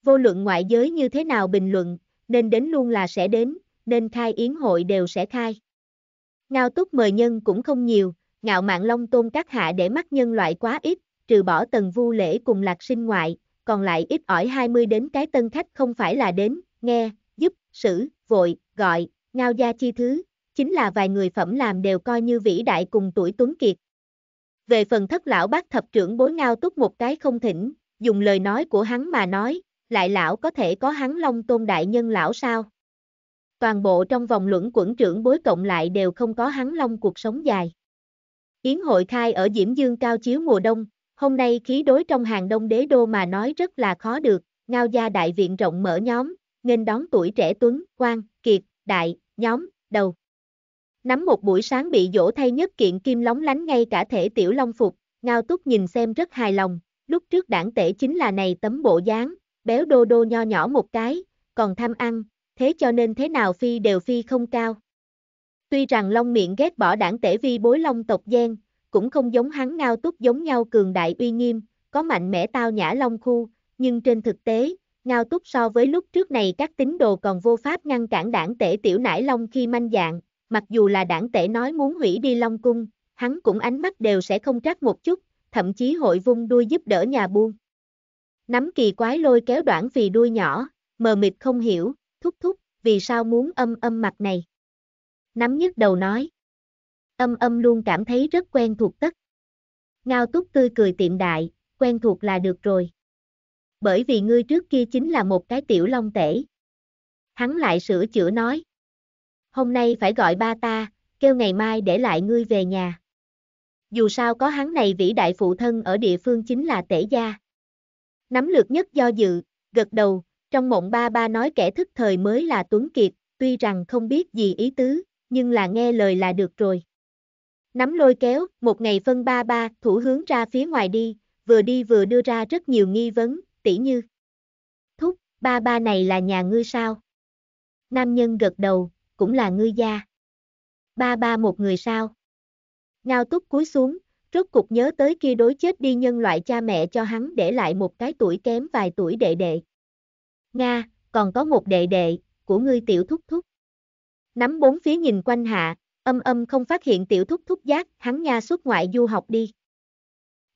[SPEAKER 1] Vô luận ngoại giới như thế nào bình luận, nên đến luôn là sẽ đến, nên khai yến hội đều sẽ khai. Ngao túc mời nhân cũng không nhiều, ngạo mạn long tôn các hạ để mắt nhân loại quá ít, trừ bỏ tần vu lễ cùng lạc sinh ngoại, còn lại ít ỏi 20 đến cái tân khách không phải là đến, nghe, giúp, xử, vội, gọi, ngao gia chi thứ, chính là vài người phẩm làm đều coi như vĩ đại cùng tuổi Tuấn Kiệt, về phần thất lão bác thập trưởng bối ngao túc một cái không thỉnh, dùng lời nói của hắn mà nói, lại lão có thể có hắn long tôn đại nhân lão sao? Toàn bộ trong vòng luẩn quẩn trưởng bối cộng lại đều không có hắn long cuộc sống dài. Yến hội khai ở Diễm Dương cao chiếu mùa đông, hôm nay khí đối trong hàng đông đế đô mà nói rất là khó được, ngao gia đại viện rộng mở nhóm, nghênh đón tuổi trẻ tuấn, quang, kiệt, đại, nhóm, đầu. Nắm một buổi sáng bị dỗ thay nhất kiện kim lóng lánh ngay cả thể tiểu long phục, ngao túc nhìn xem rất hài lòng, lúc trước đảng tể chính là này tấm bộ dáng, béo đô đô nho nhỏ một cái, còn tham ăn, thế cho nên thế nào phi đều phi không cao. Tuy rằng long miệng ghét bỏ đảng tể vi bối long tộc gian cũng không giống hắn ngao túc giống nhau cường đại uy nghiêm, có mạnh mẽ tao nhã long khu, nhưng trên thực tế, ngao túc so với lúc trước này các tín đồ còn vô pháp ngăn cản đảng tể tiểu nải long khi manh dạng, Mặc dù là đảng tể nói muốn hủy đi Long Cung, hắn cũng ánh mắt đều sẽ không trát một chút, thậm chí hội vung đuôi giúp đỡ nhà buôn. Nắm kỳ quái lôi kéo đoạn vì đuôi nhỏ, mờ mịt không hiểu, thúc thúc, vì sao muốn âm âm mặt này. Nắm nhức đầu nói. Âm âm luôn cảm thấy rất quen thuộc tất. Ngao túc tươi cười tiệm đại, quen thuộc là được rồi. Bởi vì ngươi trước kia chính là một cái tiểu long tể. Hắn lại sửa chữa nói hôm nay phải gọi ba ta, kêu ngày mai để lại ngươi về nhà. Dù sao có hắn này vĩ đại phụ thân ở địa phương chính là tể gia. Nắm lược nhất do dự, gật đầu, trong mộng ba ba nói kẻ thức thời mới là Tuấn Kiệt, tuy rằng không biết gì ý tứ, nhưng là nghe lời là được rồi. Nắm lôi kéo, một ngày phân ba ba, thủ hướng ra phía ngoài đi, vừa đi vừa đưa ra rất nhiều nghi vấn, tỉ như. Thúc, ba ba này là nhà ngươi sao? Nam nhân gật đầu, cũng là ngươi gia. Ba ba một người sao? Ngao túc cúi xuống, rốt cục nhớ tới kia đối chết đi nhân loại cha mẹ cho hắn để lại một cái tuổi kém vài tuổi đệ đệ. Nga, còn có một đệ đệ, của ngươi tiểu thúc thúc. Nắm bốn phía nhìn quanh hạ, âm âm không phát hiện tiểu thúc thúc giác, hắn nha xuất ngoại du học đi.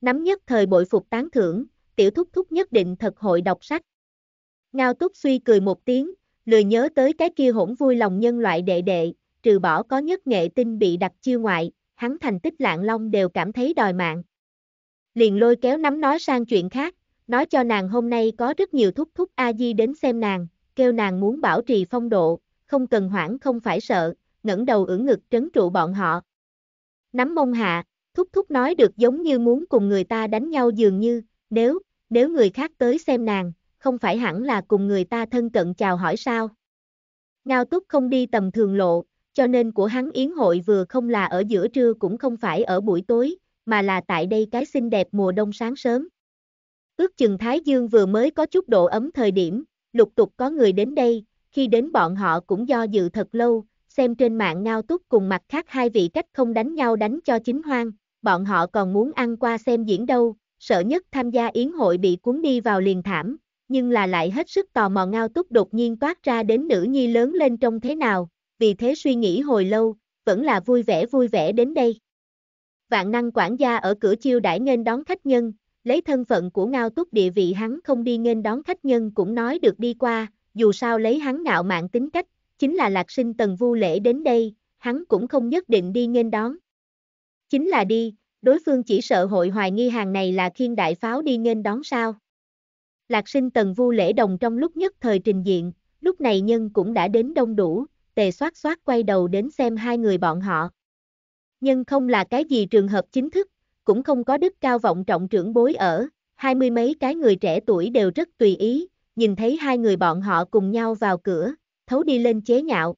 [SPEAKER 1] Nắm nhất thời bội phục tán thưởng, tiểu thúc thúc nhất định thật hội đọc sách. Ngao túc suy cười một tiếng, lười nhớ tới cái kia hỗn vui lòng nhân loại đệ đệ, trừ bỏ có nhất nghệ tinh bị đặt chiêu ngoại, hắn thành tích lạng long đều cảm thấy đòi mạng. Liền lôi kéo nắm nói sang chuyện khác, nói cho nàng hôm nay có rất nhiều thúc thúc A-di đến xem nàng, kêu nàng muốn bảo trì phong độ, không cần hoảng không phải sợ, ngẩng đầu ửng ngực trấn trụ bọn họ. Nắm mông hạ, thúc thúc nói được giống như muốn cùng người ta đánh nhau dường như, nếu, nếu người khác tới xem nàng, không phải hẳn là cùng người ta thân cận chào hỏi sao. Ngao túc không đi tầm thường lộ, cho nên của hắn yến hội vừa không là ở giữa trưa cũng không phải ở buổi tối, mà là tại đây cái xinh đẹp mùa đông sáng sớm. Ước chừng Thái Dương vừa mới có chút độ ấm thời điểm, lục tục có người đến đây, khi đến bọn họ cũng do dự thật lâu, xem trên mạng ngao túc cùng mặt khác hai vị cách không đánh nhau đánh cho chính hoang, bọn họ còn muốn ăn qua xem diễn đâu, sợ nhất tham gia yến hội bị cuốn đi vào liền thảm, nhưng là lại hết sức tò mò ngao túc đột nhiên toát ra đến nữ nhi lớn lên trông thế nào, vì thế suy nghĩ hồi lâu, vẫn là vui vẻ vui vẻ đến đây. Vạn năng quản gia ở cửa chiêu đãi nghênh đón khách nhân, lấy thân phận của ngao túc địa vị hắn không đi nghênh đón khách nhân cũng nói được đi qua, dù sao lấy hắn ngạo mạn tính cách, chính là lạc sinh tần vu lễ đến đây, hắn cũng không nhất định đi nghênh đón. Chính là đi, đối phương chỉ sợ hội hoài nghi hàng này là khiên đại pháo đi nghênh đón sao. Lạc sinh tần vu lễ đồng trong lúc nhất thời trình diện, lúc này nhân cũng đã đến đông đủ, tề soát soát quay đầu đến xem hai người bọn họ. Nhân không là cái gì trường hợp chính thức, cũng không có đức cao vọng trọng trưởng bối ở, hai mươi mấy cái người trẻ tuổi đều rất tùy ý, nhìn thấy hai người bọn họ cùng nhau vào cửa, thấu đi lên chế nhạo.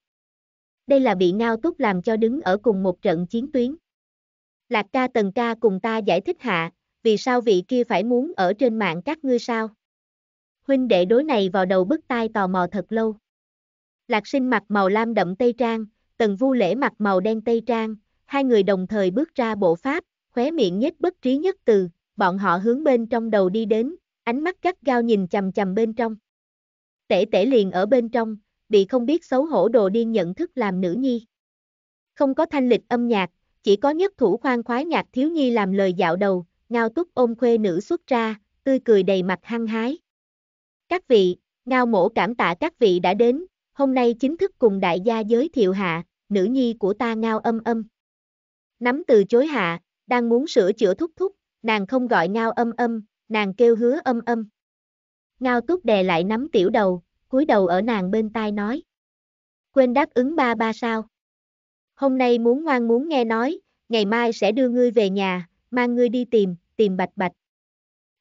[SPEAKER 1] Đây là bị ngao túc làm cho đứng ở cùng một trận chiến tuyến. Lạc ca tần ca cùng ta giải thích hạ, vì sao vị kia phải muốn ở trên mạng các ngươi sao? huynh đệ đối này vào đầu bức tai tò mò thật lâu. Lạc sinh mặc màu lam đậm tây trang, tần vu lễ mặc màu đen tây trang, hai người đồng thời bước ra bộ pháp, khóe miệng nhất bất trí nhất từ, bọn họ hướng bên trong đầu đi đến, ánh mắt cắt gao nhìn chầm chầm bên trong. Tể tể liền ở bên trong, bị không biết xấu hổ đồ điên nhận thức làm nữ nhi. Không có thanh lịch âm nhạc, chỉ có nhất thủ khoan khoái nhạc thiếu nhi làm lời dạo đầu, ngao túc ôm khuê nữ xuất ra, tươi cười đầy mặt hăng hái. Các vị, Ngao Mổ cảm tạ các vị đã đến, hôm nay chính thức cùng đại gia giới thiệu hạ, nữ nhi của ta Ngao âm âm. Nắm từ chối hạ, đang muốn sửa chữa thúc thúc, nàng không gọi Ngao âm âm, nàng kêu hứa âm âm. Ngao túc đè lại nắm tiểu đầu, cúi đầu ở nàng bên tai nói. Quên đáp ứng ba ba sao? Hôm nay muốn ngoan muốn nghe nói, ngày mai sẽ đưa ngươi về nhà, mang ngươi đi tìm, tìm bạch bạch.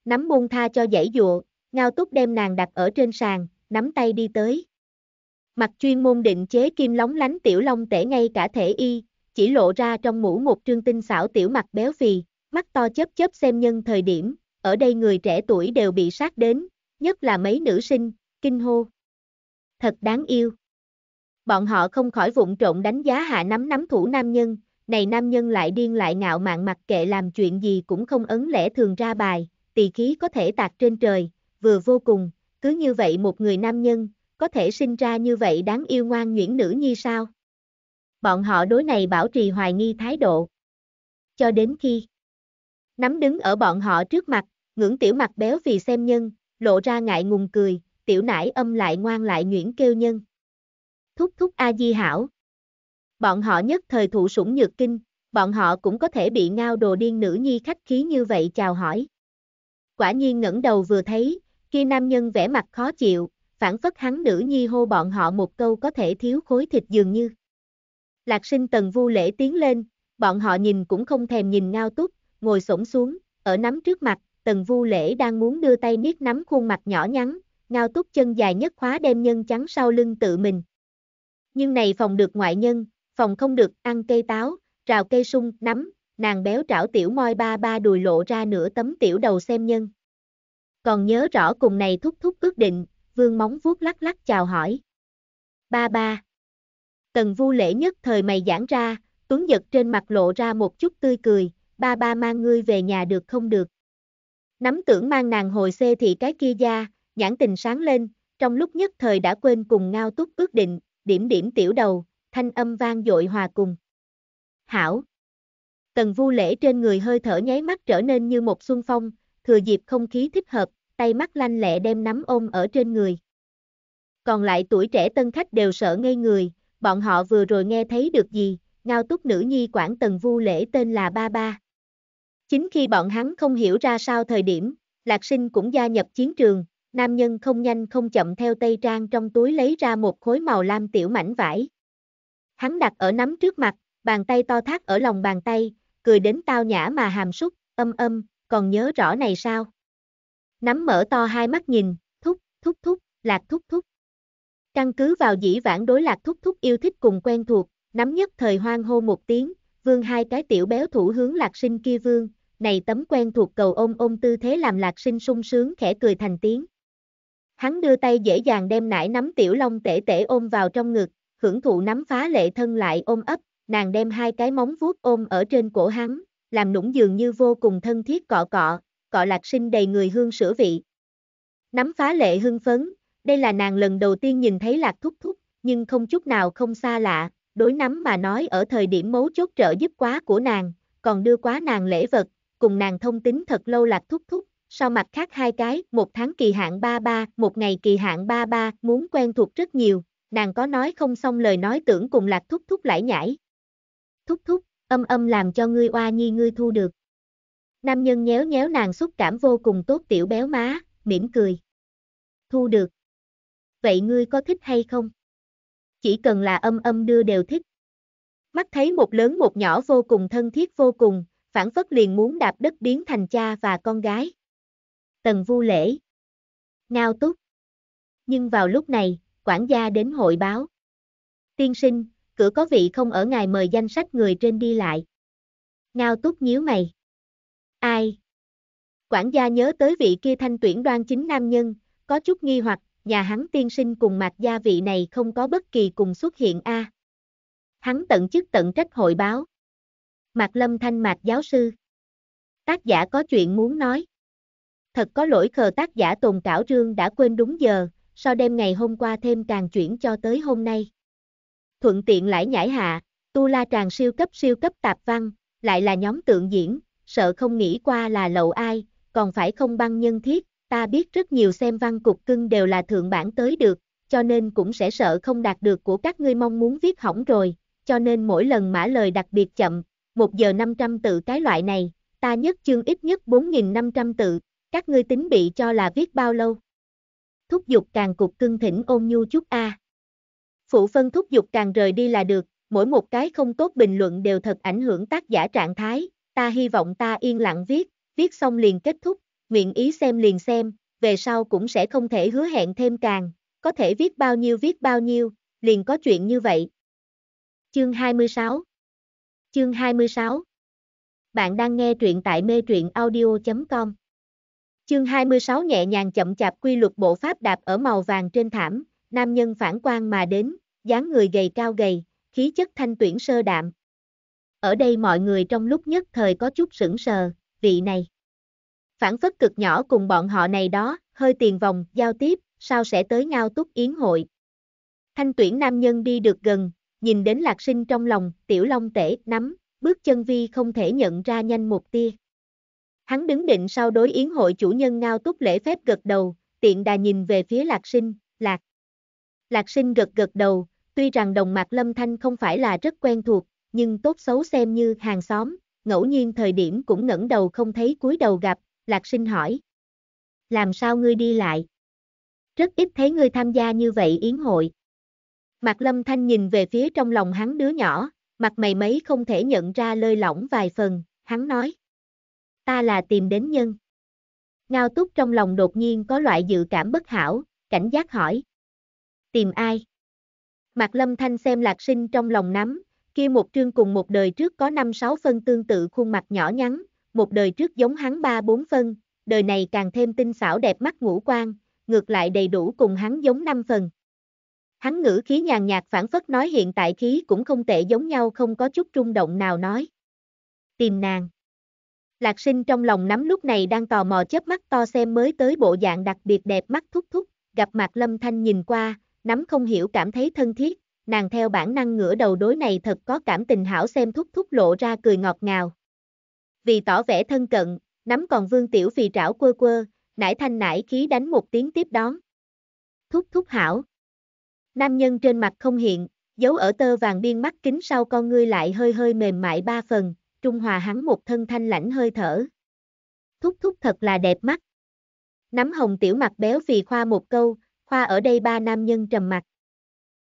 [SPEAKER 1] Nắm buông tha cho dãy dụa, Ngao Túc đem nàng đặt ở trên sàn, nắm tay đi tới. Mặt chuyên môn định chế kim lóng lánh tiểu long tể ngay cả thể y, chỉ lộ ra trong mũ một trương tinh xảo tiểu mặt béo phì, mắt to chớp chớp xem nhân thời điểm, ở đây người trẻ tuổi đều bị sát đến, nhất là mấy nữ sinh, kinh hô. Thật đáng yêu. Bọn họ không khỏi vụng trộn đánh giá hạ nắm nắm thủ nam nhân, này nam nhân lại điên lại ngạo mạn mặc kệ làm chuyện gì cũng không ấn lẽ thường ra bài, tỳ khí có thể tạc trên trời, vừa vô cùng, cứ như vậy một người nam nhân, có thể sinh ra như vậy đáng yêu ngoan nhuyễn nữ nhi sao? Bọn họ đối này bảo trì hoài nghi thái độ. Cho đến khi nắm đứng ở bọn họ trước mặt, ngưỡng tiểu mặt béo vì xem nhân, lộ ra ngại ngùng cười, tiểu nải âm lại ngoan lại nhuyễn kêu nhân. Thúc thúc A Di Hảo. Bọn họ nhất thời thụ sủng nhược kinh, bọn họ cũng có thể bị ngao đồ điên nữ nhi khách khí như vậy chào hỏi. Quả nhiên ngẩng đầu vừa thấy, Kia nam nhân vẻ mặt khó chịu, phản phất hắn nữ nhi hô bọn họ một câu có thể thiếu khối thịt dường như. Lạc sinh tần vu lễ tiến lên, bọn họ nhìn cũng không thèm nhìn ngao túc, ngồi sổng xuống, ở nắm trước mặt, tần vu lễ đang muốn đưa tay niết nắm khuôn mặt nhỏ nhắn, ngao túc chân dài nhất khóa đem nhân trắng sau lưng tự mình. Nhưng này phòng được ngoại nhân, phòng không được ăn cây táo, rào cây sung, nắm, nàng béo trảo tiểu moi ba ba đùi lộ ra nửa tấm tiểu đầu xem nhân. Còn nhớ rõ cùng này thúc thúc ước định, vương móng vuốt lắc lắc chào hỏi. Ba ba. Tần vu lễ nhất thời mày giãn ra, tuấn giật trên mặt lộ ra một chút tươi cười, ba ba mang ngươi về nhà được không được. Nắm tưởng mang nàng hồi xê thì cái kia da, nhãn tình sáng lên, trong lúc nhất thời đã quên cùng ngao túc ước định, điểm điểm tiểu đầu, thanh âm vang dội hòa cùng. Hảo. Tần vu lễ trên người hơi thở nháy mắt trở nên như một xuân phong, thừa dịp không khí thích hợp, tay mắt lanh lẹ đem nắm ôm ở trên người. Còn lại tuổi trẻ tân khách đều sợ ngây người, bọn họ vừa rồi nghe thấy được gì, ngao túc nữ nhi quản tần vu lễ tên là Ba Ba. Chính khi bọn hắn không hiểu ra sao thời điểm, Lạc Sinh cũng gia nhập chiến trường, nam nhân không nhanh không chậm theo tay trang trong túi lấy ra một khối màu lam tiểu mảnh vải. Hắn đặt ở nắm trước mặt, bàn tay to thác ở lòng bàn tay, cười đến tao nhã mà hàm súc, âm âm, còn nhớ rõ này sao? Nắm mở to hai mắt nhìn, thúc, thúc thúc, lạc thúc thúc. Căn cứ vào dĩ vãng đối lạc thúc thúc yêu thích cùng quen thuộc, nắm nhất thời hoang hô một tiếng, vương hai cái tiểu béo thủ hướng lạc sinh kia vương, này tấm quen thuộc cầu ôm ôm tư thế làm lạc sinh sung sướng khẽ cười thành tiếng. Hắn đưa tay dễ dàng đem nải nắm tiểu long tể tể ôm vào trong ngực, hưởng thụ nắm phá lệ thân lại ôm ấp, nàng đem hai cái móng vuốt ôm ở trên cổ hắn, làm nũng dường như vô cùng thân thiết cọ cọ, cọ lạc sinh đầy người hương sữa vị. Nắm phá lệ hưng phấn, đây là nàng lần đầu tiên nhìn thấy lạc thúc thúc, nhưng không chút nào không xa lạ, đối nắm mà nói ở thời điểm mấu chốt trợ giúp quá của nàng, còn đưa quá nàng lễ vật, cùng nàng thông tính thật lâu lạc thúc thúc, sau mặt khác hai cái, một tháng kỳ hạn 33, một ngày kỳ hạn 33, muốn quen thuộc rất nhiều, nàng có nói không xong lời nói tưởng cùng lạc thúc thúc lải nhải. Thúc thúc, âm âm làm cho ngươi oa nhi ngươi thu được. Nam nhân nhéo nhéo nàng xúc cảm vô cùng tốt tiểu béo má, mỉm cười. Thu được. Vậy ngươi có thích hay không? Chỉ cần là âm âm đưa đều thích. Mắt thấy một lớn một nhỏ vô cùng thân thiết vô cùng, phản phất liền muốn đạp đất biến thành cha và con gái. Tần vu lễ. Ngao túc. Nhưng vào lúc này, quản gia đến hội báo. Tiên sinh, cửa có vị không ở ngài mời danh sách người trên đi lại. Ngao túc nhíu mày. Ai? Quản gia nhớ tới vị kia thanh tuyển đoan chính nam nhân, có chút nghi hoặc, nhà hắn tiên sinh cùng mạc gia vị này không có bất kỳ cùng xuất hiện a. À. Hắn tận chức tận trách hội báo. Mạc Lâm Thanh Mạc giáo sư. Tác giả có chuyện muốn nói. Thật có lỗi khờ tác giả Tồn Cảo Trương đã quên đúng giờ, sau đêm ngày hôm qua thêm càng chuyển cho tới hôm nay thuận tiện lại nhảy hạ, tu la tràng siêu cấp siêu cấp tạp văn, lại là nhóm tượng diễn, sợ không nghĩ qua là lậu ai, còn phải không băng nhân thiết, ta biết rất nhiều xem văn cục cưng đều là thượng bản tới được, cho nên cũng sẽ sợ không đạt được của các ngươi mong muốn viết hỏng rồi, cho nên mỗi lần mã lời đặc biệt chậm, 1 giờ 500 tự cái loại này, ta nhất chương ít nhất 4.500 tự, các ngươi tính bị cho là viết bao lâu. Thúc giục càng cục cưng thỉnh ôn nhu chút a. À. Phụ phân thúc giục càng rời đi là được, mỗi một cái không tốt bình luận đều thật ảnh hưởng tác giả trạng thái, ta hy vọng ta yên lặng viết, viết xong liền kết thúc, nguyện ý xem liền xem, về sau cũng sẽ không thể hứa hẹn thêm càng, có thể viết bao nhiêu viết bao nhiêu, liền có chuyện như vậy. Chương 26 Chương 26 Bạn đang nghe truyện tại mê truyện audio.com Chương 26 nhẹ nhàng chậm chạp quy luật bộ pháp đạp ở màu vàng trên thảm, nam nhân phản quan mà đến, dáng người gầy cao gầy, khí chất thanh tuyển sơ đạm. Ở đây mọi người trong lúc nhất thời có chút sững sờ, vị này. Phản phất cực nhỏ cùng bọn họ này đó, hơi tiền vòng, giao tiếp, sao sẽ tới ngao túc yến hội. Thanh tuyển nam nhân đi được gần, nhìn đến lạc sinh trong lòng, tiểu long tể, nắm, bước chân vi không thể nhận ra nhanh một tia. Hắn đứng định sau đối yến hội chủ nhân ngao túc lễ phép gật đầu, tiện đà nhìn về phía lạc sinh, lạc. Lạc sinh gật gật đầu, Tuy rằng đồng mạc Lâm Thanh không phải là rất quen thuộc, nhưng tốt xấu xem như hàng xóm, ngẫu nhiên thời điểm cũng ngẩng đầu không thấy cúi đầu gặp, Lạc Sinh hỏi. Làm sao ngươi đi lại? Rất ít thấy ngươi tham gia như vậy yến hội. Mạc Lâm Thanh nhìn về phía trong lòng hắn đứa nhỏ, mặt mày mấy không thể nhận ra lơi lỏng vài phần, hắn nói. Ta là tìm đến nhân. Ngao túc trong lòng đột nhiên có loại dự cảm bất hảo, cảnh giác hỏi. Tìm ai? Mạc Lâm Thanh xem lạc sinh trong lòng nắm, kia một trương cùng một đời trước có 5-6 phân tương tự khuôn mặt nhỏ nhắn, một đời trước giống hắn 3-4 phân, đời này càng thêm tinh xảo đẹp mắt ngũ quan, ngược lại đầy đủ cùng hắn giống 5 phần. Hắn ngữ khí nhàn nhạt phản phất nói hiện tại khí cũng không tệ giống nhau không có chút rung động nào nói. Tìm nàng. Lạc sinh trong lòng nắm lúc này đang tò mò chớp mắt to xem mới tới bộ dạng đặc biệt đẹp mắt thúc thúc, gặp mặt lâm thanh nhìn qua, nắm không hiểu cảm thấy thân thiết, nàng theo bản năng ngửa đầu đối này thật có cảm tình hảo xem thúc thúc lộ ra cười ngọt ngào. Vì tỏ vẻ thân cận, nắm còn vương tiểu vì trảo quơ quơ, nải thanh nải khí đánh một tiếng tiếp đón. Thúc thúc hảo. Nam nhân trên mặt không hiện, giấu ở tơ vàng biên mắt kính sau con ngươi lại hơi hơi mềm mại ba phần, trung hòa hắn một thân thanh lãnh hơi thở. Thúc thúc thật là đẹp mắt. Nắm hồng tiểu mặt béo phì khoa một câu, Khoa ở đây ba nam nhân trầm mặt.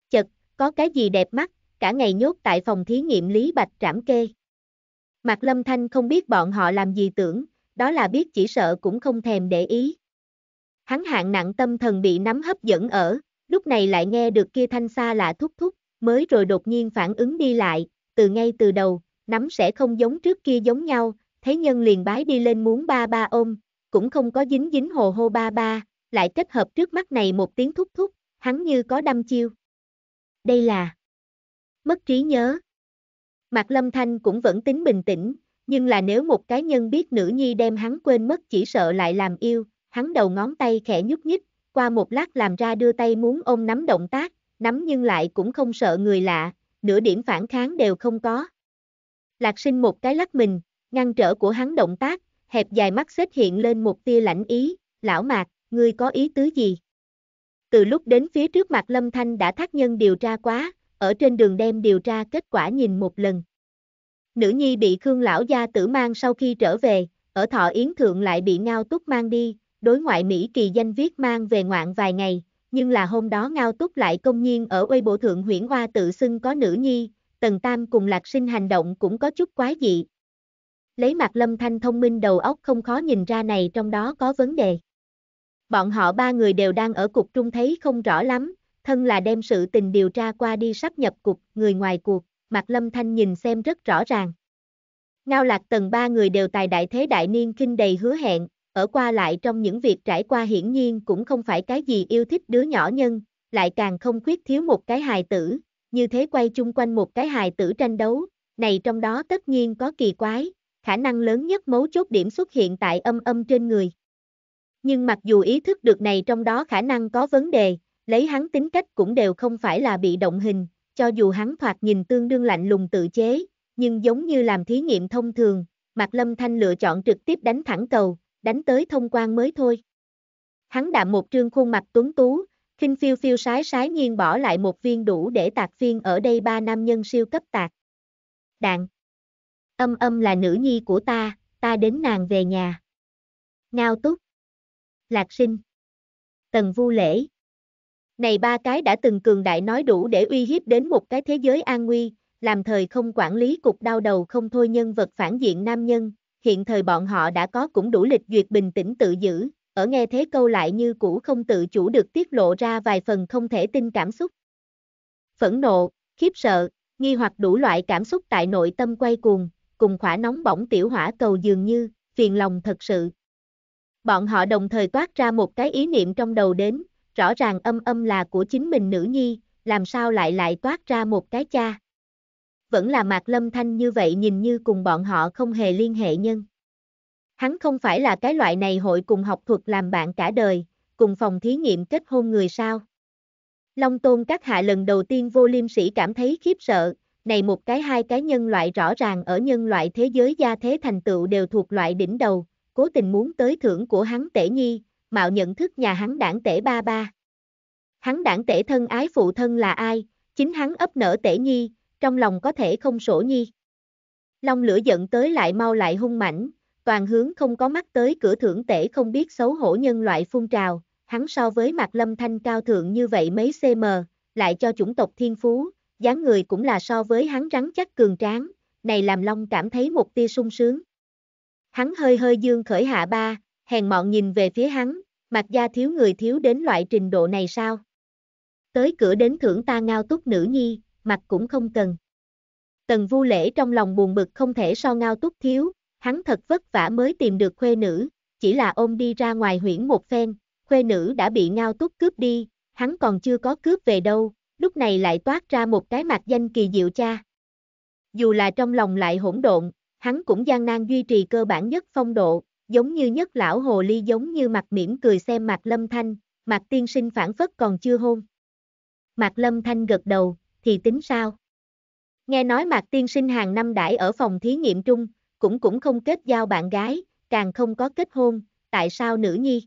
[SPEAKER 1] Chật, có cái gì đẹp mắt, cả ngày nhốt tại phòng thí nghiệm Lý Bạch trảm kê. Mặt Lâm Thanh không biết bọn họ làm gì tưởng, đó là biết chỉ sợ cũng không thèm để ý. Hắn hạng nặng tâm thần bị nắm hấp dẫn ở, lúc này lại nghe được kia thanh xa lạ thúc thúc, mới rồi đột nhiên phản ứng đi lại, từ ngay từ đầu, nắm sẽ không giống trước kia giống nhau, thấy nhân liền bái đi lên muốn ba ba ôm, cũng không có dính dính hồ hô ba ba, lại kết hợp trước mắt này một tiếng thúc thúc, hắn như có đâm chiêu. Đây là mất trí nhớ. Mạc Lâm Thanh cũng vẫn tính bình tĩnh, nhưng là nếu một cá nhân biết nữ nhi đem hắn quên mất chỉ sợ lại làm yêu, hắn đầu ngón tay khẽ nhúc nhích, qua một lát làm ra đưa tay muốn ôm nắm động tác, nắm nhưng lại cũng không sợ người lạ, nửa điểm phản kháng đều không có. Lạc sinh một cái lắc mình, ngăn trở của hắn động tác, hẹp dài mắt xếp hiện lên một tia lãnh ý, lão mạc, ngươi có ý tứ gì? Từ lúc đến phía trước mặt Lâm Thanh đã thác nhân điều tra quá, ở trên đường đem điều tra kết quả nhìn một lần. Nữ nhi bị Khương lão gia tử mang sau khi trở về, ở thọ yến thượng lại bị Ngao Túc mang đi, đối ngoại Mỹ kỳ danh viết mang về ngoạn vài ngày, nhưng là hôm đó Ngao Túc lại công nhiên ở Uy bộ thượng huyển hoa tự xưng có nữ nhi, Tần Tam cùng Lạc Sinh hành động cũng có chút quái dị. Lấy mặt Lâm Thanh thông minh đầu óc không khó nhìn ra này trong đó có vấn đề. Bọn họ ba người đều đang ở cục trung thấy không rõ lắm, thân là đem sự tình điều tra qua đi sắp nhập cục, người ngoài cuộc, mặt lâm thanh nhìn xem rất rõ ràng. Ngao lạc tầng ba người đều tài đại thế đại niên kinh đầy hứa hẹn, ở qua lại trong những việc trải qua hiển nhiên cũng không phải cái gì yêu thích đứa nhỏ nhân, lại càng không khuyết thiếu một cái hài tử, như thế quay chung quanh một cái hài tử tranh đấu, này trong đó tất nhiên có kỳ quái, khả năng lớn nhất mấu chốt điểm xuất hiện tại âm âm trên người. Nhưng mặc dù ý thức được này trong đó khả năng có vấn đề, lấy hắn tính cách cũng đều không phải là bị động hình, cho dù hắn thoạt nhìn tương đương lạnh lùng tự chế, nhưng giống như làm thí nghiệm thông thường, Mạc Lâm Thanh lựa chọn trực tiếp đánh thẳng cầu, đánh tới thông quan mới thôi. Hắn đạm một trương khuôn mặt tuấn tú, khinh phiêu phiêu sái sái nhiên bỏ lại một viên đủ để tạc phiên ở đây ba nam nhân siêu cấp tạc. Đạn. Âm âm là nữ nhi của ta, ta đến nàng về nhà. Ngao túc. Lạc Sinh, Tần Vu Lễ. Này ba cái đã từng cường đại nói đủ để uy hiếp đến một cái thế giới an nguy, làm thời không quản lý cục đau đầu không thôi nhân vật phản diện nam nhân, hiện thời bọn họ đã có cũng đủ lịch duyệt bình tĩnh tự giữ, ở nghe thế câu lại như cũ không tự chủ được tiết lộ ra vài phần không thể tin cảm xúc. Phẫn nộ, khiếp sợ, nghi hoặc đủ loại cảm xúc tại nội tâm quay cuồng, cùng khỏa nóng bỏng tiểu hỏa cầu dường như, phiền lòng thật sự, Bọn họ đồng thời toát ra một cái ý niệm trong đầu đến, rõ ràng âm âm là của chính mình nữ nhi, làm sao lại lại toát ra một cái cha. Vẫn là Mạc Lâm Thanh như vậy nhìn như cùng bọn họ không hề liên hệ nhân. Hắn không phải là cái loại này hội cùng học thuật làm bạn cả đời, cùng phòng thí nghiệm kết hôn người sao. Long Tôn các hạ lần đầu tiên vô liêm sĩ cảm thấy khiếp sợ, này một cái hai cái nhân loại rõ ràng ở nhân loại thế giới gia thế thành tựu đều thuộc loại đỉnh đầu, cố tình muốn tới thưởng của hắn tể nhi, mạo nhận thức nhà hắn đảng tể ba ba. Hắn đảng tể thân ái phụ thân là ai, chính hắn ấp nở tể nhi, trong lòng có thể không sổ nhi. Long lửa giận tới lại mau lại hung mảnh, toàn hướng không có mắt tới cửa thưởng tể không biết xấu hổ nhân loại phun trào, hắn so với mặt lâm thanh cao thượng như vậy mấy cm, lại cho chủng tộc thiên phú, dáng người cũng là so với hắn rắn chắc cường tráng, này làm Long cảm thấy một tia sung sướng. Hắn hơi hơi dương khởi hạ ba, hèn mọn nhìn về phía hắn, mặt da thiếu người thiếu đến loại trình độ này sao? Tới cửa đến thưởng ta ngao túc nữ nhi, mặt cũng không cần. Tần vu lễ trong lòng buồn bực không thể so ngao túc thiếu, hắn thật vất vả mới tìm được khuê nữ, chỉ là ôm đi ra ngoài huyển một phen, khuê nữ đã bị ngao túc cướp đi, hắn còn chưa có cướp về đâu, lúc này lại toát ra một cái mặt danh kỳ diệu cha. Dù là trong lòng lại hỗn độn, hắn cũng gian nan duy trì cơ bản nhất phong độ, giống như nhất lão hồ ly giống như mặt mỉm cười xem mặt Lâm Thanh, mặt Tiên Sinh phản phất còn chưa hôn. mặt Lâm Thanh gật đầu, thì tính sao? Nghe nói mặt Tiên Sinh hàng năm đãi ở phòng thí nghiệm trung, cũng cũng không kết giao bạn gái, càng không có kết hôn, tại sao nữ nhi?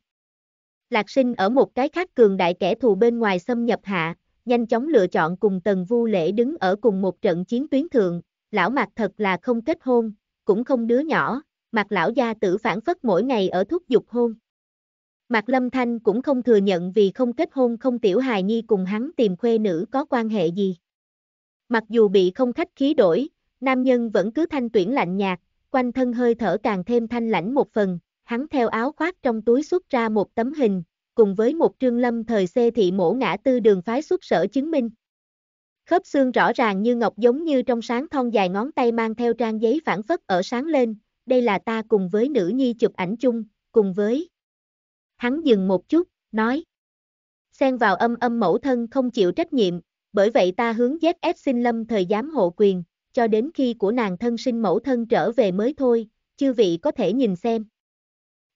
[SPEAKER 1] Lạc sinh ở một cái khác cường đại kẻ thù bên ngoài xâm nhập hạ, nhanh chóng lựa chọn cùng Tần Vu Lễ đứng ở cùng một trận chiến tuyến thượng, lão mặt thật là không kết hôn, cũng không đứa nhỏ, mặt lão gia tử phản phất mỗi ngày ở thuốc dục hôn. Mạc Lâm Thanh cũng không thừa nhận vì không kết hôn không tiểu hài nhi cùng hắn tìm khuê nữ có quan hệ gì. Mặc dù bị không khách khí đổi, nam nhân vẫn cứ thanh tuyển lạnh nhạt, quanh thân hơi thở càng thêm thanh lãnh một phần, hắn theo áo khoác trong túi xuất ra một tấm hình, cùng với một trương lâm thời xê thị mổ ngã tư đường phái xuất sở chứng minh khớp xương rõ ràng như ngọc giống như trong sáng thon dài ngón tay mang theo trang giấy phản phất ở sáng lên, đây là ta cùng với nữ nhi chụp ảnh chung, cùng với. Hắn dừng một chút, nói. Xen vào âm âm mẫu thân không chịu trách nhiệm, bởi vậy ta hướng ZS sinh lâm thời giám hộ quyền, cho đến khi của nàng thân sinh mẫu thân trở về mới thôi, chư vị có thể nhìn xem.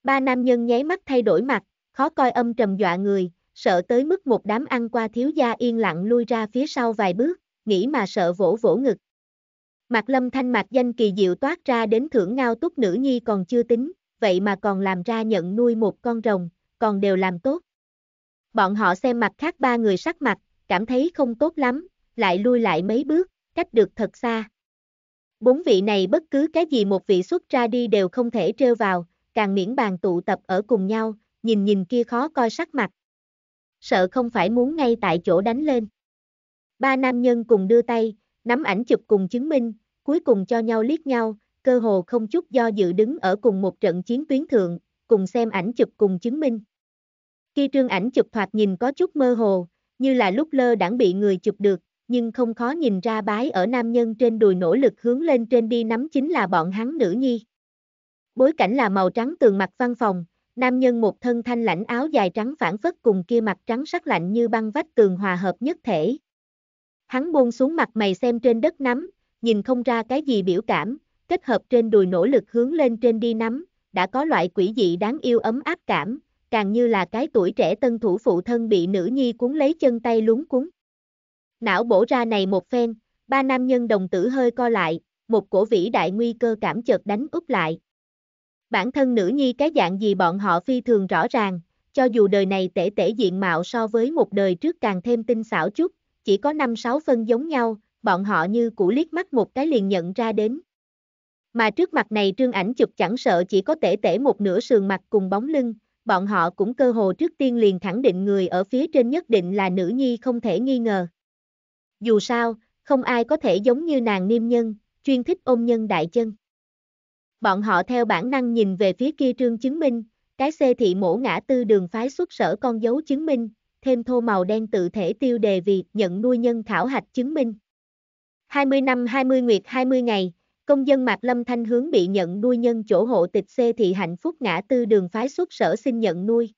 [SPEAKER 1] Ba nam nhân nháy mắt thay đổi mặt, khó coi âm trầm dọa người, sợ tới mức một đám ăn qua thiếu gia yên lặng lui ra phía sau vài bước, nghĩ mà sợ vỗ vỗ ngực. Mạc Lâm Thanh mạc danh kỳ diệu toát ra đến thưởng ngao túc nữ nhi còn chưa tính, vậy mà còn làm ra nhận nuôi một con rồng, còn đều làm tốt. Bọn họ xem mặt khác ba người sắc mặt, cảm thấy không tốt lắm, lại lui lại mấy bước, cách được thật xa. Bốn vị này bất cứ cái gì một vị xuất ra đi đều không thể trêu vào, càng miễn bàn tụ tập ở cùng nhau, nhìn nhìn kia khó coi sắc mặt sợ không phải muốn ngay tại chỗ đánh lên. Ba nam nhân cùng đưa tay, nắm ảnh chụp cùng chứng minh, cuối cùng cho nhau liếc nhau, cơ hồ không chút do dự đứng ở cùng một trận chiến tuyến thượng, cùng xem ảnh chụp cùng chứng minh. Khi trương ảnh chụp thoạt nhìn có chút mơ hồ, như là lúc lơ đãng bị người chụp được, nhưng không khó nhìn ra bái ở nam nhân trên đùi nỗ lực hướng lên trên đi nắm chính là bọn hắn nữ nhi. Bối cảnh là màu trắng tường mặt văn phòng, Nam nhân một thân thanh lãnh áo dài trắng phản phất cùng kia mặt trắng sắc lạnh như băng vách tường hòa hợp nhất thể. Hắn buông xuống mặt mày xem trên đất nắm, nhìn không ra cái gì biểu cảm, kết hợp trên đùi nỗ lực hướng lên trên đi nắm, đã có loại quỷ dị đáng yêu ấm áp cảm, càng như là cái tuổi trẻ tân thủ phụ thân bị nữ nhi cuốn lấy chân tay lúng cuốn. Não bổ ra này một phen, ba nam nhân đồng tử hơi co lại, một cổ vĩ đại nguy cơ cảm chợt đánh úp lại. Bản thân nữ nhi cái dạng gì bọn họ phi thường rõ ràng, cho dù đời này tể tể diện mạo so với một đời trước càng thêm tinh xảo chút, chỉ có 5-6 phân giống nhau, bọn họ như củ liếc mắt một cái liền nhận ra đến. Mà trước mặt này trương ảnh chụp chẳng sợ chỉ có tể tể một nửa sườn mặt cùng bóng lưng, bọn họ cũng cơ hồ trước tiên liền khẳng định người ở phía trên nhất định là nữ nhi không thể nghi ngờ. Dù sao, không ai có thể giống như nàng niêm nhân, chuyên thích ôm nhân đại chân bọn họ theo bản năng nhìn về phía kia trương chứng minh, cái xê thị mổ ngã tư đường phái xuất sở con dấu chứng minh, thêm thô màu đen tự thể tiêu đề vì nhận nuôi nhân khảo hạch chứng minh. 20 năm 20 nguyệt 20 ngày, công dân Mạc Lâm Thanh hướng bị nhận nuôi nhân chỗ hộ tịch xê thị hạnh phúc ngã tư đường phái xuất sở xin nhận nuôi.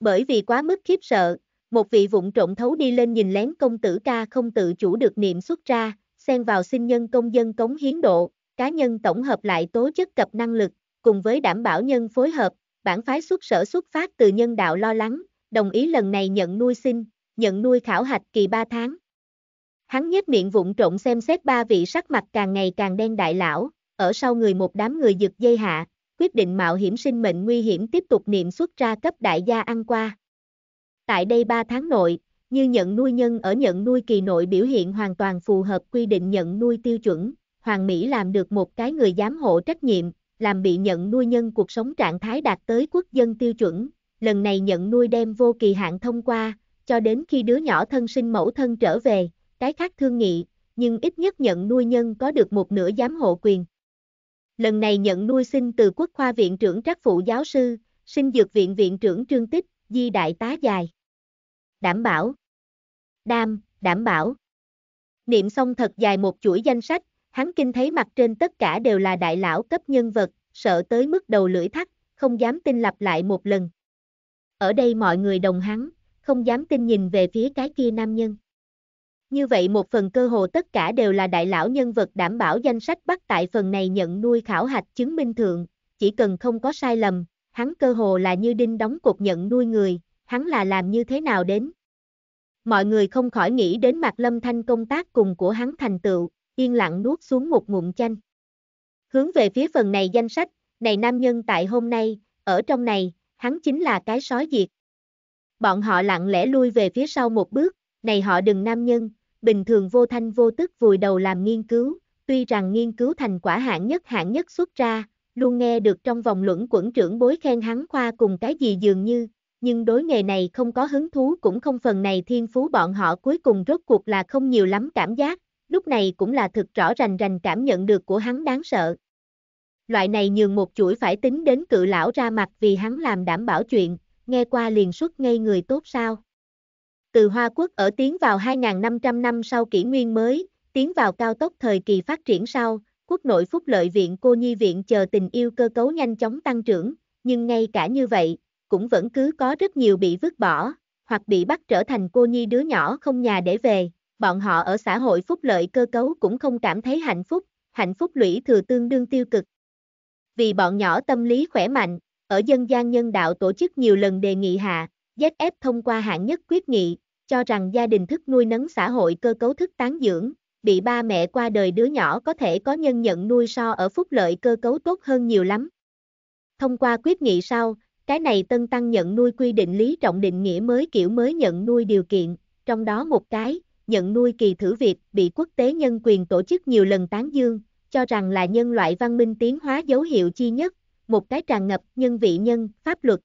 [SPEAKER 1] Bởi vì quá mức khiếp sợ, một vị vụng trộm thấu đi lên nhìn lén công tử ca không tự chủ được niệm xuất ra, xen vào xin nhân công dân cống hiến độ, cá nhân tổng hợp lại tố chất cập năng lực, cùng với đảm bảo nhân phối hợp, bản phái xuất sở xuất phát từ nhân đạo lo lắng, đồng ý lần này nhận nuôi sinh, nhận nuôi khảo hạch kỳ 3 tháng. Hắn nhếch miệng vụng trộn xem xét ba vị sắc mặt càng ngày càng đen đại lão, ở sau người một đám người giật dây hạ, quyết định mạo hiểm sinh mệnh nguy hiểm tiếp tục niệm xuất ra cấp đại gia ăn qua. Tại đây 3 tháng nội, như nhận nuôi nhân ở nhận nuôi kỳ nội biểu hiện hoàn toàn phù hợp quy định nhận nuôi tiêu chuẩn, Hoàng Mỹ làm được một cái người giám hộ trách nhiệm, làm bị nhận nuôi nhân cuộc sống trạng thái đạt tới quốc dân tiêu chuẩn, lần này nhận nuôi đem vô kỳ hạn thông qua, cho đến khi đứa nhỏ thân sinh mẫu thân trở về, cái khác thương nghị, nhưng ít nhất nhận nuôi nhân có được một nửa giám hộ quyền. Lần này nhận nuôi sinh từ quốc khoa viện trưởng trắc phụ giáo sư, sinh dược viện viện trưởng trương tích, di đại tá dài. Đảm bảo. Đam, đảm bảo. Niệm xong thật dài một chuỗi danh sách, Hắn kinh thấy mặt trên tất cả đều là đại lão cấp nhân vật, sợ tới mức đầu lưỡi thắt, không dám tin lặp lại một lần. Ở đây mọi người đồng hắn, không dám tin nhìn về phía cái kia nam nhân. Như vậy một phần cơ hồ tất cả đều là đại lão nhân vật đảm bảo danh sách bắt tại phần này nhận nuôi khảo hạch chứng minh thượng, chỉ cần không có sai lầm, hắn cơ hồ là như đinh đóng cột nhận nuôi người, hắn là làm như thế nào đến. Mọi người không khỏi nghĩ đến mặt lâm thanh công tác cùng của hắn thành tựu, yên lặng nuốt xuống một ngụm chanh. Hướng về phía phần này danh sách, này nam nhân tại hôm nay, ở trong này, hắn chính là cái sói diệt. Bọn họ lặng lẽ lui về phía sau một bước, này họ đừng nam nhân, bình thường vô thanh vô tức vùi đầu làm nghiên cứu, tuy rằng nghiên cứu thành quả hạng nhất hạng nhất xuất ra, luôn nghe được trong vòng luẩn quẩn trưởng bối khen hắn khoa cùng cái gì dường như, nhưng đối nghề này không có hứng thú cũng không phần này thiên phú bọn họ cuối cùng rốt cuộc là không nhiều lắm cảm giác, lúc này cũng là thực rõ rành rành cảm nhận được của hắn đáng sợ. Loại này nhường một chuỗi phải tính đến cự lão ra mặt vì hắn làm đảm bảo chuyện, nghe qua liền suốt ngây người tốt sao. Từ Hoa Quốc ở tiến vào 2.500 năm sau kỷ nguyên mới, tiến vào cao tốc thời kỳ phát triển sau, quốc nội phúc lợi viện cô nhi viện chờ tình yêu cơ cấu nhanh chóng tăng trưởng, nhưng ngay cả như vậy, cũng vẫn cứ có rất nhiều bị vứt bỏ, hoặc bị bắt trở thành cô nhi đứa nhỏ không nhà để về, bọn họ ở xã hội phúc lợi cơ cấu cũng không cảm thấy hạnh phúc, hạnh phúc lũy thừa tương đương tiêu cực. Vì bọn nhỏ tâm lý khỏe mạnh, ở dân gian nhân đạo tổ chức nhiều lần đề nghị hạ, ZF thông qua hạng nhất quyết nghị, cho rằng gia đình thức nuôi nấng xã hội cơ cấu thức tán dưỡng, bị ba mẹ qua đời đứa nhỏ có thể có nhân nhận nuôi so ở phúc lợi cơ cấu tốt hơn nhiều lắm. Thông qua quyết nghị sau, cái này tân tăng nhận nuôi quy định lý trọng định nghĩa mới kiểu mới nhận nuôi điều kiện, trong đó một cái, nhận nuôi kỳ thử Việt, bị quốc tế nhân quyền tổ chức nhiều lần tán dương, cho rằng là nhân loại văn minh tiến hóa dấu hiệu chi nhất, một cái tràn ngập nhân vị nhân, pháp luật.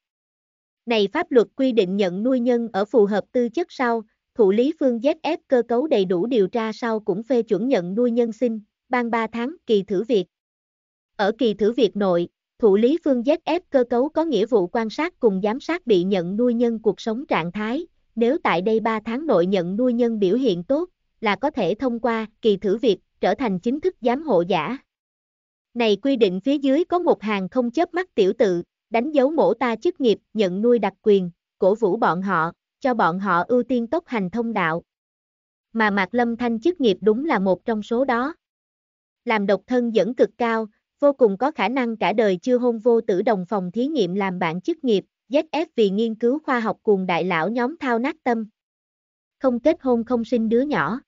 [SPEAKER 1] Này pháp luật quy định nhận nuôi nhân ở phù hợp tư chất sau, thủ lý phương ZF cơ cấu đầy đủ điều tra sau cũng phê chuẩn nhận nuôi nhân sinh, ban 3 tháng kỳ thử Việt. Ở kỳ thử Việt nội, thủ lý phương ZF cơ cấu có nghĩa vụ quan sát cùng giám sát bị nhận nuôi nhân cuộc sống trạng thái, nếu tại đây 3 tháng nội nhận nuôi nhân biểu hiện tốt, là có thể thông qua kỳ thử việc trở thành chính thức giám hộ giả. Này quy định phía dưới có một hàng không chớp mắt tiểu tự, đánh dấu mổ ta chức nghiệp nhận nuôi đặc quyền, cổ vũ bọn họ, cho bọn họ ưu tiên tốc hành thông đạo. Mà Mạc Lâm Thanh chức nghiệp đúng là một trong số đó. Làm độc thân dẫn cực cao, vô cùng có khả năng cả đời chưa hôn vô tử đồng phòng thí nghiệm làm bạn chức nghiệp, ZF vì nghiên cứu khoa học cùng đại lão nhóm thao nát tâm. Không kết hôn không sinh đứa nhỏ.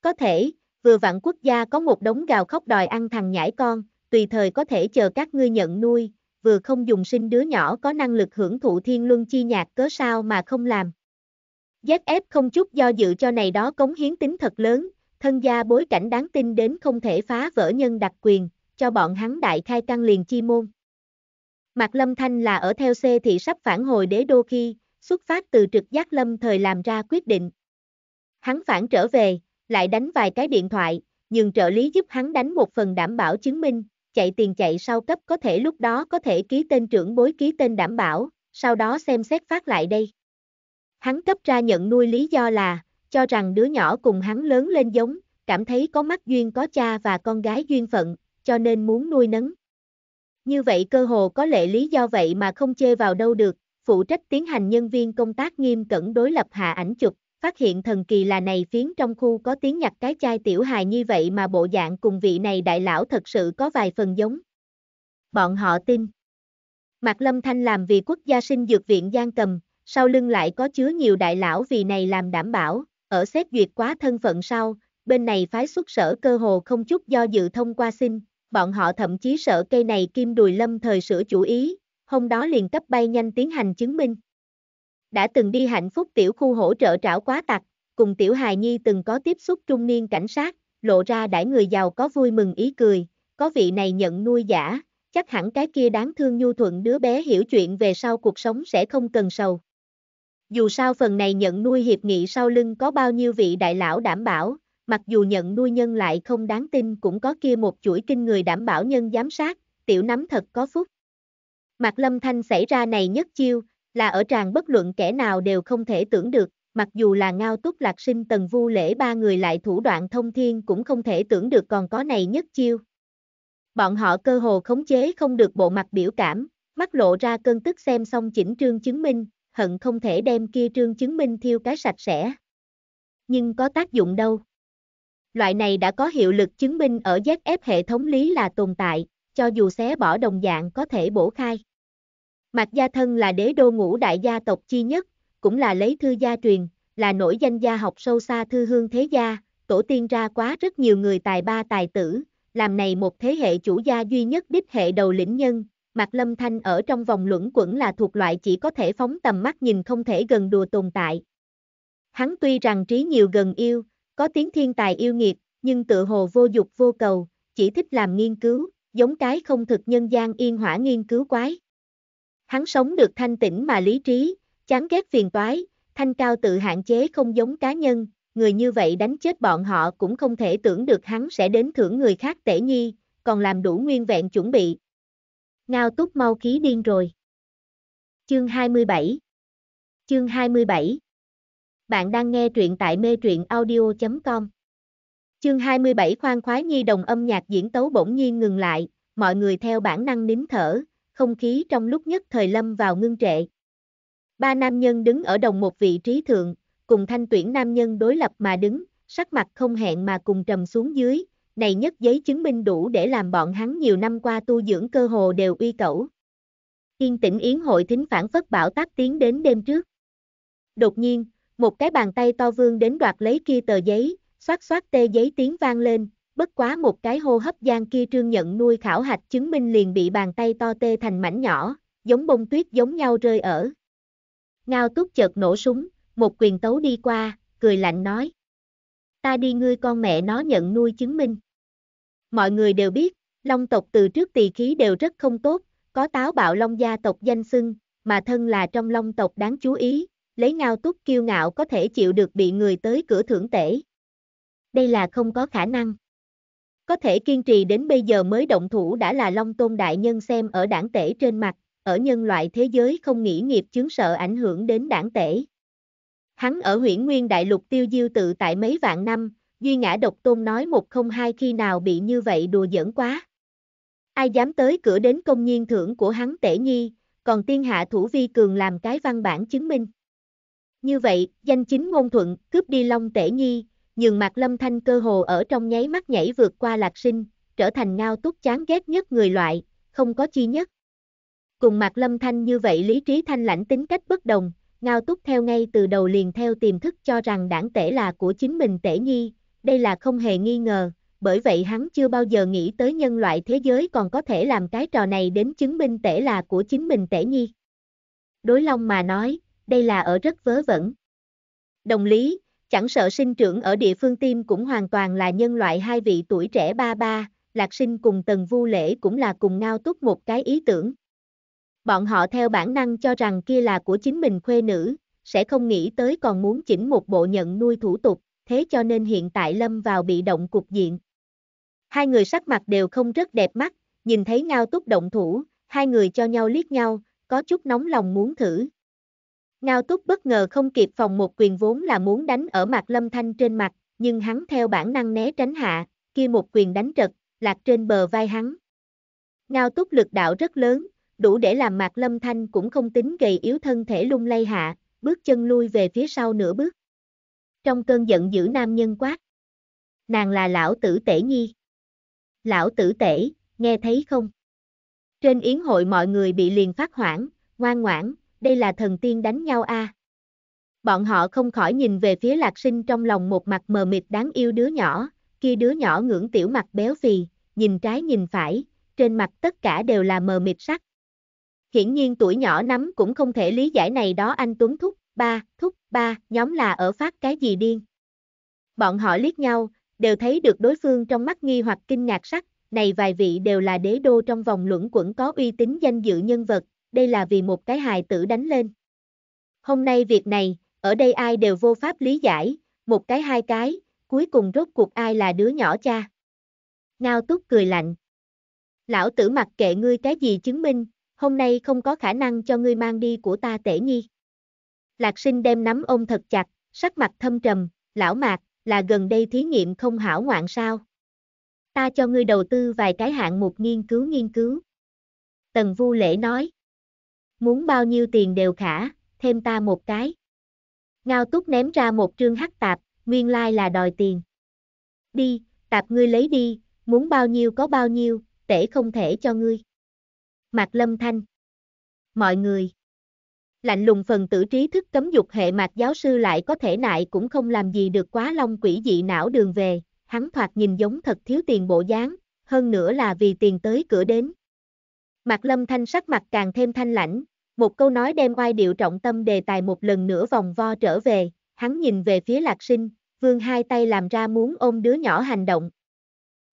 [SPEAKER 1] Có thể, vừa vặn quốc gia có một đống gào khóc đòi ăn thằng nhãi con, tùy thời có thể chờ các ngươi nhận nuôi, vừa không dùng sinh đứa nhỏ có năng lực hưởng thụ thiên luân chi nhạc cớ sao mà không làm. ZF không chút do dự cho này đó cống hiến tính thật lớn, thân gia bối cảnh đáng tin đến không thể phá vỡ nhân đặc quyền, cho bọn hắn đại khai căn liền chi môn. Mạc Lâm Thanh là ở theo C thì sắp phản hồi đế đô khi, xuất phát từ trực giác Lâm thời làm ra quyết định. Hắn phản trở về, lại đánh vài cái điện thoại, nhưng trợ lý giúp hắn đánh một phần đảm bảo chứng minh, chạy tiền chạy sau cấp có thể lúc đó có thể ký tên trưởng bối ký tên đảm bảo, sau đó xem xét phát lại đây. Hắn cấp ra nhận nuôi lý do là, cho rằng đứa nhỏ cùng hắn lớn lên giống, cảm thấy có mắt duyên có cha và con gái duyên phận, cho nên muốn nuôi nấng. Như vậy cơ hồ có lệ lý do vậy mà không chê vào đâu được, phụ trách tiến hành nhân viên công tác nghiêm cẩn đối lập hạ ảnh chụp, phát hiện thần kỳ là này phiến trong khu có tiếng nhặt cái chai tiểu hài như vậy mà bộ dạng cùng vị này đại lão thật sự có vài phần giống. Bọn họ tin. Mạc Lâm Thanh làm vì quốc gia sinh dược viện Giang Cầm, sau lưng lại có chứa nhiều đại lão vì này làm đảm bảo, ở xét duyệt quá thân phận sau, bên này phái xuất sở cơ hồ không chút do dự thông qua xin, bọn họ thậm chí sợ cây này kim đùi lâm thời sửa chủ ý, hôm đó liền cấp bay nhanh tiến hành chứng minh. Đã từng đi hạnh phúc tiểu khu hỗ trợ trảo quá tặc, cùng tiểu hài nhi từng có tiếp xúc trung niên cảnh sát, lộ ra đãi người giàu có vui mừng ý cười, có vị này nhận nuôi giả, chắc hẳn cái kia đáng thương nhu thuận đứa bé hiểu chuyện về sau cuộc sống sẽ không cần sầu. Dù sao phần này nhận nuôi hiệp nghị sau lưng có bao nhiêu vị đại lão đảm bảo, mặc dù nhận nuôi nhân lại không đáng tin cũng có kia một chuỗi kinh người đảm bảo nhân giám sát, tiểu nắm thật có phúc. mặt Lâm Thanh xảy ra này nhất chiêu, là ở tràng bất luận kẻ nào đều không thể tưởng được, mặc dù là ngao túc lạc sinh tần vu lễ ba người lại thủ đoạn thông thiên cũng không thể tưởng được còn có này nhất chiêu. Bọn họ cơ hồ khống chế không được bộ mặt biểu cảm, mắt lộ ra cơn tức xem xong chỉnh trương chứng minh, hận không thể đem kia trương chứng minh thiêu cái sạch sẽ. Nhưng có tác dụng đâu? loại này đã có hiệu lực chứng minh ở ZF hệ thống lý là tồn tại, cho dù xé bỏ đồng dạng có thể bổ khai. Mạc Gia Thân là đế đô ngũ đại gia tộc chi nhất, cũng là lấy thư gia truyền, là nổi danh gia học sâu xa thư hương thế gia, tổ tiên ra quá rất nhiều người tài ba tài tử, làm này một thế hệ chủ gia duy nhất đích hệ đầu lĩnh nhân, Mạc Lâm Thanh ở trong vòng luẩn quẩn là thuộc loại chỉ có thể phóng tầm mắt nhìn không thể gần đùa tồn tại. Hắn tuy rằng trí nhiều gần yêu, có tiếng thiên tài yêu nghiệt, nhưng tự hồ vô dục vô cầu, chỉ thích làm nghiên cứu, giống cái không thực nhân gian yên hỏa nghiên cứu quái. Hắn sống được thanh tĩnh mà lý trí, chán ghét phiền toái, thanh cao tự hạn chế không giống cá nhân, người như vậy đánh chết bọn họ cũng không thể tưởng được hắn sẽ đến thưởng người khác tể nhi, còn làm đủ nguyên vẹn chuẩn bị. Ngao túc mau khí điên rồi. Chương 27 Chương 27 bạn đang nghe truyện tại mê truyện audio.com. Chương 27 khoan khoái nhi đồng âm nhạc diễn tấu bỗng nhiên ngừng lại, mọi người theo bản năng nín thở, không khí trong lúc nhất thời lâm vào ngưng trệ. Ba nam nhân đứng ở đồng một vị trí thượng, cùng thanh tuyển nam nhân đối lập mà đứng, sắc mặt không hẹn mà cùng trầm xuống dưới, này nhất giấy chứng minh đủ để làm bọn hắn nhiều năm qua tu dưỡng cơ hồ đều uy cẩu. Yên tĩnh yến hội thính phản phất bảo tác tiến đến đêm trước. Đột nhiên, một cái bàn tay to vương đến đoạt lấy kia tờ giấy, xoát xoát tê giấy tiếng vang lên, bất quá một cái hô hấp gian kia trương nhận nuôi khảo hạch chứng minh liền bị bàn tay to tê thành mảnh nhỏ, giống bông tuyết giống nhau rơi ở. Ngao túc chợt nổ súng, một quyền tấu đi qua, cười lạnh nói. Ta đi ngươi con mẹ nó nhận nuôi chứng minh. Mọi người đều biết, Long tộc từ trước tỳ khí đều rất không tốt, có táo bạo Long gia tộc danh xưng, mà thân là trong Long tộc đáng chú ý, lấy ngao túc kiêu ngạo có thể chịu được bị người tới cửa thưởng tể. Đây là không có khả năng. Có thể kiên trì đến bây giờ mới động thủ đã là Long Tôn Đại Nhân xem ở đảng tể trên mặt, ở nhân loại thế giới không nghĩ nghiệp chứng sợ ảnh hưởng đến đảng tể. Hắn ở huyện Nguyên Đại Lục tiêu diêu tự tại mấy vạn năm, Duy Ngã Độc Tôn nói một không hai khi nào bị như vậy đùa giỡn quá. Ai dám tới cửa đến công nhiên thưởng của hắn tể nhi, còn tiên hạ thủ vi cường làm cái văn bản chứng minh. Như vậy, danh chính ngôn thuận, cướp đi Long Tể Nhi, nhường Mạc Lâm Thanh cơ hồ ở trong nháy mắt nhảy vượt qua Lạc Sinh, trở thành ngao túc chán ghét nhất người loại, không có chi nhất. Cùng Mạc Lâm Thanh như vậy lý trí thanh lãnh tính cách bất đồng, ngao túc theo ngay từ đầu liền theo tiềm thức cho rằng đảng tể là của chính mình tể nhi, đây là không hề nghi ngờ, bởi vậy hắn chưa bao giờ nghĩ tới nhân loại thế giới còn có thể làm cái trò này đến chứng minh tể là của chính mình tể nhi. Đối long mà nói, đây là ở rất vớ vẩn. Đồng lý, chẳng sợ sinh trưởng ở địa phương tim cũng hoàn toàn là nhân loại hai vị tuổi trẻ ba ba, lạc sinh cùng tần vu lễ cũng là cùng ngao túc một cái ý tưởng. Bọn họ theo bản năng cho rằng kia là của chính mình khuê nữ, sẽ không nghĩ tới còn muốn chỉnh một bộ nhận nuôi thủ tục, thế cho nên hiện tại lâm vào bị động cục diện. Hai người sắc mặt đều không rất đẹp mắt, nhìn thấy ngao túc động thủ, hai người cho nhau liếc nhau, có chút nóng lòng muốn thử, Ngao túc bất ngờ không kịp phòng một quyền vốn là muốn đánh ở mặt lâm thanh trên mặt, nhưng hắn theo bản năng né tránh hạ, kia một quyền đánh trật, lạc trên bờ vai hắn. Ngao túc lực đạo rất lớn, đủ để làm mạc lâm thanh cũng không tính gầy yếu thân thể lung lay hạ, bước chân lui về phía sau nửa bước. Trong cơn giận dữ nam nhân quát. Nàng là lão tử tể nhi. Lão tử tể, nghe thấy không? Trên yến hội mọi người bị liền phát hoảng, ngoan ngoãn, đây là thần tiên đánh nhau a. À. Bọn họ không khỏi nhìn về phía lạc sinh trong lòng một mặt mờ mịt đáng yêu đứa nhỏ, kia đứa nhỏ ngưỡng tiểu mặt béo phì, nhìn trái nhìn phải, trên mặt tất cả đều là mờ mịt sắc. Hiển nhiên tuổi nhỏ nắm cũng không thể lý giải này đó anh Tuấn Thúc, ba, Thúc, ba, nhóm là ở phát cái gì điên. Bọn họ liếc nhau, đều thấy được đối phương trong mắt nghi hoặc kinh ngạc sắc, này vài vị đều là đế đô trong vòng luẩn quẩn có uy tín danh dự nhân vật, đây là vì một cái hài tử đánh lên. Hôm nay việc này, ở đây ai đều vô pháp lý giải, một cái hai cái, cuối cùng rốt cuộc ai là đứa nhỏ cha. Ngao túc cười lạnh. Lão tử mặc kệ ngươi cái gì chứng minh, hôm nay không có khả năng cho ngươi mang đi của ta tể nhi. Lạc sinh đem nắm ôm thật chặt, sắc mặt thâm trầm, lão mạc, là gần đây thí nghiệm không hảo ngoạn sao. Ta cho ngươi đầu tư vài cái hạng mục nghiên cứu nghiên cứu. Tần Vu Lễ nói muốn bao nhiêu tiền đều khả, thêm ta một cái. Ngao túc ném ra một trương hắc tạp, nguyên lai like là đòi tiền. Đi, tạp ngươi lấy đi, muốn bao nhiêu có bao nhiêu, tể không thể cho ngươi. Mạc Lâm Thanh Mọi người Lạnh lùng phần tử trí thức cấm dục hệ mạc giáo sư lại có thể nại cũng không làm gì được quá long quỷ dị não đường về, hắn thoạt nhìn giống thật thiếu tiền bộ dáng, hơn nữa là vì tiền tới cửa đến, Mạc Lâm Thanh sắc mặt càng thêm thanh lãnh, một câu nói đem oai điệu trọng tâm đề tài một lần nữa vòng vo trở về, hắn nhìn về phía Lạc Sinh, vương hai tay làm ra muốn ôm đứa nhỏ hành động.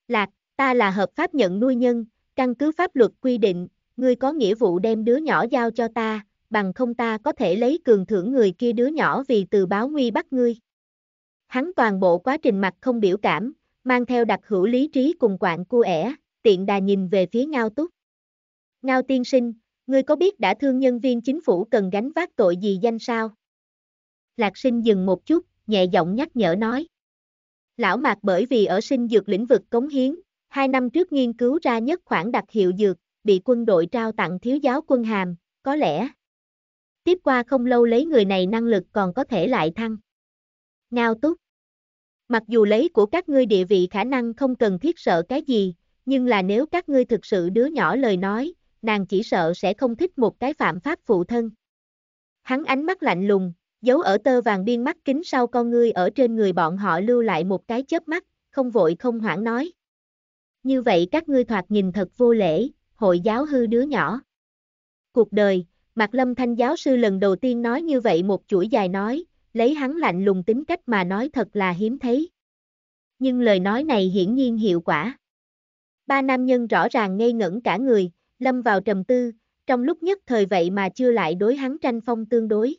[SPEAKER 1] Lạc, ta là hợp pháp nhận nuôi nhân, căn cứ pháp luật quy định, ngươi có nghĩa vụ đem đứa nhỏ giao cho ta, bằng không ta có thể lấy cường thưởng người kia đứa nhỏ vì từ báo nguy bắt ngươi. Hắn toàn bộ quá trình mặt không biểu cảm, mang theo đặc hữu lý trí cùng quạng cua ẻ, tiện đà nhìn về phía ngao túc. Ngao tiên sinh, ngươi có biết đã thương nhân viên chính phủ cần gánh vác tội gì danh sao? Lạc sinh dừng một chút, nhẹ giọng nhắc nhở nói. Lão mạc bởi vì ở sinh dược lĩnh vực cống hiến, hai năm trước nghiên cứu ra nhất khoản đặc hiệu dược, bị quân đội trao tặng thiếu giáo quân hàm, có lẽ. Tiếp qua không lâu lấy người này năng lực còn có thể lại thăng. Ngao túc. Mặc dù lấy của các ngươi địa vị khả năng không cần thiết sợ cái gì, nhưng là nếu các ngươi thực sự đứa nhỏ lời nói, nàng chỉ sợ sẽ không thích một cái phạm pháp phụ thân. Hắn ánh mắt lạnh lùng, giấu ở tơ vàng biên mắt kính sau con ngươi ở trên người bọn họ lưu lại một cái chớp mắt, không vội không hoảng nói. Như vậy các ngươi thoạt nhìn thật vô lễ, hội giáo hư đứa nhỏ. Cuộc đời, Mạc Lâm Thanh giáo sư lần đầu tiên nói như vậy một chuỗi dài nói, lấy hắn lạnh lùng tính cách mà nói thật là hiếm thấy. Nhưng lời nói này hiển nhiên hiệu quả. Ba nam nhân rõ ràng ngây ngẩn cả người, lâm vào trầm tư, trong lúc nhất thời vậy mà chưa lại đối hắn tranh phong tương đối.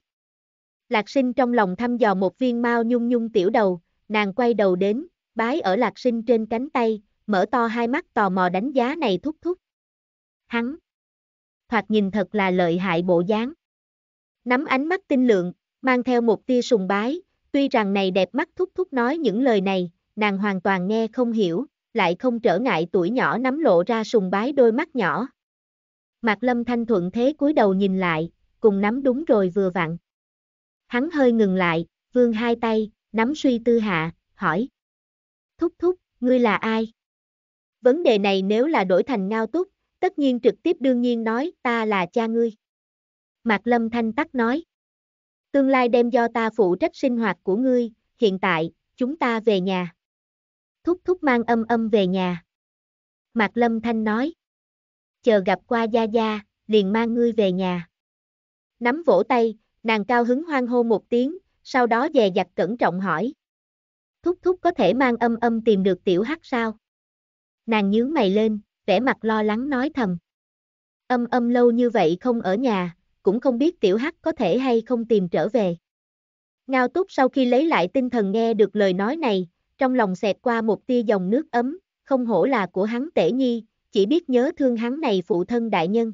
[SPEAKER 1] Lạc sinh trong lòng thăm dò một viên mao nhung nhung tiểu đầu, nàng quay đầu đến, bái ở lạc sinh trên cánh tay, mở to hai mắt tò mò đánh giá này thúc thúc. Hắn, thoạt nhìn thật là lợi hại bộ dáng. Nắm ánh mắt tinh lượng, mang theo một tia sùng bái, tuy rằng này đẹp mắt thúc thúc nói những lời này, nàng hoàn toàn nghe không hiểu, lại không trở ngại tuổi nhỏ nắm lộ ra sùng bái đôi mắt nhỏ. Mạc Lâm Thanh thuận thế cúi đầu nhìn lại, cùng nắm đúng rồi vừa vặn. Hắn hơi ngừng lại, vương hai tay, nắm suy tư hạ, hỏi. Thúc thúc, ngươi là ai? Vấn đề này nếu là đổi thành ngao túc, tất nhiên trực tiếp đương nhiên nói ta là cha ngươi. Mạc Lâm Thanh tắc nói. Tương lai đem do ta phụ trách sinh hoạt của ngươi, hiện tại, chúng ta về nhà. Thúc thúc mang âm âm về nhà. Mạc Lâm Thanh nói chờ gặp qua Gia Gia, liền mang ngươi về nhà. Nắm vỗ tay, nàng cao hứng hoang hô một tiếng, sau đó dè dặt cẩn trọng hỏi. Thúc thúc có thể mang âm âm tìm được tiểu hắc sao? Nàng nhướng mày lên, vẻ mặt lo lắng nói thầm. Âm âm lâu như vậy không ở nhà, cũng không biết tiểu hắc có thể hay không tìm trở về. Ngao túc sau khi lấy lại tinh thần nghe được lời nói này, trong lòng xẹt qua một tia dòng nước ấm, không hổ là của hắn tể nhi, chỉ biết nhớ thương hắn này phụ thân đại nhân.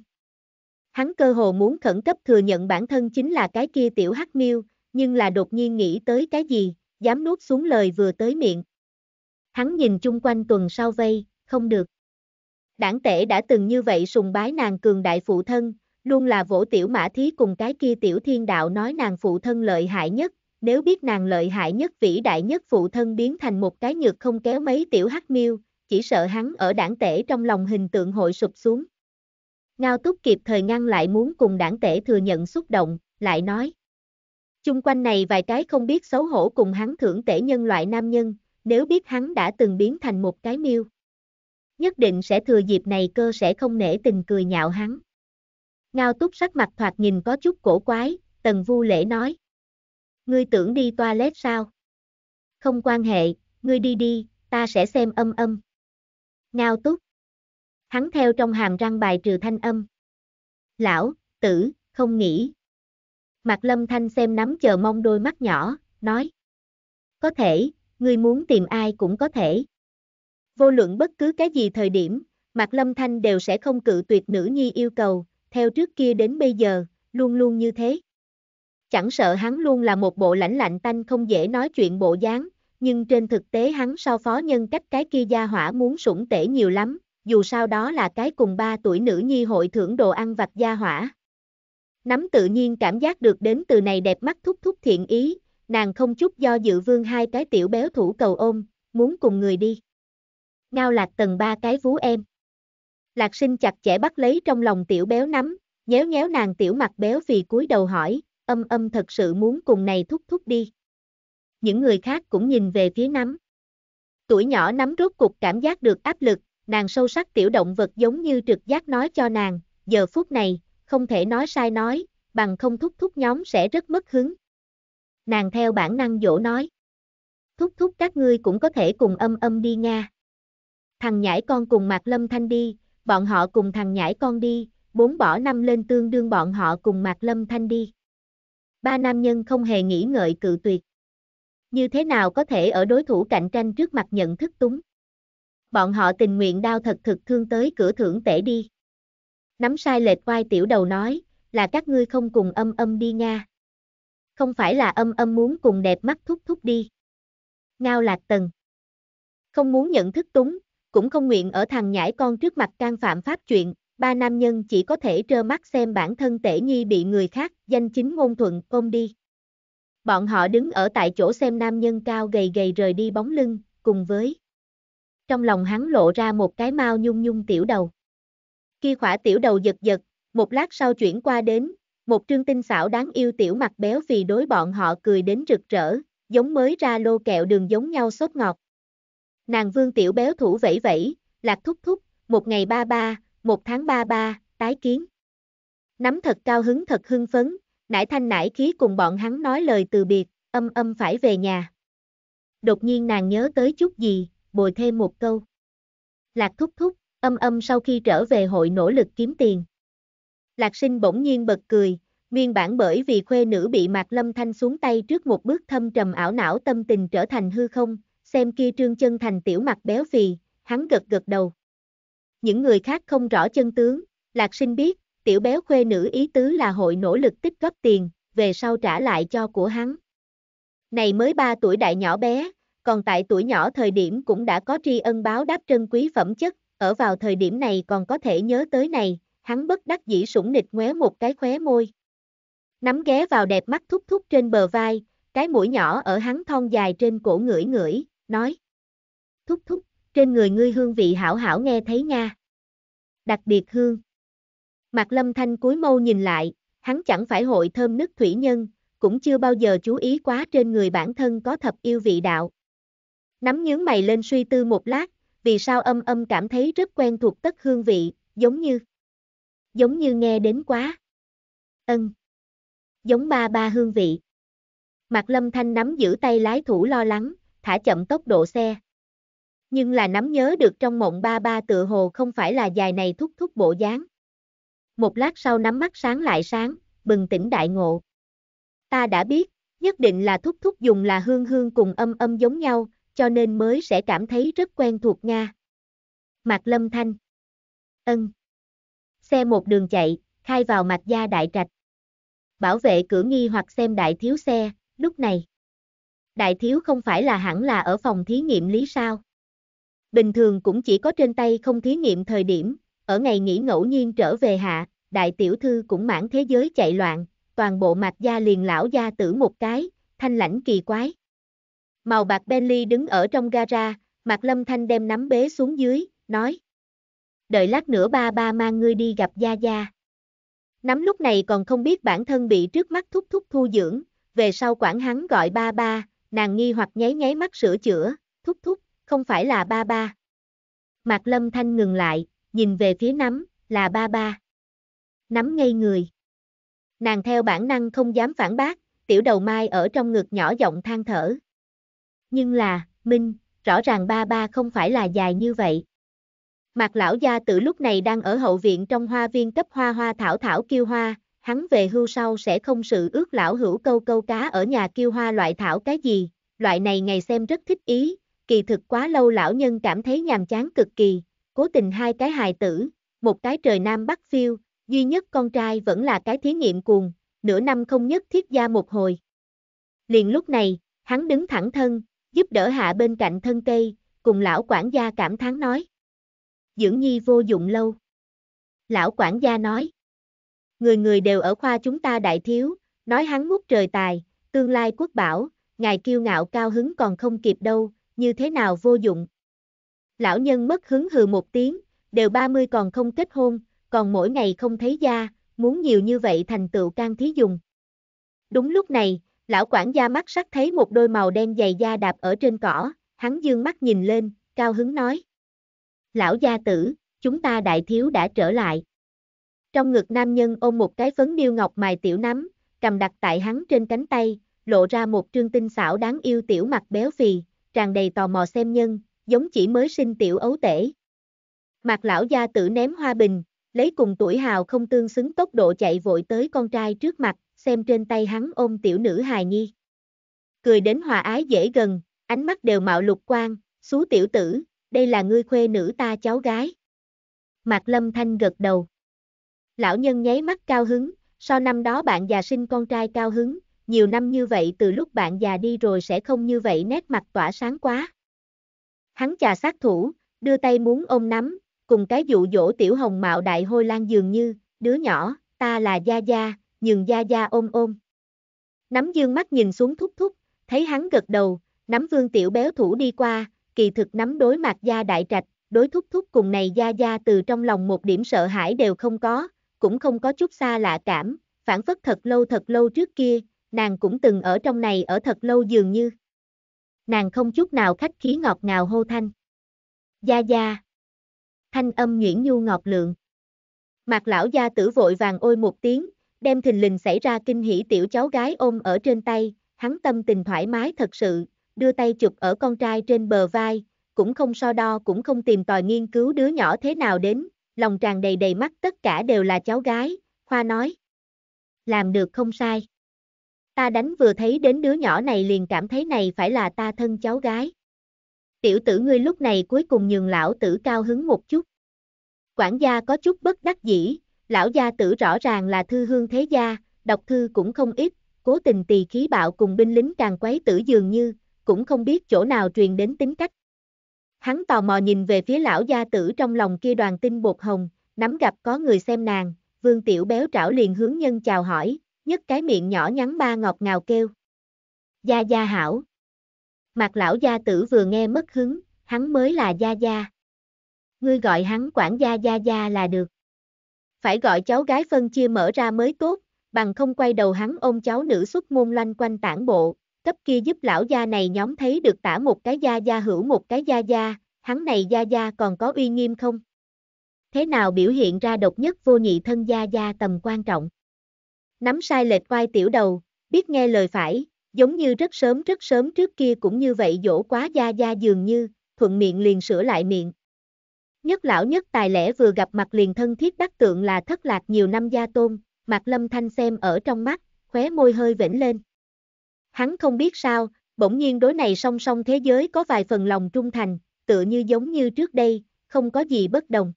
[SPEAKER 1] Hắn cơ hồ muốn khẩn cấp thừa nhận bản thân chính là cái kia tiểu hắc miêu, nhưng là đột nhiên nghĩ tới cái gì, dám nuốt xuống lời vừa tới miệng. Hắn nhìn chung quanh tuần sau vây, không được. Đảng tể đã từng như vậy sùng bái nàng cường đại phụ thân, luôn là vỗ tiểu mã thí cùng cái kia tiểu thiên đạo nói nàng phụ thân lợi hại nhất, nếu biết nàng lợi hại nhất vĩ đại nhất phụ thân biến thành một cái nhược không kéo mấy tiểu hắc miêu, chỉ sợ hắn ở đảng tể trong lòng hình tượng hội sụp xuống. Ngao túc kịp thời ngăn lại muốn cùng đảng tể thừa nhận xúc động, lại nói. Chung quanh này vài cái không biết xấu hổ cùng hắn thưởng tể nhân loại nam nhân, nếu biết hắn đã từng biến thành một cái miêu. Nhất định sẽ thừa dịp này cơ sẽ không nể tình cười nhạo hắn. Ngao túc sắc mặt thoạt nhìn có chút cổ quái, tần vu lễ nói. Ngươi tưởng đi toilet sao? Không quan hệ, ngươi đi đi, ta sẽ xem âm âm. Ngao túc. Hắn theo trong hàm răng bài trừ thanh âm. Lão, tử, không nghĩ. Mặt lâm thanh xem nắm chờ mong đôi mắt nhỏ, nói. Có thể, ngươi muốn tìm ai cũng có thể. Vô luận bất cứ cái gì thời điểm, Mạc Lâm Thanh đều sẽ không cự tuyệt nữ nhi yêu cầu, theo trước kia đến bây giờ, luôn luôn như thế. Chẳng sợ hắn luôn là một bộ lãnh lạnh tanh không dễ nói chuyện bộ dáng, nhưng trên thực tế hắn sau phó nhân cách cái kia gia hỏa muốn sủng tể nhiều lắm, dù sao đó là cái cùng 3 tuổi nữ nhi hội thưởng đồ ăn vặt gia hỏa. Nắm tự nhiên cảm giác được đến từ này đẹp mắt thúc thúc thiện ý, nàng không chút do dự vương hai cái tiểu béo thủ cầu ôm, muốn cùng người đi. Ngao lạc tầng ba cái vú em. Lạc sinh chặt chẽ bắt lấy trong lòng tiểu béo nắm, nhéo nhéo nàng tiểu mặt béo vì cúi đầu hỏi, âm âm thật sự muốn cùng này thúc thúc đi những người khác cũng nhìn về phía nắm. Tuổi nhỏ nắm rốt cuộc cảm giác được áp lực, nàng sâu sắc tiểu động vật giống như trực giác nói cho nàng, giờ phút này, không thể nói sai nói, bằng không thúc thúc nhóm sẽ rất mất hứng. Nàng theo bản năng dỗ nói. Thúc thúc các ngươi cũng có thể cùng âm âm đi nha. Thằng nhãi con cùng Mạc Lâm Thanh đi, bọn họ cùng thằng nhãi con đi, bốn bỏ năm lên tương đương bọn họ cùng Mạc Lâm Thanh đi. Ba nam nhân không hề nghĩ ngợi cự tuyệt như thế nào có thể ở đối thủ cạnh tranh trước mặt nhận thức túng. Bọn họ tình nguyện đao thật thực thương tới cửa thưởng tể đi. Nắm sai lệch vai tiểu đầu nói, là các ngươi không cùng âm âm đi Nga. Không phải là âm âm muốn cùng đẹp mắt thúc thúc đi. Ngao lạc tần. Không muốn nhận thức túng, cũng không nguyện ở thằng nhãi con trước mặt can phạm pháp chuyện, ba nam nhân chỉ có thể trơ mắt xem bản thân tể nhi bị người khác, danh chính ngôn thuận, công đi. Bọn họ đứng ở tại chỗ xem nam nhân cao gầy gầy rời đi bóng lưng, cùng với. Trong lòng hắn lộ ra một cái mau nhung nhung tiểu đầu. Khi khỏa tiểu đầu giật giật, một lát sau chuyển qua đến, một trương tinh xảo đáng yêu tiểu mặt béo vì đối bọn họ cười đến rực rỡ, giống mới ra lô kẹo đường giống nhau sốt ngọt. Nàng vương tiểu béo thủ vẫy vẫy, lạc thúc thúc, một ngày ba ba, một tháng ba ba, tái kiến. Nắm thật cao hứng thật hưng phấn, nải thanh nải khí cùng bọn hắn nói lời từ biệt, âm âm phải về nhà. Đột nhiên nàng nhớ tới chút gì, bồi thêm một câu. Lạc thúc thúc, âm âm sau khi trở về hội nỗ lực kiếm tiền. Lạc sinh bỗng nhiên bật cười, nguyên bản bởi vì khuê nữ bị Mạc Lâm Thanh xuống tay trước một bước thâm trầm ảo não tâm tình trở thành hư không, xem kia trương chân thành tiểu mặt béo phì, hắn gật gật đầu. Những người khác không rõ chân tướng, Lạc sinh biết, tiểu béo khuê nữ ý tứ là hội nỗ lực tích góp tiền, về sau trả lại cho của hắn. Này mới 3 tuổi đại nhỏ bé, còn tại tuổi nhỏ thời điểm cũng đã có tri ân báo đáp trân quý phẩm chất, ở vào thời điểm này còn có thể nhớ tới này, hắn bất đắc dĩ sủng nịch ngoé một cái khóe môi. Nắm ghé vào đẹp mắt thúc thúc trên bờ vai, cái mũi nhỏ ở hắn thon dài trên cổ ngửi ngửi, nói. Thúc thúc, trên người ngươi hương vị hảo hảo nghe thấy nha. Đặc biệt hương. Mạc Lâm Thanh cuối mâu nhìn lại, hắn chẳng phải hội thơm nước thủy nhân, cũng chưa bao giờ chú ý quá trên người bản thân có thập yêu vị đạo. Nắm nhướng mày lên suy tư một lát, vì sao âm âm cảm thấy rất quen thuộc tất hương vị, giống như, giống như nghe đến quá. Ân, giống ba ba hương vị. Mạc Lâm Thanh nắm giữ tay lái thủ lo lắng, thả chậm tốc độ xe. Nhưng là nắm nhớ được trong mộng ba ba tự hồ không phải là dài này thúc thúc bộ dáng một lát sau nắm mắt sáng lại sáng, bừng tỉnh đại ngộ. Ta đã biết, nhất định là thúc thúc dùng là hương hương cùng âm âm giống nhau, cho nên mới sẽ cảm thấy rất quen thuộc nha Mạc Lâm Thanh Ân Xe một đường chạy, khai vào mạch gia đại trạch. Bảo vệ cửa nghi hoặc xem đại thiếu xe, lúc này. Đại thiếu không phải là hẳn là ở phòng thí nghiệm lý sao. Bình thường cũng chỉ có trên tay không thí nghiệm thời điểm, ở ngày nghỉ ngẫu nhiên trở về hạ, đại tiểu thư cũng mãn thế giới chạy loạn, toàn bộ mạc gia liền lão gia tử một cái, thanh lãnh kỳ quái. Màu bạc Bentley đứng ở trong gara, mặt Lâm Thanh đem nắm bế xuống dưới, nói. Đợi lát nữa ba ba mang ngươi đi gặp Gia Gia. Nắm lúc này còn không biết bản thân bị trước mắt thúc thúc thu dưỡng, về sau quản hắn gọi ba ba, nàng nghi hoặc nháy nháy mắt sửa chữa, thúc thúc, không phải là ba ba. Mạc Lâm Thanh ngừng lại, nhìn về phía nắm, là ba ba. Nắm ngây người. Nàng theo bản năng không dám phản bác, tiểu đầu mai ở trong ngực nhỏ giọng than thở. Nhưng là, Minh, rõ ràng ba ba không phải là dài như vậy. Mạc lão gia tử lúc này đang ở hậu viện trong hoa viên cấp hoa hoa thảo thảo kiêu hoa, hắn về hưu sau sẽ không sự ước lão hữu câu câu cá ở nhà kiêu hoa loại thảo cái gì, loại này ngày xem rất thích ý, kỳ thực quá lâu lão nhân cảm thấy nhàm chán cực kỳ, cố tình hai cái hài tử, một cái trời nam bắc phiêu, duy nhất con trai vẫn là cái thí nghiệm cuồng, nửa năm không nhất thiết gia một hồi. Liền lúc này, hắn đứng thẳng thân, giúp đỡ hạ bên cạnh thân cây, cùng lão quản gia cảm thán nói. Dưỡng nhi vô dụng lâu. Lão quản gia nói. Người người đều ở khoa chúng ta đại thiếu, nói hắn ngút trời tài, tương lai quốc bảo, ngài kiêu ngạo cao hứng còn không kịp đâu, như thế nào vô dụng lão nhân mất hứng hừ một tiếng, đều 30 còn không kết hôn, còn mỗi ngày không thấy gia, muốn nhiều như vậy thành tựu can thí dùng. Đúng lúc này, lão quản gia mắt sắc thấy một đôi màu đen dày da đạp ở trên cỏ, hắn dương mắt nhìn lên, cao hứng nói. Lão gia tử, chúng ta đại thiếu đã trở lại. Trong ngực nam nhân ôm một cái phấn điêu ngọc mài tiểu nắm, cầm đặt tại hắn trên cánh tay, lộ ra một trương tinh xảo đáng yêu tiểu mặt béo phì, tràn đầy tò mò xem nhân, giống chỉ mới sinh tiểu ấu tể. Mạc lão gia tử ném hoa bình, lấy cùng tuổi hào không tương xứng tốc độ chạy vội tới con trai trước mặt, xem trên tay hắn ôm tiểu nữ hài nhi. Cười đến hòa ái dễ gần, ánh mắt đều mạo lục quang, xú tiểu tử, đây là ngươi khuê nữ ta cháu gái. Mạc lâm thanh gật đầu. Lão nhân nháy mắt cao hứng, sau năm đó bạn già sinh con trai cao hứng, nhiều năm như vậy từ lúc bạn già đi rồi sẽ không như vậy nét mặt tỏa sáng quá. Hắn chà sát thủ, đưa tay muốn ôm nắm, cùng cái dụ dỗ tiểu hồng mạo đại hôi lan dường như, đứa nhỏ, ta là Gia Gia, nhường Gia Gia ôm ôm. Nắm dương mắt nhìn xuống thúc thúc, thấy hắn gật đầu, nắm vương tiểu béo thủ đi qua, kỳ thực nắm đối mặt Gia Đại Trạch, đối thúc thúc cùng này Gia Gia từ trong lòng một điểm sợ hãi đều không có, cũng không có chút xa lạ cảm, phản phất thật lâu thật lâu trước kia, nàng cũng từng ở trong này ở thật lâu dường như nàng không chút nào khách khí ngọt ngào hô thanh. Gia gia. Thanh âm nhuyễn nhu ngọt lượng. mặt lão gia tử vội vàng ôi một tiếng, đem thình lình xảy ra kinh hỉ tiểu cháu gái ôm ở trên tay, hắn tâm tình thoải mái thật sự, đưa tay chụp ở con trai trên bờ vai, cũng không so đo cũng không tìm tòi nghiên cứu đứa nhỏ thế nào đến, lòng tràn đầy đầy mắt tất cả đều là cháu gái, Khoa nói. Làm được không sai. Ta đánh vừa thấy đến đứa nhỏ này liền cảm thấy này phải là ta thân cháu gái. Tiểu tử ngươi lúc này cuối cùng nhường lão tử cao hứng một chút. Quản gia có chút bất đắc dĩ, lão gia tử rõ ràng là thư hương thế gia, đọc thư cũng không ít, cố tình tỳ khí bạo cùng binh lính càng quấy tử dường như, cũng không biết chỗ nào truyền đến tính cách. Hắn tò mò nhìn về phía lão gia tử trong lòng kia đoàn tinh bột hồng, nắm gặp có người xem nàng, vương tiểu béo trảo liền hướng nhân chào hỏi, nhất cái miệng nhỏ nhắn ba ngọt ngào kêu. Gia Gia hảo. mặt lão gia tử vừa nghe mất hứng, hắn mới là Gia Gia. Ngươi gọi hắn quản gia Gia Gia là được. Phải gọi cháu gái phân chia mở ra mới tốt, bằng không quay đầu hắn ôm cháu nữ xuất môn loanh quanh tản bộ, cấp kia giúp lão gia này nhóm thấy được tả một cái Gia Gia hữu một cái Gia Gia, hắn này Gia Gia còn có uy nghiêm không? Thế nào biểu hiện ra độc nhất vô nhị thân Gia Gia tầm quan trọng? nắm sai lệch vai tiểu đầu, biết nghe lời phải, giống như rất sớm rất sớm trước kia cũng như vậy dỗ quá gia gia dường như, thuận miệng liền sửa lại miệng. Nhất lão nhất tài lẽ vừa gặp mặt liền thân thiết đắc tượng là thất lạc nhiều năm gia tôn, mặt lâm thanh xem ở trong mắt, khóe môi hơi vĩnh lên. Hắn không biết sao, bỗng nhiên đối này song song thế giới có vài phần lòng trung thành, tựa như giống như trước đây, không có gì bất đồng.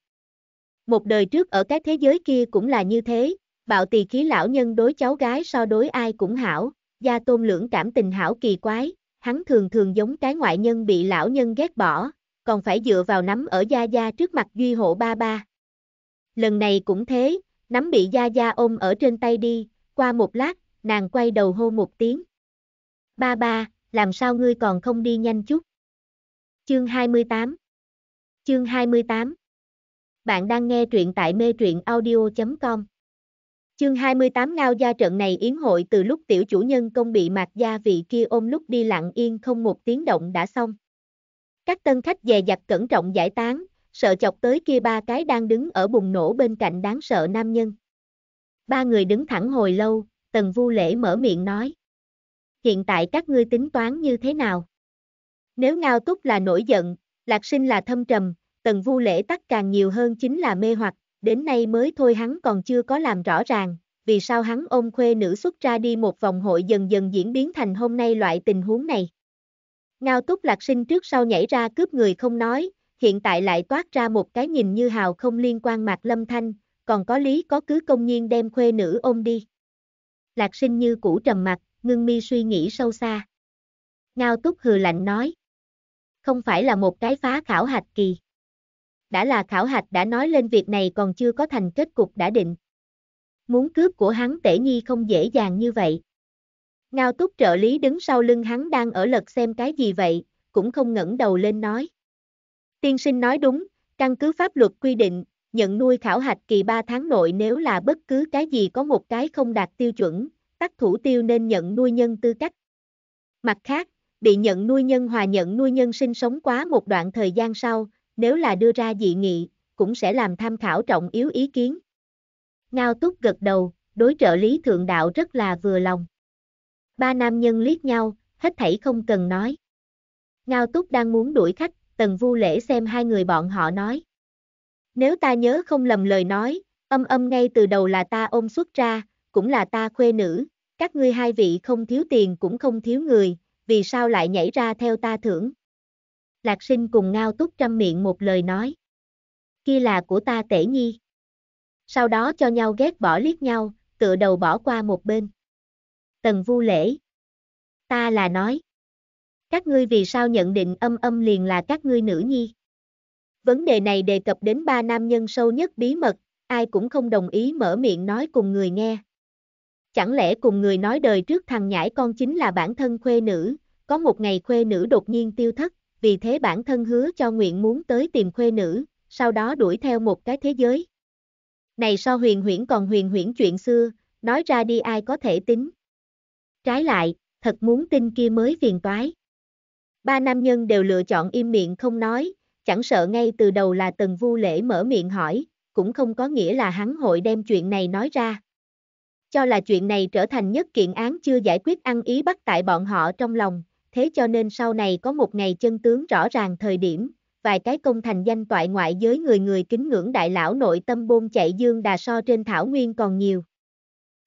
[SPEAKER 1] Một đời trước ở cái thế giới kia cũng là như thế, bạo tỳ khí lão nhân đối cháu gái so đối ai cũng hảo, gia tôn lưỡng cảm tình hảo kỳ quái, hắn thường thường giống cái ngoại nhân bị lão nhân ghét bỏ, còn phải dựa vào nắm ở gia gia trước mặt duy hộ ba ba. Lần này cũng thế, nắm bị gia gia ôm ở trên tay đi, qua một lát, nàng quay đầu hô một tiếng. Ba ba, làm sao ngươi còn không đi nhanh chút? Chương 28 Chương 28 Bạn đang nghe truyện tại mê truyện audio.com Chương 28 Ngao gia trận này yến hội từ lúc tiểu chủ nhân công bị mạc gia vị kia ôm lúc đi lặng yên không một tiếng động đã xong. Các tân khách dè dặt cẩn trọng giải tán, sợ chọc tới kia ba cái đang đứng ở bùng nổ bên cạnh đáng sợ nam nhân. Ba người đứng thẳng hồi lâu, tần vu lễ mở miệng nói. Hiện tại các ngươi tính toán như thế nào? Nếu ngao túc là nổi giận, lạc sinh là thâm trầm, tần vu lễ tắc càng nhiều hơn chính là mê hoặc, đến nay mới thôi hắn còn chưa có làm rõ ràng, vì sao hắn ôm khuê nữ xuất ra đi một vòng hội dần dần diễn biến thành hôm nay loại tình huống này. Ngao túc lạc sinh trước sau nhảy ra cướp người không nói, hiện tại lại toát ra một cái nhìn như hào không liên quan mạc lâm thanh, còn có lý có cứ công nhiên đem khuê nữ ôm đi. Lạc sinh như cũ trầm mặt, ngưng mi suy nghĩ sâu xa. Ngao túc hừ lạnh nói. Không phải là một cái phá khảo hạch kỳ đã là khảo hạch đã nói lên việc này còn chưa có thành kết cục đã định. Muốn cướp của hắn tể nhi không dễ dàng như vậy. Ngao túc trợ lý đứng sau lưng hắn đang ở lật xem cái gì vậy, cũng không ngẩng đầu lên nói. Tiên sinh nói đúng, căn cứ pháp luật quy định, nhận nuôi khảo hạch kỳ 3 tháng nội nếu là bất cứ cái gì có một cái không đạt tiêu chuẩn, tắc thủ tiêu nên nhận nuôi nhân tư cách. Mặt khác, bị nhận nuôi nhân hòa nhận nuôi nhân sinh sống quá một đoạn thời gian sau, nếu là đưa ra dị nghị, cũng sẽ làm tham khảo trọng yếu ý kiến. Ngao túc gật đầu, đối trợ lý thượng đạo rất là vừa lòng. Ba nam nhân liếc nhau, hết thảy không cần nói. Ngao túc đang muốn đuổi khách, tần vu lễ xem hai người bọn họ nói. Nếu ta nhớ không lầm lời nói, âm âm ngay từ đầu là ta ôm xuất ra, cũng là ta khuê nữ, các ngươi hai vị không thiếu tiền cũng không thiếu người, vì sao lại nhảy ra theo ta thưởng, Lạc sinh cùng ngao túc trăm miệng một lời nói. Kia là của ta tể nhi. Sau đó cho nhau ghét bỏ liếc nhau, tựa đầu bỏ qua một bên. Tần vu lễ. Ta là nói. Các ngươi vì sao nhận định âm âm liền là các ngươi nữ nhi? Vấn đề này đề cập đến ba nam nhân sâu nhất bí mật, ai cũng không đồng ý mở miệng nói cùng người nghe. Chẳng lẽ cùng người nói đời trước thằng nhãi con chính là bản thân khuê nữ, có một ngày khuê nữ đột nhiên tiêu thất, vì thế bản thân hứa cho nguyện muốn tới tìm khuê nữ, sau đó đuổi theo một cái thế giới. Này so huyền huyễn còn huyền huyễn chuyện xưa, nói ra đi ai có thể tính. Trái lại, thật muốn tin kia mới phiền toái. Ba nam nhân đều lựa chọn im miệng không nói, chẳng sợ ngay từ đầu là tần vu lễ mở miệng hỏi, cũng không có nghĩa là hắn hội đem chuyện này nói ra. Cho là chuyện này trở thành nhất kiện án chưa giải quyết ăn ý bắt tại bọn họ trong lòng, thế cho nên sau này có một ngày chân tướng rõ ràng thời điểm, vài cái công thành danh toại ngoại giới người người kính ngưỡng đại lão nội tâm bôn chạy dương đà so trên thảo nguyên còn nhiều.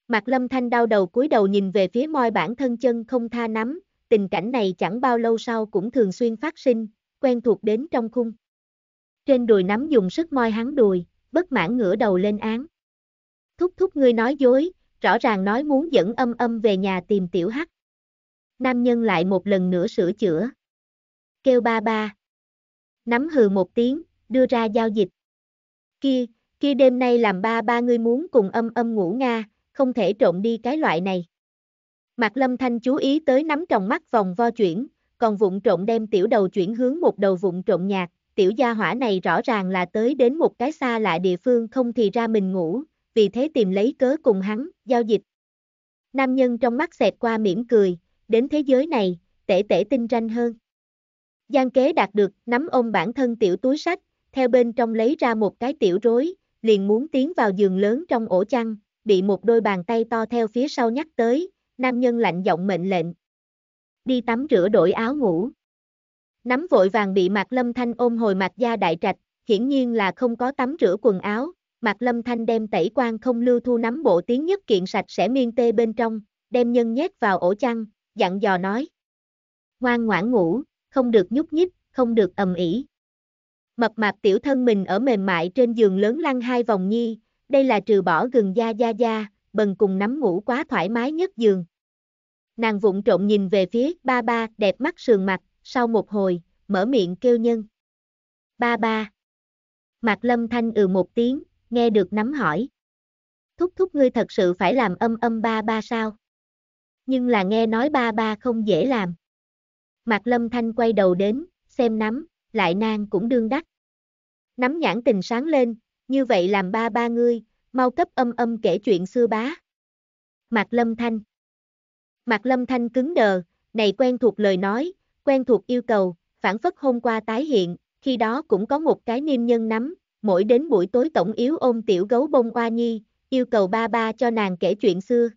[SPEAKER 1] mặt Lâm Thanh đau đầu cúi đầu nhìn về phía môi bản thân chân không tha nắm, tình cảnh này chẳng bao lâu sau cũng thường xuyên phát sinh, quen thuộc đến trong khung. Trên đùi nắm dùng sức moi hắn đùi, bất mãn ngửa đầu lên án. Thúc thúc ngươi nói dối, rõ ràng nói muốn dẫn âm âm về nhà tìm tiểu hắc nam nhân lại một lần nữa sửa chữa. Kêu ba ba. Nắm hừ một tiếng, đưa ra giao dịch. Kia, kia đêm nay làm ba ba ngươi muốn cùng âm âm ngủ Nga, không thể trộn đi cái loại này. Mạc Lâm Thanh chú ý tới nắm tròng mắt vòng vo chuyển, còn vụng trộn đem tiểu đầu chuyển hướng một đầu vụng trộn nhạc, tiểu gia hỏa này rõ ràng là tới đến một cái xa lạ địa phương không thì ra mình ngủ, vì thế tìm lấy cớ cùng hắn, giao dịch. Nam nhân trong mắt xẹt qua mỉm cười, đến thế giới này, tể tể tinh ranh hơn. Giang kế đạt được, nắm ôm bản thân tiểu túi sách, theo bên trong lấy ra một cái tiểu rối, liền muốn tiến vào giường lớn trong ổ chăn, bị một đôi bàn tay to theo phía sau nhắc tới, nam nhân lạnh giọng mệnh lệnh. Đi tắm rửa đổi áo ngủ. Nắm vội vàng bị Mạc Lâm Thanh ôm hồi Mạc Gia Đại Trạch, hiển nhiên là không có tắm rửa quần áo, Mạc Lâm Thanh đem tẩy quan không lưu thu nắm bộ tiếng nhất kiện sạch sẽ miên tê bên trong, đem nhân nhét vào ổ chăn, dặn dò nói. Ngoan ngoãn ngủ, không được nhúc nhích, không được ầm ĩ. Mập mạp tiểu thân mình ở mềm mại trên giường lớn lăn hai vòng nhi, đây là trừ bỏ gừng da da da, bần cùng nắm ngủ quá thoải mái nhất giường. Nàng vụng trộn nhìn về phía ba ba đẹp mắt sườn mặt, sau một hồi, mở miệng kêu nhân. Ba ba. Mạc lâm thanh ừ một tiếng, nghe được nắm hỏi. Thúc thúc ngươi thật sự phải làm âm âm ba ba sao? nhưng là nghe nói ba ba không dễ làm. Mạc Lâm Thanh quay đầu đến, xem nắm, lại nàng cũng đương đắc. Nắm nhãn tình sáng lên, như vậy làm ba ba ngươi, mau cấp âm âm kể chuyện xưa bá. Mạc Lâm Thanh Mạc Lâm Thanh cứng đờ, này quen thuộc lời nói, quen thuộc yêu cầu, phản phất hôm qua tái hiện, khi đó cũng có một cái niêm nhân nắm, mỗi đến buổi tối tổng yếu ôm tiểu gấu bông qua nhi, yêu cầu ba ba cho nàng kể chuyện xưa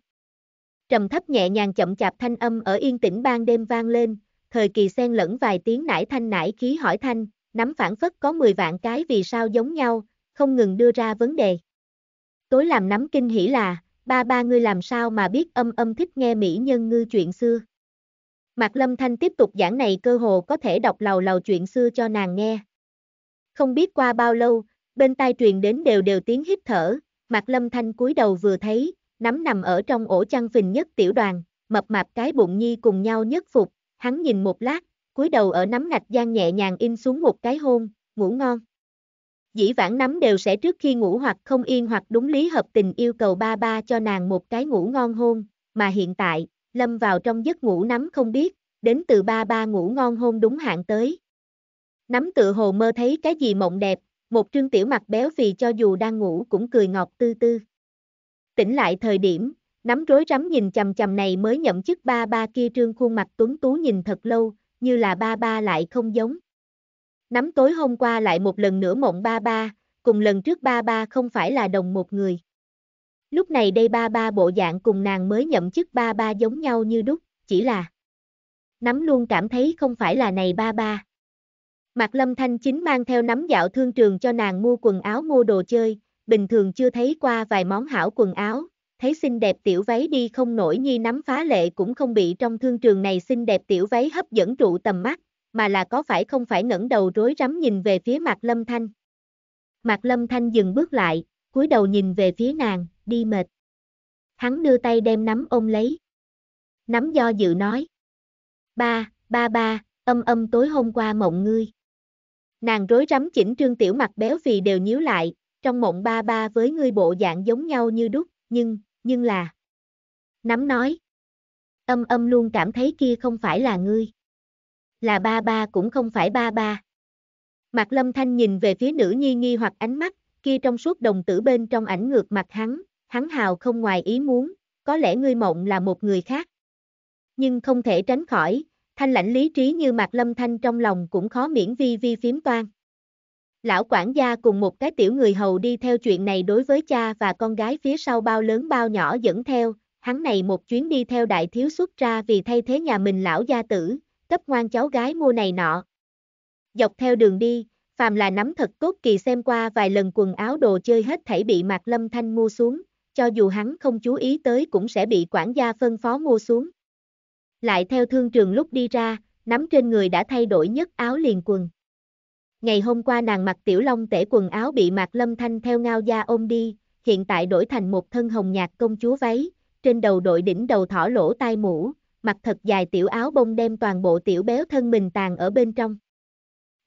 [SPEAKER 1] trầm thấp nhẹ nhàng chậm chạp thanh âm ở yên tĩnh ban đêm vang lên, thời kỳ xen lẫn vài tiếng nải thanh nải khí hỏi thanh, nắm phản phất có 10 vạn cái vì sao giống nhau, không ngừng đưa ra vấn đề. Tối làm nắm kinh hỉ là, ba ba ngươi làm sao mà biết âm âm thích nghe mỹ nhân ngư chuyện xưa. Mạc Lâm Thanh tiếp tục giảng này cơ hồ có thể đọc lầu lầu chuyện xưa cho nàng nghe. Không biết qua bao lâu, bên tai truyền đến đều đều tiếng hít thở, Mạc Lâm Thanh cúi đầu vừa thấy, nắm nằm ở trong ổ chăn phình nhất tiểu đoàn, mập mạp cái bụng nhi cùng nhau nhất phục, hắn nhìn một lát, cúi đầu ở nắm ngạch gian nhẹ nhàng in xuống một cái hôn, ngủ ngon. Dĩ vãng nắm đều sẽ trước khi ngủ hoặc không yên hoặc đúng lý hợp tình yêu cầu ba ba cho nàng một cái ngủ ngon hôn, mà hiện tại, lâm vào trong giấc ngủ nắm không biết, đến từ ba ba ngủ ngon hôn đúng hạn tới. Nắm tự hồ mơ thấy cái gì mộng đẹp, một trương tiểu mặt béo phì cho dù đang ngủ cũng cười ngọt tư tư tỉnh lại thời điểm, nắm rối rắm nhìn chầm chầm này mới nhậm chức ba ba kia trương khuôn mặt tuấn tú nhìn thật lâu, như là ba ba lại không giống. Nắm tối hôm qua lại một lần nữa mộng ba ba, cùng lần trước ba ba không phải là đồng một người. Lúc này đây ba ba bộ dạng cùng nàng mới nhậm chức ba ba giống nhau như đúc, chỉ là nắm luôn cảm thấy không phải là này ba ba. Mạc Lâm Thanh chính mang theo nắm dạo thương trường cho nàng mua quần áo mua đồ chơi, bình thường chưa thấy qua vài món hảo quần áo, thấy xinh đẹp tiểu váy đi không nổi nhi nắm phá lệ cũng không bị trong thương trường này xinh đẹp tiểu váy hấp dẫn trụ tầm mắt, mà là có phải không phải ngẩng đầu rối rắm nhìn về phía Mạc Lâm Thanh. Mạc Lâm Thanh dừng bước lại, cúi đầu nhìn về phía nàng, đi mệt. Hắn đưa tay đem nắm ôm lấy. Nắm do dự nói. Ba, ba ba, âm âm tối hôm qua mộng ngươi. Nàng rối rắm chỉnh trương tiểu mặt béo phì đều nhíu lại, trong mộng ba ba với ngươi bộ dạng giống nhau như đúc, nhưng, nhưng là... Nắm nói. Âm âm luôn cảm thấy kia không phải là ngươi. Là ba ba cũng không phải ba ba. mặt Lâm Thanh nhìn về phía nữ nhi nghi hoặc ánh mắt, kia trong suốt đồng tử bên trong ảnh ngược mặt hắn, hắn hào không ngoài ý muốn, có lẽ ngươi mộng là một người khác. Nhưng không thể tránh khỏi, thanh lãnh lý trí như mặt Lâm Thanh trong lòng cũng khó miễn vi vi phím toan. Lão quản gia cùng một cái tiểu người hầu đi theo chuyện này đối với cha và con gái phía sau bao lớn bao nhỏ dẫn theo, hắn này một chuyến đi theo đại thiếu xuất ra vì thay thế nhà mình lão gia tử, cấp ngoan cháu gái mua này nọ. Dọc theo đường đi, phàm là nắm thật cốt kỳ xem qua vài lần quần áo đồ chơi hết thảy bị Mạc Lâm Thanh mua xuống, cho dù hắn không chú ý tới cũng sẽ bị quản gia phân phó mua xuống. Lại theo thương trường lúc đi ra, nắm trên người đã thay đổi nhất áo liền quần. Ngày hôm qua nàng mặc tiểu long tể quần áo bị Mạc Lâm Thanh theo ngao gia ôm đi, hiện tại đổi thành một thân hồng nhạt công chúa váy, trên đầu đội đỉnh đầu thỏ lỗ tai mũ, mặc thật dài tiểu áo bông đem toàn bộ tiểu béo thân mình tàn ở bên trong.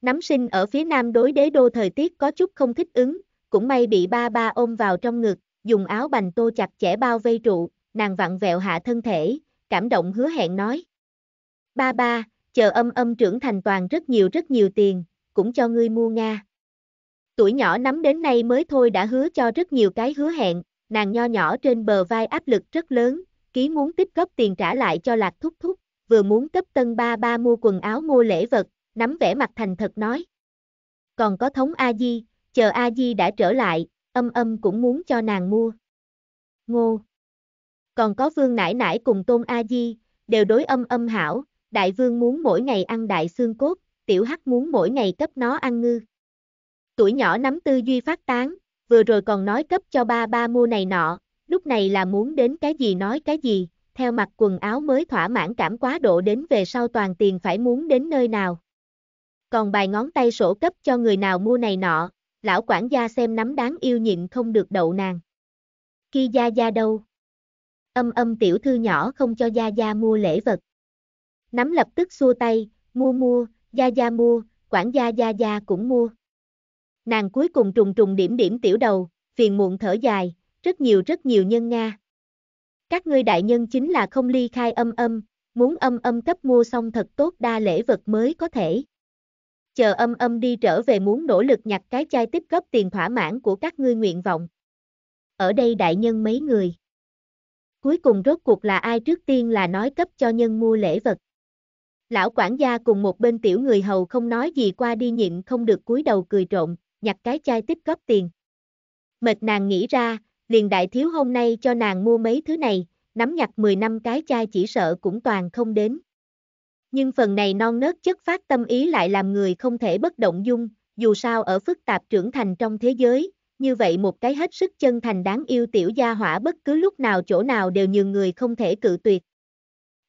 [SPEAKER 1] Nắm sinh ở phía nam đối đế đô thời tiết có chút không thích ứng, cũng may bị ba ba ôm vào trong ngực, dùng áo bành tô chặt chẽ bao vây trụ, nàng vặn vẹo hạ thân thể, cảm động hứa hẹn nói. Ba ba, chờ âm âm trưởng thành toàn rất nhiều rất nhiều tiền, cũng cho ngươi mua Nga. Tuổi nhỏ nắm đến nay mới thôi đã hứa cho rất nhiều cái hứa hẹn, nàng nho nhỏ trên bờ vai áp lực rất lớn, ký muốn tích góp tiền trả lại cho lạc thúc thúc, vừa muốn cấp tân ba ba mua quần áo mua lễ vật, nắm vẻ mặt thành thật nói. Còn có thống A-di, chờ A-di đã trở lại, âm âm cũng muốn cho nàng mua. Ngô. Còn có vương nải nải cùng tôn A-di, đều đối âm âm hảo, đại vương muốn mỗi ngày ăn đại xương cốt, tiểu hắc muốn mỗi ngày cấp nó ăn ngư. Tuổi nhỏ nắm tư duy phát tán, vừa rồi còn nói cấp cho ba ba mua này nọ, lúc này là muốn đến cái gì nói cái gì, theo mặt quần áo mới thỏa mãn cảm quá độ đến về sau toàn tiền phải muốn đến nơi nào. Còn bài ngón tay sổ cấp cho người nào mua này nọ, lão quản gia xem nắm đáng yêu nhịn không được đậu nàng. Khi gia gia đâu? Âm âm tiểu thư nhỏ không cho gia gia mua lễ vật. Nắm lập tức xua tay, mua mua, Gia Gia mua, quản gia Gia Gia cũng mua. Nàng cuối cùng trùng trùng điểm điểm tiểu đầu, phiền muộn thở dài, rất nhiều rất nhiều nhân Nga. Các ngươi đại nhân chính là không ly khai âm âm, muốn âm âm cấp mua xong thật tốt đa lễ vật mới có thể. Chờ âm âm đi trở về muốn nỗ lực nhặt cái chai tiếp cấp tiền thỏa mãn của các ngươi nguyện vọng. Ở đây đại nhân mấy người. Cuối cùng rốt cuộc là ai trước tiên là nói cấp cho nhân mua lễ vật. Lão quản gia cùng một bên tiểu người hầu không nói gì qua đi nhịn không được cúi đầu cười trộn, nhặt cái chai tích góp tiền. Mệt nàng nghĩ ra, liền đại thiếu hôm nay cho nàng mua mấy thứ này, nắm nhặt 10 năm cái chai chỉ sợ cũng toàn không đến. Nhưng phần này non nớt chất phát tâm ý lại làm người không thể bất động dung, dù sao ở phức tạp trưởng thành trong thế giới, như vậy một cái hết sức chân thành đáng yêu tiểu gia hỏa bất cứ lúc nào chỗ nào đều nhiều người không thể cự tuyệt.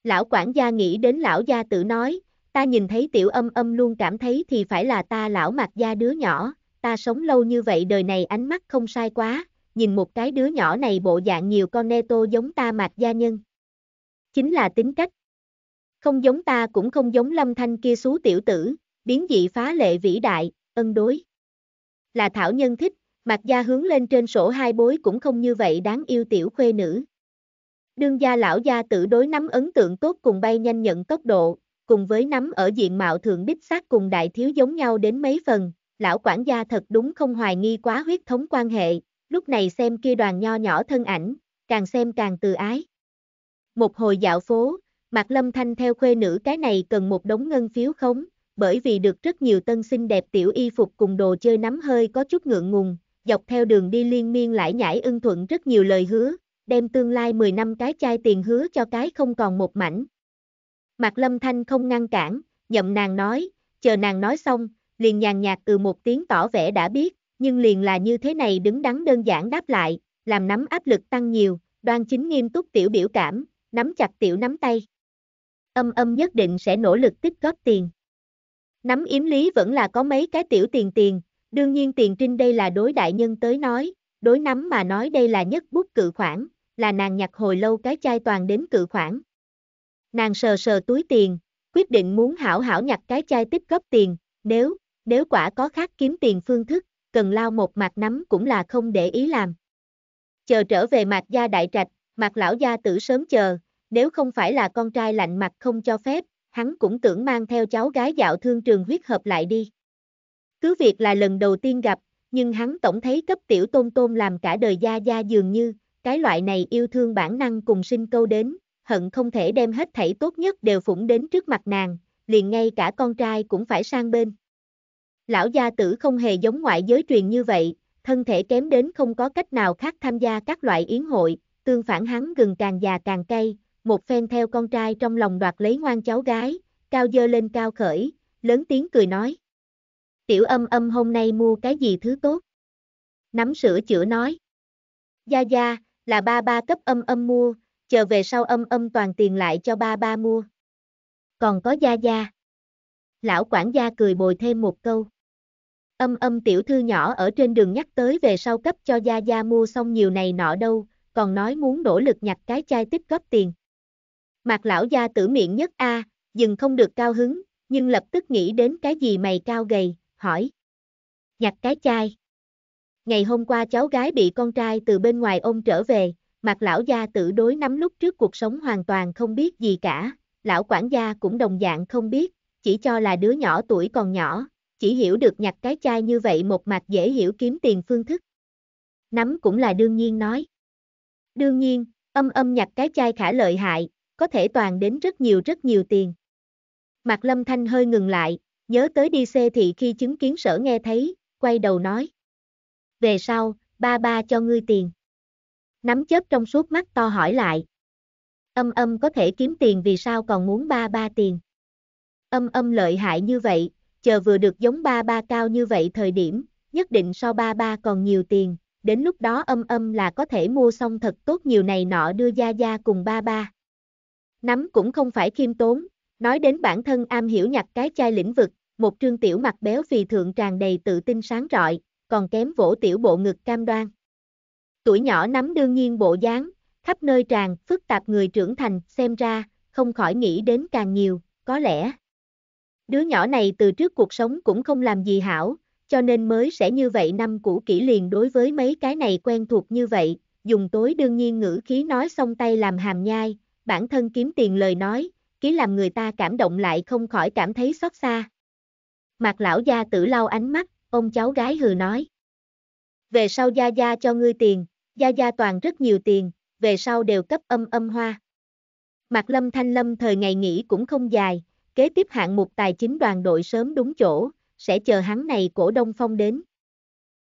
[SPEAKER 1] Lão quản gia nghĩ đến lão gia tự nói, ta nhìn thấy tiểu âm âm luôn cảm thấy thì phải là ta lão mặt gia đứa nhỏ, ta sống lâu như vậy đời này ánh mắt không sai quá, nhìn một cái đứa nhỏ này bộ dạng nhiều con nê tô giống ta mạc gia nhân. Chính là tính cách. Không giống ta cũng không giống lâm thanh kia xú tiểu tử, biến dị phá lệ vĩ đại, ân đối. Là thảo nhân thích, mạc gia hướng lên trên sổ hai bối cũng không như vậy đáng yêu tiểu khuê nữ. Đương gia lão gia tử đối nắm ấn tượng tốt cùng bay nhanh nhận tốc độ, cùng với nắm ở diện mạo thường bích sát cùng đại thiếu giống nhau đến mấy phần, lão quản gia thật đúng không hoài nghi quá huyết thống quan hệ, lúc này xem kia đoàn nho nhỏ thân ảnh, càng xem càng từ ái. Một hồi dạo phố, Mạc Lâm Thanh theo khuê nữ cái này cần một đống ngân phiếu khống, bởi vì được rất nhiều tân xinh đẹp tiểu y phục cùng đồ chơi nắm hơi có chút ngượng ngùng, dọc theo đường đi liên miên lại nhảy ưng thuận rất nhiều lời hứa, đem tương lai 10 năm cái chai tiền hứa cho cái không còn một mảnh. Mạc Lâm Thanh không ngăn cản, nhậm nàng nói, chờ nàng nói xong, liền nhàn nhạt từ một tiếng tỏ vẻ đã biết, nhưng liền là như thế này đứng đắn đơn giản đáp lại, làm nắm áp lực tăng nhiều, đoan chính nghiêm túc tiểu biểu cảm, nắm chặt tiểu nắm tay. Âm âm nhất định sẽ nỗ lực tích góp tiền. Nắm yếm lý vẫn là có mấy cái tiểu tiền tiền, đương nhiên tiền trinh đây là đối đại nhân tới nói, đối nắm mà nói đây là nhất bút cự khoản, là nàng nhặt hồi lâu cái chai toàn đến cự khoản. Nàng sờ sờ túi tiền, quyết định muốn hảo hảo nhặt cái chai tích góp tiền, nếu, nếu quả có khác kiếm tiền phương thức, cần lao một mặt nắm cũng là không để ý làm. Chờ trở về mặt gia đại trạch, mặt lão gia tử sớm chờ, nếu không phải là con trai lạnh mặt không cho phép, hắn cũng tưởng mang theo cháu gái dạo thương trường huyết hợp lại đi. Cứ việc là lần đầu tiên gặp, nhưng hắn tổng thấy cấp tiểu tôn tôn làm cả đời gia gia dường như, cái loại này yêu thương bản năng cùng sinh câu đến, hận không thể đem hết thảy tốt nhất đều phủng đến trước mặt nàng, liền ngay cả con trai cũng phải sang bên. Lão gia tử không hề giống ngoại giới truyền như vậy, thân thể kém đến không có cách nào khác tham gia các loại yến hội, tương phản hắn gần càng già càng cay, một phen theo con trai trong lòng đoạt lấy ngoan cháu gái, cao dơ lên cao khởi, lớn tiếng cười nói. Tiểu âm âm hôm nay mua cái gì thứ tốt? Nắm sữa chữa nói. Gia Gia, là ba ba cấp âm âm mua, chờ về sau âm âm toàn tiền lại cho ba ba mua. Còn có gia gia. Lão quản gia cười bồi thêm một câu. Âm âm tiểu thư nhỏ ở trên đường nhắc tới về sau cấp cho gia gia mua xong nhiều này nọ đâu, còn nói muốn nỗ lực nhặt cái chai tích góp tiền. Mặt lão gia tử miệng nhất a, à, dừng không được cao hứng, nhưng lập tức nghĩ đến cái gì mày cao gầy, hỏi. Nhặt cái chai. Ngày hôm qua cháu gái bị con trai từ bên ngoài ông trở về, mặt lão gia tử đối nắm lúc trước cuộc sống hoàn toàn không biết gì cả, lão quản gia cũng đồng dạng không biết, chỉ cho là đứa nhỏ tuổi còn nhỏ, chỉ hiểu được nhặt cái chai như vậy một mặt dễ hiểu kiếm tiền phương thức. Nắm cũng là đương nhiên nói. Đương nhiên, âm âm nhặt cái chai khả lợi hại, có thể toàn đến rất nhiều rất nhiều tiền. Mặt lâm thanh hơi ngừng lại, nhớ tới đi xe thị khi chứng kiến sở nghe thấy, quay đầu nói về sau, ba ba cho ngươi tiền. Nắm chớp trong suốt mắt to hỏi lại. Âm âm có thể kiếm tiền vì sao còn muốn ba ba tiền. Âm âm lợi hại như vậy, chờ vừa được giống ba ba cao như vậy thời điểm, nhất định sau ba ba còn nhiều tiền, đến lúc đó âm âm là có thể mua xong thật tốt nhiều này nọ đưa Gia Gia cùng ba ba. Nắm cũng không phải khiêm tốn, nói đến bản thân am hiểu nhặt cái chai lĩnh vực, một trương tiểu mặt béo phì thượng tràn đầy tự tin sáng rọi, còn kém vỗ tiểu bộ ngực cam đoan. Tuổi nhỏ nắm đương nhiên bộ dáng, khắp nơi tràn, phức tạp người trưởng thành, xem ra, không khỏi nghĩ đến càng nhiều, có lẽ. Đứa nhỏ này từ trước cuộc sống cũng không làm gì hảo, cho nên mới sẽ như vậy năm cũ kỹ liền đối với mấy cái này quen thuộc như vậy, dùng tối đương nhiên ngữ khí nói xong tay làm hàm nhai, bản thân kiếm tiền lời nói, ký làm người ta cảm động lại không khỏi cảm thấy xót xa. mặt lão gia tử lau ánh mắt, ông cháu gái hừ nói. Về sau Gia Gia cho ngươi tiền, Gia Gia toàn rất nhiều tiền, về sau đều cấp âm âm hoa. Mạc Lâm Thanh Lâm thời ngày nghỉ cũng không dài, kế tiếp hạng mục tài chính đoàn đội sớm đúng chỗ, sẽ chờ hắn này cổ đông phong đến.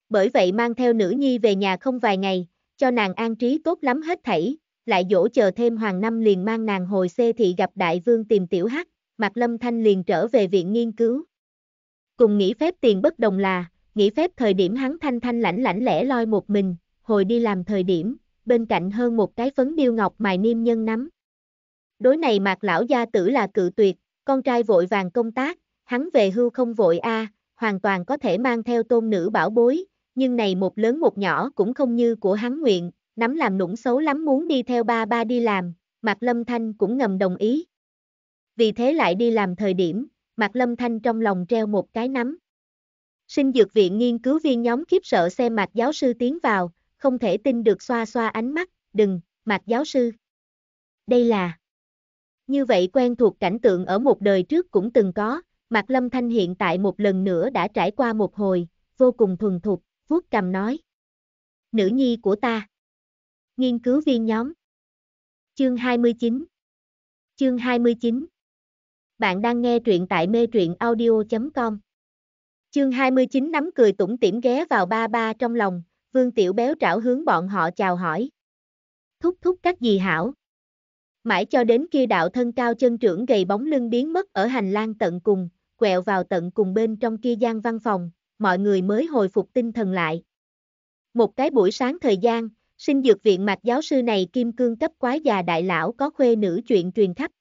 [SPEAKER 1] Bởi vậy mang theo nữ nhi về nhà không vài ngày, cho nàng an trí tốt lắm hết thảy, lại dỗ chờ thêm hoàng năm liền mang nàng hồi xê thị gặp đại vương tìm tiểu hắc, Mạc Lâm Thanh liền trở về viện nghiên cứu. Cùng nghỉ phép tiền bất đồng là, nghỉ phép thời điểm hắn thanh thanh lãnh lãnh lẻ loi một mình, hồi đi làm thời điểm, bên cạnh hơn một cái phấn điêu ngọc mài niêm nhân nắm. Đối này mạc lão gia tử là cự tuyệt, con trai vội vàng công tác, hắn về hưu không vội a, à, hoàn toàn có thể mang theo tôn nữ bảo bối, nhưng này một lớn một nhỏ cũng không như của hắn nguyện, nắm làm nũng xấu lắm muốn đi theo ba ba đi làm, Mạc Lâm Thanh cũng ngầm đồng ý. Vì thế lại đi làm thời điểm, Mạc Lâm Thanh trong lòng treo một cái nắm. Sinh dược viện nghiên cứu viên nhóm khiếp sợ xem Mạc giáo sư tiến vào, không thể tin được xoa xoa ánh mắt, đừng, Mạc giáo sư. Đây là... Như vậy quen thuộc cảnh tượng ở một đời trước cũng từng có, Mạc Lâm Thanh hiện tại một lần nữa đã trải qua một hồi, vô cùng thuần thục, vuốt cầm nói. Nữ nhi của ta. Nghiên cứu viên nhóm. Chương 29 Chương 29 bạn đang nghe truyện tại mê truyện audio.com. Chương 29 nắm cười tủng tỉm ghé vào ba ba trong lòng, Vương Tiểu Béo trảo hướng bọn họ chào hỏi. Thúc thúc các gì hảo. Mãi cho đến kia đạo thân cao chân trưởng gầy bóng lưng biến mất ở hành lang tận cùng, quẹo vào tận cùng bên trong kia gian văn phòng, mọi người mới hồi phục tinh thần lại. Một cái buổi sáng thời gian, sinh dược viện mạch giáo sư này kim cương cấp quái già đại lão có khuê nữ chuyện truyền khắp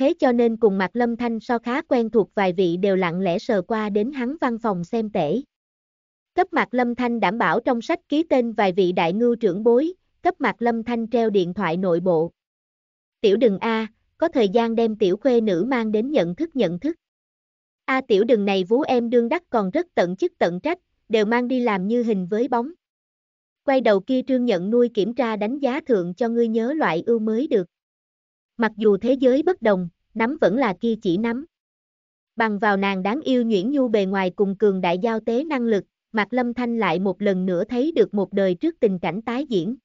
[SPEAKER 1] Thế cho nên cùng Mạc Lâm Thanh so khá quen thuộc vài vị đều lặng lẽ sờ qua đến hắn văn phòng xem tể. Cấp Mạc Lâm Thanh đảm bảo trong sách ký tên vài vị đại ngư trưởng bối, cấp Mạc Lâm Thanh treo điện thoại nội bộ. Tiểu đừng A, có thời gian đem tiểu khuê nữ mang đến nhận thức nhận thức. A tiểu đừng này vú em đương đắc còn rất tận chức tận trách, đều mang đi làm như hình với bóng. Quay đầu kia trương nhận nuôi kiểm tra đánh giá thượng cho ngươi nhớ loại ưu mới được. Mặc dù thế giới bất đồng, nắm vẫn là kia chỉ nắm. Bằng vào nàng đáng yêu nhuyễn nhu bề ngoài cùng cường đại giao tế năng lực, Mạc Lâm Thanh lại một lần nữa thấy được một đời trước tình cảnh tái diễn.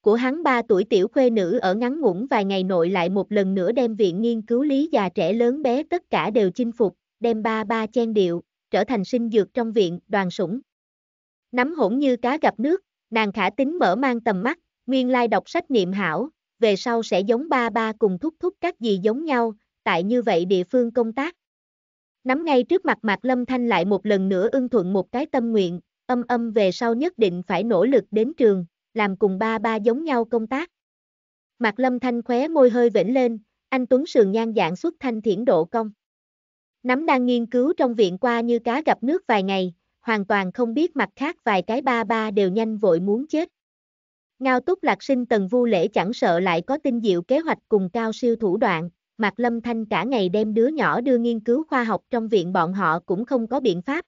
[SPEAKER 1] Của hắn ba tuổi tiểu khuê nữ ở ngắn ngủn vài ngày nội lại một lần nữa đem viện nghiên cứu lý già trẻ lớn bé tất cả đều chinh phục, đem ba ba chen điệu, trở thành sinh dược trong viện, đoàn sủng. Nắm hỗn như cá gặp nước, nàng khả tính mở mang tầm mắt, nguyên lai đọc sách niệm hảo, về sau sẽ giống ba ba cùng thúc thúc các gì giống nhau, tại như vậy địa phương công tác. Nắm ngay trước mặt Mạc Lâm Thanh lại một lần nữa ưng thuận một cái tâm nguyện, âm âm về sau nhất định phải nỗ lực đến trường, làm cùng ba ba giống nhau công tác. Mạc Lâm Thanh khóe môi hơi vểnh lên, anh Tuấn sườn nhan dạng xuất thanh thiển độ công. Nắm đang nghiên cứu trong viện qua như cá gặp nước vài ngày, hoàn toàn không biết mặt khác vài cái ba ba đều nhanh vội muốn chết. Ngao túc lạc sinh tần vu lễ chẳng sợ lại có tinh diệu kế hoạch cùng cao siêu thủ đoạn, Mạc Lâm Thanh cả ngày đem đứa nhỏ đưa nghiên cứu khoa học trong viện bọn họ cũng không có biện pháp.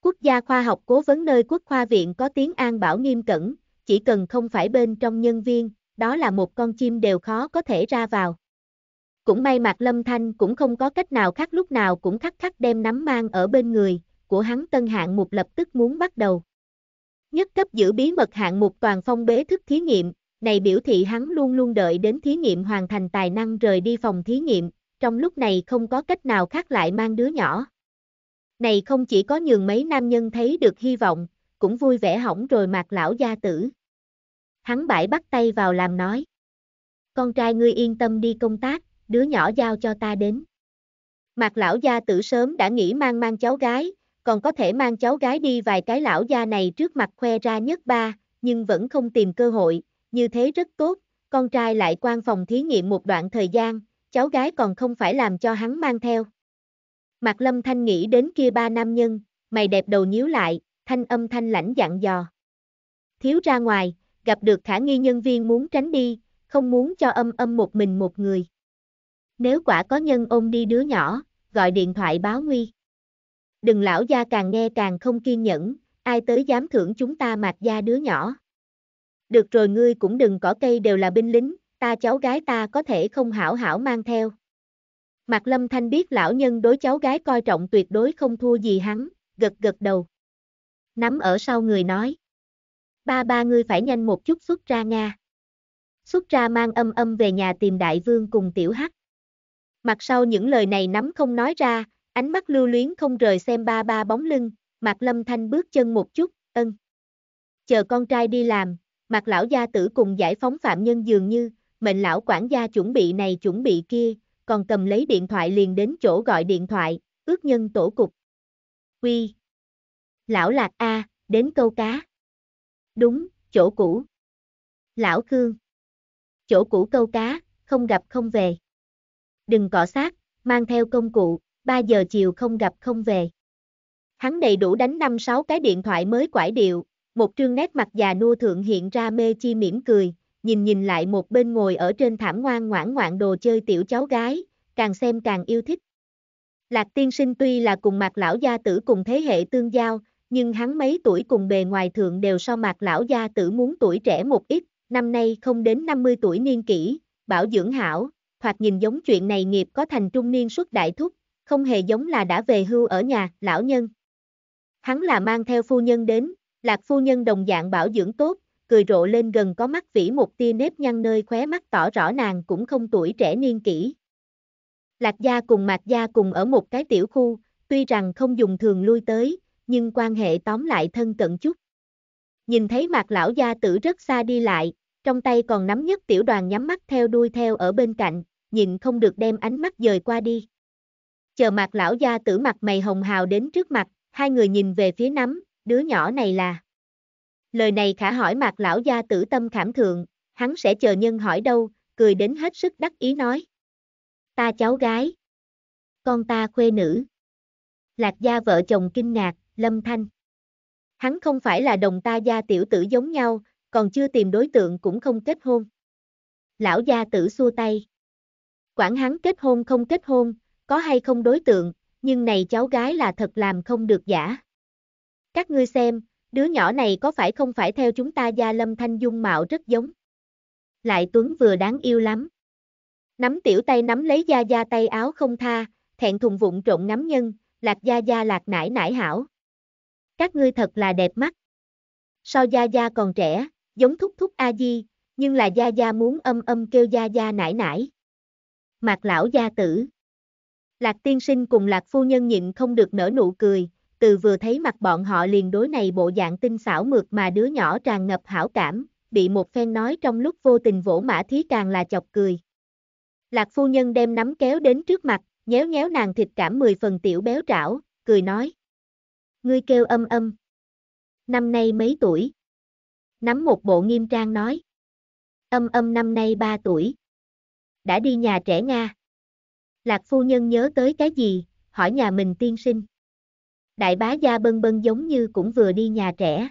[SPEAKER 1] Quốc gia khoa học cố vấn nơi quốc khoa viện có tiếng an bảo nghiêm cẩn, chỉ cần không phải bên trong nhân viên, đó là một con chim đều khó có thể ra vào. Cũng may Mạc Lâm Thanh cũng không có cách nào khác lúc nào cũng khắc khắc đem nắm mang ở bên người, của hắn tân hạng một lập tức muốn bắt đầu. Nhất cấp giữ bí mật hạng mục toàn phong bế thức thí nghiệm, này biểu thị hắn luôn luôn đợi đến thí nghiệm hoàn thành tài năng rời đi phòng thí nghiệm, trong lúc này không có cách nào khác lại mang đứa nhỏ. Này không chỉ có nhường mấy nam nhân thấy được hy vọng, cũng vui vẻ hỏng rồi mạc lão gia tử. Hắn bãi bắt tay vào làm nói. Con trai ngươi yên tâm đi công tác, đứa nhỏ giao cho ta đến. Mạc lão gia tử sớm đã nghĩ mang mang cháu gái, còn có thể mang cháu gái đi vài cái lão gia này trước mặt khoe ra nhất ba, nhưng vẫn không tìm cơ hội, như thế rất tốt, con trai lại quan phòng thí nghiệm một đoạn thời gian, cháu gái còn không phải làm cho hắn mang theo. Mạc Lâm Thanh nghĩ đến kia ba nam nhân, mày đẹp đầu nhíu lại, thanh âm thanh lãnh dặn dò. Thiếu ra ngoài, gặp được khả nghi nhân viên muốn tránh đi, không muốn cho âm âm một mình một người. Nếu quả có nhân ôm đi đứa nhỏ, gọi điện thoại báo nguy. Đừng lão gia càng nghe càng không kiên nhẫn, ai tới dám thưởng chúng ta mạc gia đứa nhỏ. Được rồi ngươi cũng đừng cỏ cây đều là binh lính, ta cháu gái ta có thể không hảo hảo mang theo. Mạc Lâm Thanh biết lão nhân đối cháu gái coi trọng tuyệt đối không thua gì hắn, gật gật đầu. Nắm ở sau người nói. Ba ba ngươi phải nhanh một chút xuất ra Nga. Xuất ra mang âm âm về nhà tìm đại vương cùng tiểu hắc. Mặt sau những lời này nắm không nói ra, Ánh mắt lưu luyến không rời xem ba ba bóng lưng, Mạc Lâm Thanh bước chân một chút, ân. Chờ con trai đi làm, Mạc lão gia tử cùng giải phóng phạm nhân dường như, mệnh lão quản gia chuẩn bị này chuẩn bị kia, còn cầm lấy điện thoại liền đến chỗ gọi điện thoại, ước nhân tổ cục. Quy. Lão Lạc A, đến câu cá. Đúng, chỗ cũ. Lão Khương. Chỗ cũ câu cá, không gặp không về. Đừng cọ sát, mang theo công cụ, 3 giờ chiều không gặp không về. Hắn đầy đủ đánh 5-6 cái điện thoại mới quải điệu, một trương nét mặt già nua thượng hiện ra mê chi mỉm cười, nhìn nhìn lại một bên ngồi ở trên thảm ngoan ngoãn ngoạn đồ chơi tiểu cháu gái, càng xem càng yêu thích. Lạc tiên sinh tuy là cùng mặt lão gia tử cùng thế hệ tương giao, nhưng hắn mấy tuổi cùng bề ngoài thượng đều so mặt lão gia tử muốn tuổi trẻ một ít, năm nay không đến 50 tuổi niên kỷ, bảo dưỡng hảo, thoạt nhìn giống chuyện này nghiệp có thành trung niên suốt đại thúc, không hề giống là đã về hưu ở nhà, lão nhân. Hắn là mang theo phu nhân đến, lạc phu nhân đồng dạng bảo dưỡng tốt, cười rộ lên gần có mắt vĩ một tia nếp nhăn nơi khóe mắt tỏ rõ nàng cũng không tuổi trẻ niên kỷ. Lạc gia cùng mạc gia cùng ở một cái tiểu khu, tuy rằng không dùng thường lui tới, nhưng quan hệ tóm lại thân cận chút. Nhìn thấy mạc lão gia tử rất xa đi lại, trong tay còn nắm nhất tiểu đoàn nhắm mắt theo đuôi theo ở bên cạnh, nhìn không được đem ánh mắt dời qua đi chờ mặt lão gia tử mặt mày hồng hào đến trước mặt, hai người nhìn về phía nắm, đứa nhỏ này là. Lời này khả hỏi mặt lão gia tử tâm khảm thượng, hắn sẽ chờ nhân hỏi đâu, cười đến hết sức đắc ý nói. Ta cháu gái. Con ta khuê nữ. Lạc gia vợ chồng kinh ngạc, lâm thanh. Hắn không phải là đồng ta gia tiểu tử giống nhau, còn chưa tìm đối tượng cũng không kết hôn. Lão gia tử xua tay. Quản hắn kết hôn không kết hôn, có hay không đối tượng, nhưng này cháu gái là thật làm không được giả. Các ngươi xem, đứa nhỏ này có phải không phải theo chúng ta gia lâm thanh dung mạo rất giống. Lại Tuấn vừa đáng yêu lắm. Nắm tiểu tay nắm lấy Gia Gia tay áo không tha, thẹn thùng vụng trộn ngắm nhân, lạc Gia Gia lạc nải nải hảo. Các ngươi thật là đẹp mắt. Sao Gia Gia còn trẻ, giống thúc thúc A-di, nhưng là Gia Gia muốn âm âm kêu Gia Gia nải nải. Mạc lão gia tử. Lạc tiên sinh cùng lạc phu nhân nhịn không được nở nụ cười, từ vừa thấy mặt bọn họ liền đối này bộ dạng tinh xảo mượt mà đứa nhỏ tràn ngập hảo cảm, bị một phen nói trong lúc vô tình vỗ mã thí càng là chọc cười. Lạc phu nhân đem nắm kéo đến trước mặt, nhéo nhéo nàng thịt cảm mười phần tiểu béo trảo, cười nói. Ngươi kêu âm âm. Năm nay mấy tuổi? Nắm một bộ nghiêm trang nói. Âm âm năm nay ba tuổi. Đã đi nhà trẻ Nga. Lạc phu nhân nhớ tới cái gì, hỏi nhà mình tiên sinh. Đại bá gia bân bân giống như cũng vừa đi nhà trẻ.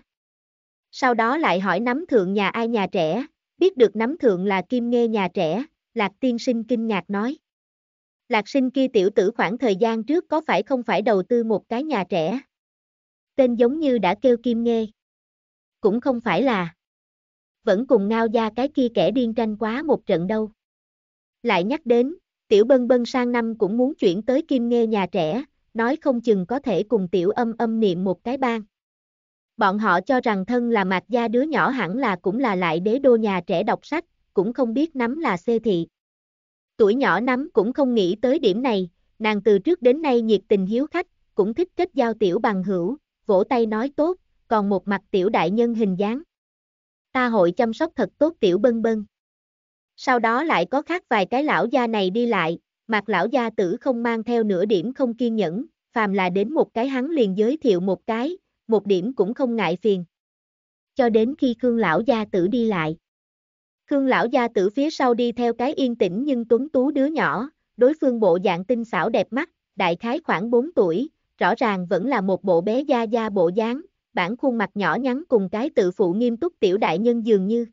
[SPEAKER 1] Sau đó lại hỏi nắm thượng nhà ai nhà trẻ, biết được nắm thượng là kim nghe nhà trẻ, Lạc tiên sinh kinh ngạc nói. Lạc sinh kia tiểu tử khoảng thời gian trước có phải không phải đầu tư một cái nhà trẻ? Tên giống như đã kêu kim nghe. Cũng không phải là. Vẫn cùng ngao gia cái kia kẻ điên tranh quá một trận đâu. Lại nhắc đến, tiểu bân bân sang năm cũng muốn chuyển tới kim nghe nhà trẻ, nói không chừng có thể cùng tiểu âm âm niệm một cái bang. Bọn họ cho rằng thân là mạc gia đứa nhỏ hẳn là cũng là lại đế đô nhà trẻ đọc sách, cũng không biết nắm là xê thị. Tuổi nhỏ nắm cũng không nghĩ tới điểm này, nàng từ trước đến nay nhiệt tình hiếu khách, cũng thích kết giao tiểu bằng hữu, vỗ tay nói tốt, còn một mặt tiểu đại nhân hình dáng. Ta hội chăm sóc thật tốt tiểu bân bân. Sau đó lại có khác vài cái lão gia này đi lại, mặt lão gia tử không mang theo nửa điểm không kiên nhẫn, phàm là đến một cái hắn liền giới thiệu một cái, một điểm cũng không ngại phiền. Cho đến khi Khương lão gia tử đi lại. Khương lão gia tử phía sau đi theo cái yên tĩnh nhưng tuấn tú đứa nhỏ, đối phương bộ dạng tinh xảo đẹp mắt, đại khái khoảng 4 tuổi, rõ ràng vẫn là một bộ bé da da bộ dáng, bản khuôn mặt nhỏ nhắn cùng cái tự phụ nghiêm túc tiểu đại nhân dường như.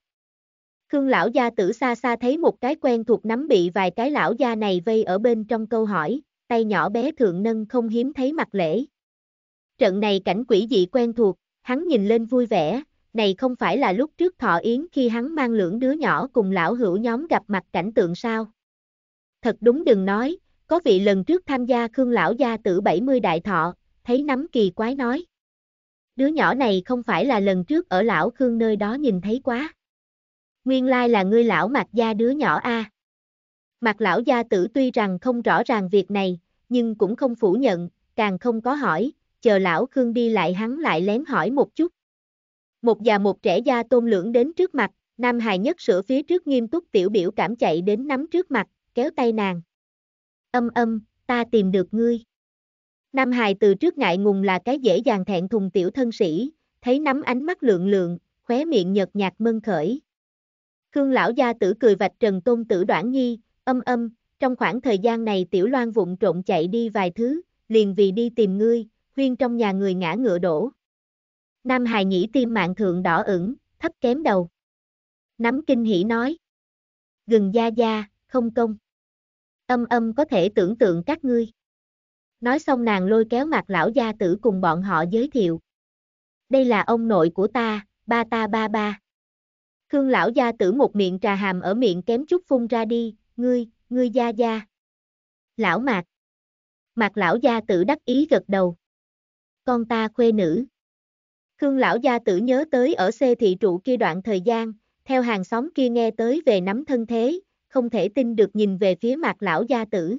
[SPEAKER 1] Khương lão gia tử xa xa thấy một cái quen thuộc nắm bị vài cái lão gia này vây ở bên trong câu hỏi, tay nhỏ bé thượng nâng không hiếm thấy mặt lễ. Trận này cảnh quỷ dị quen thuộc, hắn nhìn lên vui vẻ, này không phải là lúc trước thọ yến khi hắn mang lưỡng đứa nhỏ cùng lão hữu nhóm gặp mặt cảnh tượng sao. Thật đúng đừng nói, có vị lần trước tham gia Khương lão gia tử 70 đại thọ, thấy nắm kỳ quái nói. Đứa nhỏ này không phải là lần trước ở lão Khương nơi đó nhìn thấy quá nguyên lai là ngươi lão mạc gia đứa nhỏ a. À. Mạc lão gia tử tuy rằng không rõ ràng việc này, nhưng cũng không phủ nhận, càng không có hỏi, chờ lão Khương đi lại hắn lại lén hỏi một chút. Một già một trẻ gia tôn lưỡng đến trước mặt, Nam Hài nhất sửa phía trước nghiêm túc tiểu biểu cảm chạy đến nắm trước mặt, kéo tay nàng. Âm âm, ta tìm được ngươi. Nam Hài từ trước ngại ngùng là cái dễ dàng thẹn thùng tiểu thân sĩ, thấy nắm ánh mắt lượng lượng, khóe miệng nhợt nhạt mân khởi, Khương lão gia tử cười vạch trần tôn tử Đoạn Nhi, âm âm, trong khoảng thời gian này tiểu loan vụng trộn chạy đi vài thứ, liền vì đi tìm ngươi, huyên trong nhà người ngã ngựa đổ. Nam hài nhĩ tim mạng thượng đỏ ửng, thấp kém đầu. Nắm kinh hỉ nói. Gừng gia gia không công. Âm âm có thể tưởng tượng các ngươi. Nói xong nàng lôi kéo mặt lão gia tử cùng bọn họ giới thiệu. Đây là ông nội của ta, ba ta ba ba. Khương lão gia tử một miệng trà hàm ở miệng kém chút phun ra đi, ngươi, ngươi gia gia. Lão Mạc. Mạc lão gia tử đắc ý gật đầu. Con ta khuê nữ. Khương lão gia tử nhớ tới ở xê thị trụ kia đoạn thời gian, theo hàng xóm kia nghe tới về nắm thân thế, không thể tin được nhìn về phía mạc lão gia tử.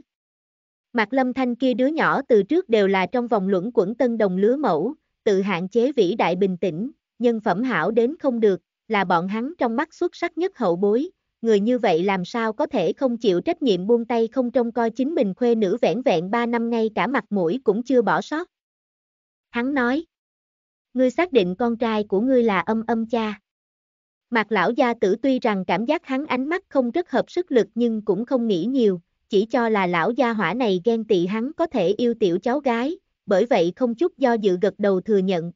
[SPEAKER 1] Mạc lâm thanh kia đứa nhỏ từ trước đều là trong vòng luẩn quẩn tân đồng lứa mẫu, tự hạn chế vĩ đại bình tĩnh, nhân phẩm hảo đến không được, là bọn hắn trong mắt xuất sắc nhất hậu bối, người như vậy làm sao có thể không chịu trách nhiệm buông tay không trông coi chính mình khuê nữ vẻn vẹn 3 năm ngay cả mặt mũi cũng chưa bỏ sót. Hắn nói, ngươi xác định con trai của ngươi là âm âm cha. Mạc lão gia tử tuy rằng cảm giác hắn ánh mắt không rất hợp sức lực nhưng cũng không nghĩ nhiều, chỉ cho là lão gia hỏa này ghen tị hắn có thể yêu tiểu cháu gái, bởi vậy không chút do dự gật đầu thừa nhận,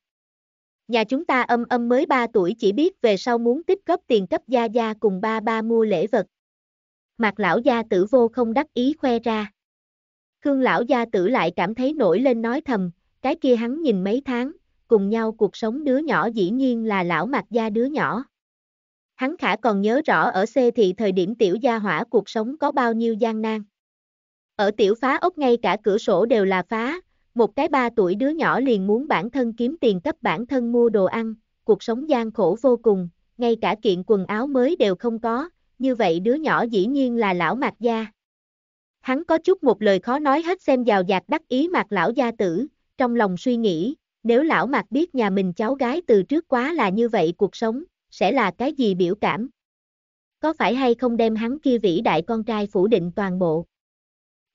[SPEAKER 1] Nhà chúng ta âm âm mới 3 tuổi chỉ biết về sau muốn tích góp tiền cấp gia gia cùng ba ba mua lễ vật. Mạc lão gia tử vô không đắc ý khoe ra. Khương lão gia tử lại cảm thấy nổi lên nói thầm, cái kia hắn nhìn mấy tháng, cùng nhau cuộc sống đứa nhỏ dĩ nhiên là lão mạc gia đứa nhỏ. Hắn khả còn nhớ rõ ở xê thị thời điểm tiểu gia hỏa cuộc sống có bao nhiêu gian nan. Ở tiểu phá ốc ngay cả cửa sổ đều là phá, một cái ba tuổi đứa nhỏ liền muốn bản thân kiếm tiền cấp bản thân mua đồ ăn, cuộc sống gian khổ vô cùng, ngay cả kiện quần áo mới đều không có, như vậy đứa nhỏ dĩ nhiên là lão mạc gia. Hắn có chút một lời khó nói hết xem vào dạt đắc ý mạc lão gia tử, trong lòng suy nghĩ, nếu lão mạc biết nhà mình cháu gái từ trước quá là như vậy cuộc sống, sẽ là cái gì biểu cảm. Có phải hay không đem hắn kia vĩ đại con trai phủ định toàn bộ?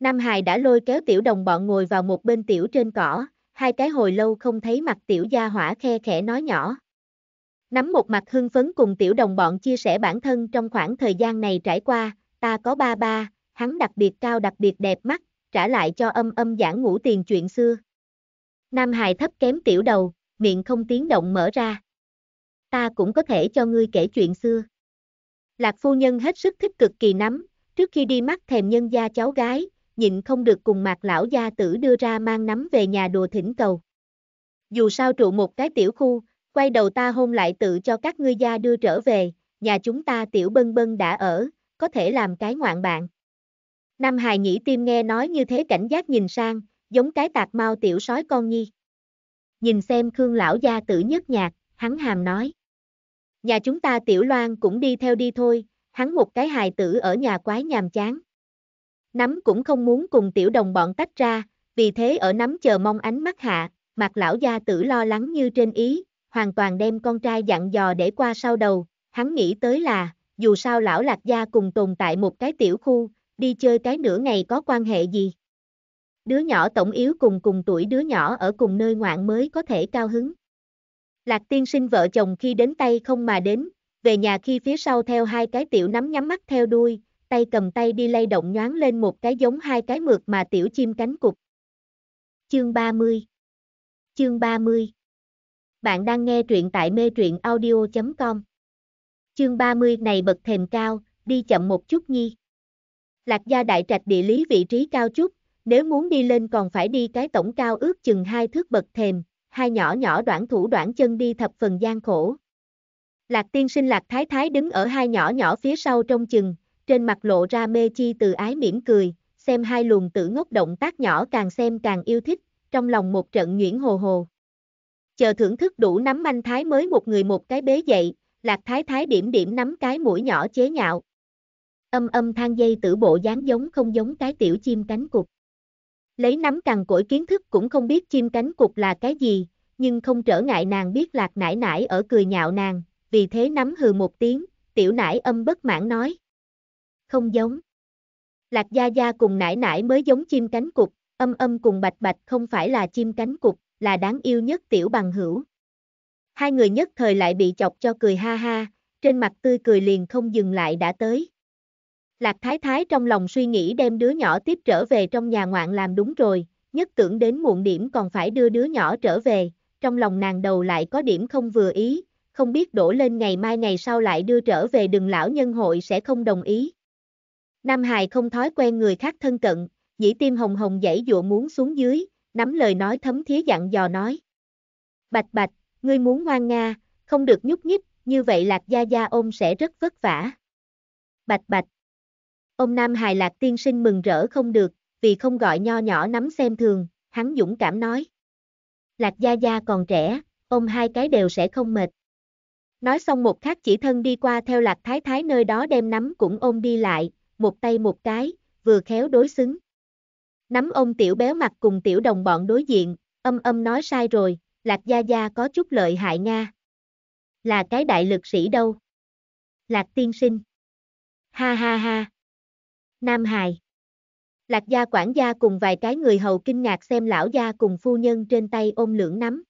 [SPEAKER 1] Nam Hải đã lôi kéo tiểu đồng bọn ngồi vào một bên tiểu trên cỏ, hai cái hồi lâu không thấy mặt tiểu gia hỏa khe khẽ nói nhỏ. Nắm một mặt hưng phấn cùng tiểu đồng bọn chia sẻ bản thân trong khoảng thời gian này trải qua, ta có ba ba, hắn đặc biệt cao đặc biệt đẹp mắt, trả lại cho âm âm giảng ngủ tiền chuyện xưa. Nam Hải thấp kém tiểu đầu, miệng không tiếng động mở ra. Ta cũng có thể cho ngươi kể chuyện xưa. Lạc phu nhân hết sức thích cực kỳ nắm, trước khi đi mắt thèm nhân gia cháu gái, nhịn không được cùng mạc lão gia tử đưa ra mang nắm về nhà đùa thỉnh cầu. Dù sao trụ một cái tiểu khu, quay đầu ta hôn lại tự cho các ngươi gia đưa trở về, nhà chúng ta tiểu bân bân đã ở, có thể làm cái ngoạn bạn. Nam hài nhĩ tim nghe nói như thế cảnh giác nhìn sang, giống cái tạc mau tiểu sói con nhi. Nhìn xem Khương lão gia tử nhất nhạc, hắn hàm nói. Nhà chúng ta tiểu loan cũng đi theo đi thôi, hắn một cái hài tử ở nhà quái nhàm chán nắm cũng không muốn cùng tiểu đồng bọn tách ra, vì thế ở nắm chờ mong ánh mắt hạ, mặt lão gia tử lo lắng như trên ý, hoàn toàn đem con trai dặn dò để qua sau đầu, hắn nghĩ tới là, dù sao lão lạc gia cùng tồn tại một cái tiểu khu, đi chơi cái nửa ngày có quan hệ gì. Đứa nhỏ tổng yếu cùng cùng tuổi đứa nhỏ ở cùng nơi ngoạn mới có thể cao hứng. Lạc tiên sinh vợ chồng khi đến tay không mà đến, về nhà khi phía sau theo hai cái tiểu nắm nhắm mắt theo đuôi, tay cầm tay đi lay động nhoáng lên một cái giống hai cái mượt mà tiểu chim cánh cục. Chương 30 Chương 30 Bạn đang nghe truyện tại mê truyện audio.com Chương 30 này bậc thềm cao, đi chậm một chút nhi. Lạc gia đại trạch địa lý vị trí cao chút, nếu muốn đi lên còn phải đi cái tổng cao ước chừng hai thước bậc thềm, hai nhỏ nhỏ đoạn thủ đoạn chân đi thập phần gian khổ. Lạc tiên sinh lạc thái thái đứng ở hai nhỏ nhỏ phía sau trong chừng, trên mặt lộ ra mê chi từ ái mỉm cười, xem hai luồng tử ngốc động tác nhỏ càng xem càng yêu thích, trong lòng một trận nhuyễn hồ hồ. Chờ thưởng thức đủ nắm manh thái mới một người một cái bế dậy, lạc thái thái điểm điểm nắm cái mũi nhỏ chế nhạo. Âm âm than dây tử bộ dáng giống không giống cái tiểu chim cánh cục. Lấy nắm cằn cỗi kiến thức cũng không biết chim cánh cục là cái gì, nhưng không trở ngại nàng biết lạc nải nải ở cười nhạo nàng, vì thế nắm hừ một tiếng, tiểu nải âm bất mãn nói không giống. Lạc Gia Gia cùng nãi nãi mới giống chim cánh cục, âm âm cùng bạch bạch không phải là chim cánh cục, là đáng yêu nhất tiểu bằng hữu. Hai người nhất thời lại bị chọc cho cười ha ha, trên mặt tươi cười liền không dừng lại đã tới. Lạc Thái Thái trong lòng suy nghĩ đem đứa nhỏ tiếp trở về trong nhà ngoạn làm đúng rồi, nhất tưởng đến muộn điểm còn phải đưa đứa nhỏ trở về, trong lòng nàng đầu lại có điểm không vừa ý, không biết đổ lên ngày mai ngày sau lại đưa trở về đừng lão nhân hội sẽ không đồng ý. Nam hài không thói quen người khác thân cận, dĩ tim hồng hồng dãy dụa muốn xuống dưới, nắm lời nói thấm thía dặn dò nói. Bạch bạch, ngươi muốn ngoan nga, không được nhúc nhích, như vậy lạc gia gia ôm sẽ rất vất vả. Bạch bạch. Ông Nam Hài lạc tiên sinh mừng rỡ không được, vì không gọi nho nhỏ nắm xem thường, hắn dũng cảm nói. Lạc gia gia còn trẻ, ôm hai cái đều sẽ không mệt. Nói xong một khắc chỉ thân đi qua theo lạc thái thái nơi đó đem nắm cũng ôm đi lại, một tay một cái, vừa khéo đối xứng. Nắm ông tiểu béo mặt cùng tiểu đồng bọn đối diện, âm âm nói sai rồi, Lạc Gia Gia có chút lợi hại Nga. Là cái đại lực sĩ đâu? Lạc tiên sinh. Ha ha ha. Nam Hài. Lạc gia quản gia cùng vài cái người hầu kinh ngạc xem lão gia cùng phu nhân trên tay ôm lưỡng nắm.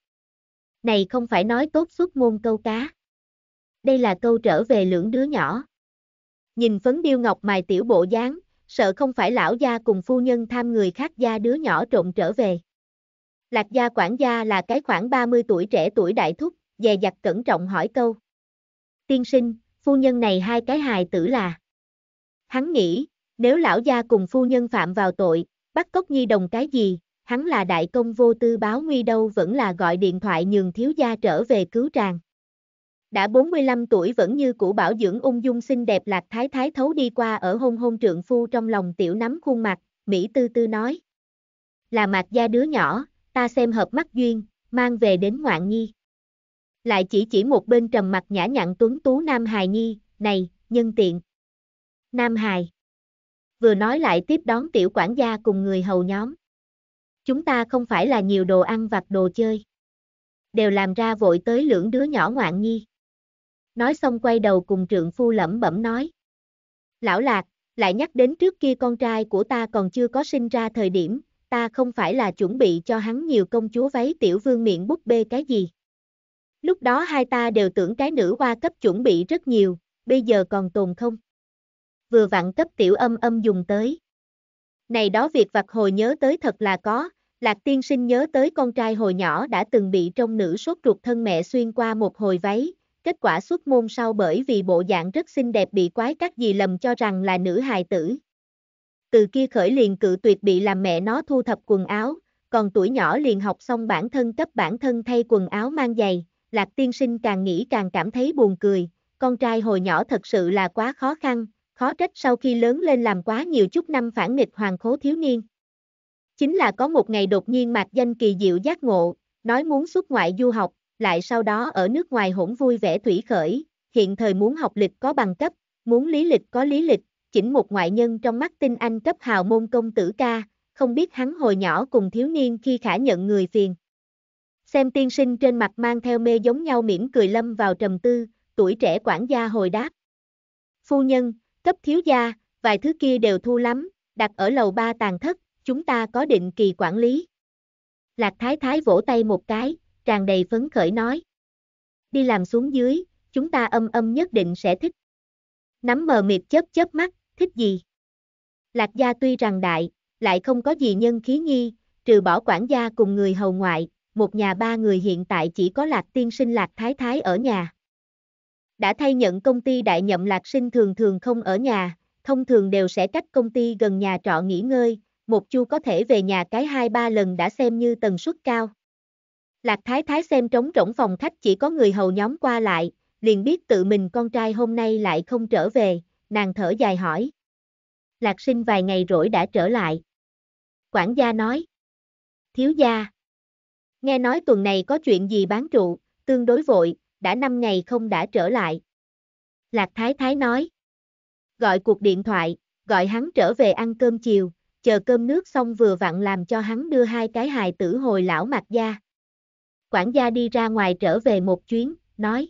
[SPEAKER 1] Này không phải nói tốt suốt môn câu cá. Đây là câu trở về lưỡng đứa nhỏ. Nhìn phấn điêu ngọc mài tiểu bộ dáng, sợ không phải lão gia cùng phu nhân tham người khác gia đứa nhỏ trộn trở về. Lạc gia quản gia là cái khoảng 30 tuổi trẻ tuổi đại thúc, dè dặt cẩn trọng hỏi câu. Tiên sinh, phu nhân này hai cái hài tử là. Hắn nghĩ, nếu lão gia cùng phu nhân phạm vào tội, bắt cóc nhi đồng cái gì, hắn là đại công vô tư báo nguy đâu vẫn là gọi điện thoại nhường thiếu gia trở về cứu tràng đã 45 tuổi vẫn như cũ bảo dưỡng ung dung xinh đẹp lạc thái thái thấu đi qua ở hôn hôn trượng phu trong lòng tiểu nắm khuôn mặt, Mỹ tư tư nói. Là mạc gia đứa nhỏ, ta xem hợp mắt duyên, mang về đến ngoạn nhi. Lại chỉ chỉ một bên trầm mặt nhã nhặn tuấn tú Nam Hài Nhi, này, nhân tiện. Nam Hài. Vừa nói lại tiếp đón tiểu quản gia cùng người hầu nhóm. Chúng ta không phải là nhiều đồ ăn vặt đồ chơi. Đều làm ra vội tới lưỡng đứa nhỏ ngoạn nhi nói xong quay đầu cùng trượng phu lẩm bẩm nói. Lão Lạc, lại nhắc đến trước kia con trai của ta còn chưa có sinh ra thời điểm, ta không phải là chuẩn bị cho hắn nhiều công chúa váy tiểu vương miệng búp bê cái gì. Lúc đó hai ta đều tưởng cái nữ hoa cấp chuẩn bị rất nhiều, bây giờ còn tồn không? Vừa vặn cấp tiểu âm âm dùng tới. Này đó việc vặt hồi nhớ tới thật là có, Lạc tiên sinh nhớ tới con trai hồi nhỏ đã từng bị trong nữ sốt ruột thân mẹ xuyên qua một hồi váy, kết quả xuất môn sau bởi vì bộ dạng rất xinh đẹp bị quái các gì lầm cho rằng là nữ hài tử. Từ kia khởi liền cự tuyệt bị làm mẹ nó thu thập quần áo, còn tuổi nhỏ liền học xong bản thân cấp bản thân thay quần áo mang giày, lạc tiên sinh càng nghĩ càng cảm thấy buồn cười, con trai hồi nhỏ thật sự là quá khó khăn, khó trách sau khi lớn lên làm quá nhiều chút năm phản nghịch hoàng khố thiếu niên. Chính là có một ngày đột nhiên mạc danh kỳ diệu giác ngộ, nói muốn xuất ngoại du học, lại sau đó ở nước ngoài hỗn vui vẻ thủy khởi, hiện thời muốn học lịch có bằng cấp, muốn lý lịch có lý lịch, chỉnh một ngoại nhân trong mắt tinh anh cấp hào môn công tử ca, không biết hắn hồi nhỏ cùng thiếu niên khi khả nhận người phiền. Xem tiên sinh trên mặt mang theo mê giống nhau mỉm cười lâm vào trầm tư, tuổi trẻ quản gia hồi đáp. Phu nhân, cấp thiếu gia, vài thứ kia đều thu lắm, đặt ở lầu ba tàn thất, chúng ta có định kỳ quản lý. Lạc thái thái vỗ tay một cái, tràn đầy phấn khởi nói. Đi làm xuống dưới, chúng ta âm âm nhất định sẽ thích. Nắm mờ mịt chớp chớp mắt, thích gì? Lạc gia tuy rằng đại, lại không có gì nhân khí nghi, trừ bỏ quản gia cùng người hầu ngoại, một nhà ba người hiện tại chỉ có lạc tiên sinh lạc thái thái ở nhà. Đã thay nhận công ty đại nhậm lạc sinh thường thường không ở nhà, thông thường đều sẽ cách công ty gần nhà trọ nghỉ ngơi, một chu có thể về nhà cái hai ba lần đã xem như tần suất cao. Lạc Thái Thái xem trống rỗng phòng khách chỉ có người hầu nhóm qua lại, liền biết tự mình con trai hôm nay lại không trở về, nàng thở dài hỏi. Lạc sinh vài ngày rỗi đã trở lại. Quản gia nói. Thiếu gia. Nghe nói tuần này có chuyện gì bán trụ, tương đối vội, đã 5 ngày không đã trở lại. Lạc Thái Thái nói. Gọi cuộc điện thoại, gọi hắn trở về ăn cơm chiều, chờ cơm nước xong vừa vặn làm cho hắn đưa hai cái hài tử hồi lão mặt gia quản gia đi ra ngoài trở về một chuyến, nói.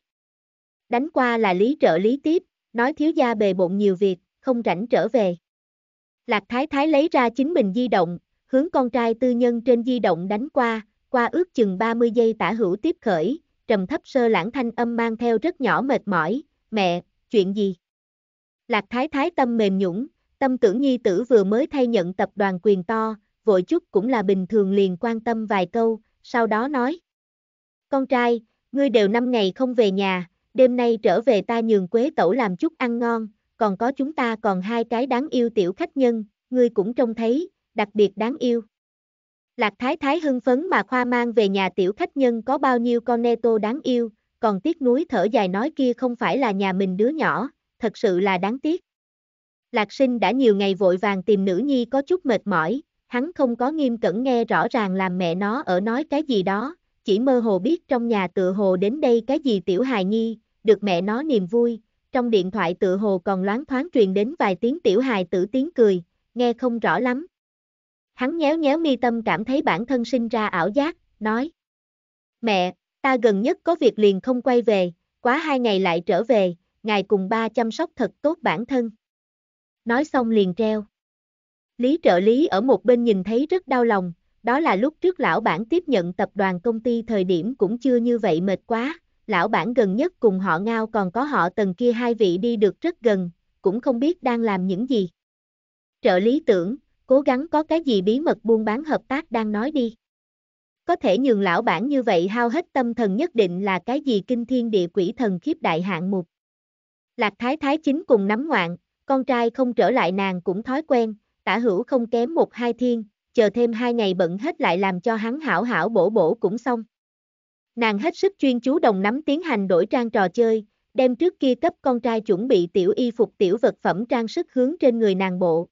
[SPEAKER 1] Đánh qua là lý trợ lý tiếp, nói thiếu gia bề bộn nhiều việc, không rảnh trở về. Lạc Thái Thái lấy ra chính mình di động, hướng con trai tư nhân trên di động đánh qua, qua ước chừng 30 giây tả hữu tiếp khởi, trầm thấp sơ lãng thanh âm mang theo rất nhỏ mệt mỏi, mẹ, chuyện gì? Lạc Thái Thái tâm mềm nhũng, tâm tưởng nhi tử vừa mới thay nhận tập đoàn quyền to, vội chút cũng là bình thường liền quan tâm vài câu, sau đó nói. Con trai, ngươi đều năm ngày không về nhà, đêm nay trở về ta nhường quế tẩu làm chút ăn ngon, còn có chúng ta còn hai cái đáng yêu tiểu khách nhân, ngươi cũng trông thấy, đặc biệt đáng yêu. Lạc Thái Thái hưng phấn mà khoa mang về nhà tiểu khách nhân có bao nhiêu con nê tô đáng yêu, còn tiếc núi thở dài nói kia không phải là nhà mình đứa nhỏ, thật sự là đáng tiếc. Lạc sinh đã nhiều ngày vội vàng tìm nữ nhi có chút mệt mỏi, hắn không có nghiêm cẩn nghe rõ ràng làm mẹ nó ở nói cái gì đó, chỉ mơ hồ biết trong nhà tựa hồ đến đây cái gì tiểu hài nhi, được mẹ nó niềm vui, trong điện thoại tựa hồ còn loáng thoáng truyền đến vài tiếng tiểu hài tử tiếng cười, nghe không rõ lắm. Hắn nhéo nhéo mi tâm cảm thấy bản thân sinh ra ảo giác, nói. Mẹ, ta gần nhất có việc liền không quay về, quá hai ngày lại trở về, ngài cùng ba chăm sóc thật tốt bản thân. Nói xong liền treo. Lý trợ lý ở một bên nhìn thấy rất đau lòng, đó là lúc trước lão bản tiếp nhận tập đoàn công ty thời điểm cũng chưa như vậy mệt quá, lão bản gần nhất cùng họ ngao còn có họ tầng kia hai vị đi được rất gần, cũng không biết đang làm những gì. Trợ lý tưởng, cố gắng có cái gì bí mật buôn bán hợp tác đang nói đi. Có thể nhường lão bản như vậy hao hết tâm thần nhất định là cái gì kinh thiên địa quỷ thần khiếp đại hạng mục. Lạc thái thái chính cùng nắm ngoạn, con trai không trở lại nàng cũng thói quen, tả hữu không kém một hai thiên, chờ thêm hai ngày bận hết lại làm cho hắn hảo hảo bổ bổ cũng xong. Nàng hết sức chuyên chú đồng nắm tiến hành đổi trang trò chơi, đem trước kia cấp con trai chuẩn bị tiểu y phục tiểu vật phẩm trang sức hướng trên người nàng bộ.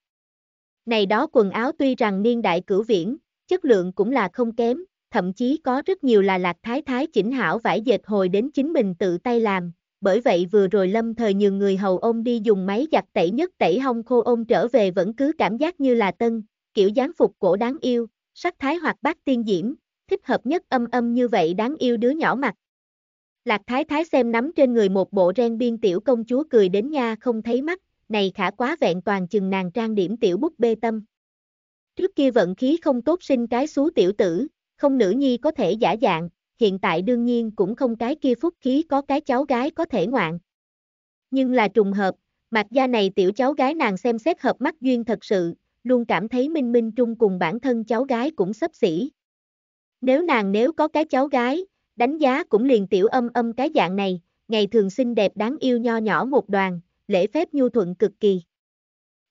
[SPEAKER 1] Này đó quần áo tuy rằng niên đại cửu viễn, chất lượng cũng là không kém, thậm chí có rất nhiều là lạc thái thái chỉnh hảo vải dệt hồi đến chính mình tự tay làm, bởi vậy vừa rồi lâm thời nhường người hầu ôm đi dùng máy giặt tẩy nhất tẩy hong khô ôm trở về vẫn cứ cảm giác như là tân, kiểu dáng phục cổ đáng yêu, sắc thái hoặc bát tiên diễm, thích hợp nhất âm âm như vậy đáng yêu đứa nhỏ mặt. Lạc thái thái xem nắm trên người một bộ ren biên tiểu công chúa cười đến nha không thấy mắt, này khả quá vẹn toàn chừng nàng trang điểm tiểu bút bê tâm. Trước kia vận khí không tốt sinh cái xú tiểu tử, không nữ nhi có thể giả dạng, hiện tại đương nhiên cũng không cái kia phúc khí có cái cháu gái có thể ngoạn. Nhưng là trùng hợp, mặt da này tiểu cháu gái nàng xem xét hợp mắt duyên thật sự, luôn cảm thấy Minh Minh Trung cùng bản thân cháu gái cũng sấp xỉ. Nếu nàng nếu có cái cháu gái, đánh giá cũng liền tiểu âm âm cái dạng này, ngày thường xinh đẹp đáng yêu nho nhỏ một đoàn, lễ phép nhu thuận cực kỳ.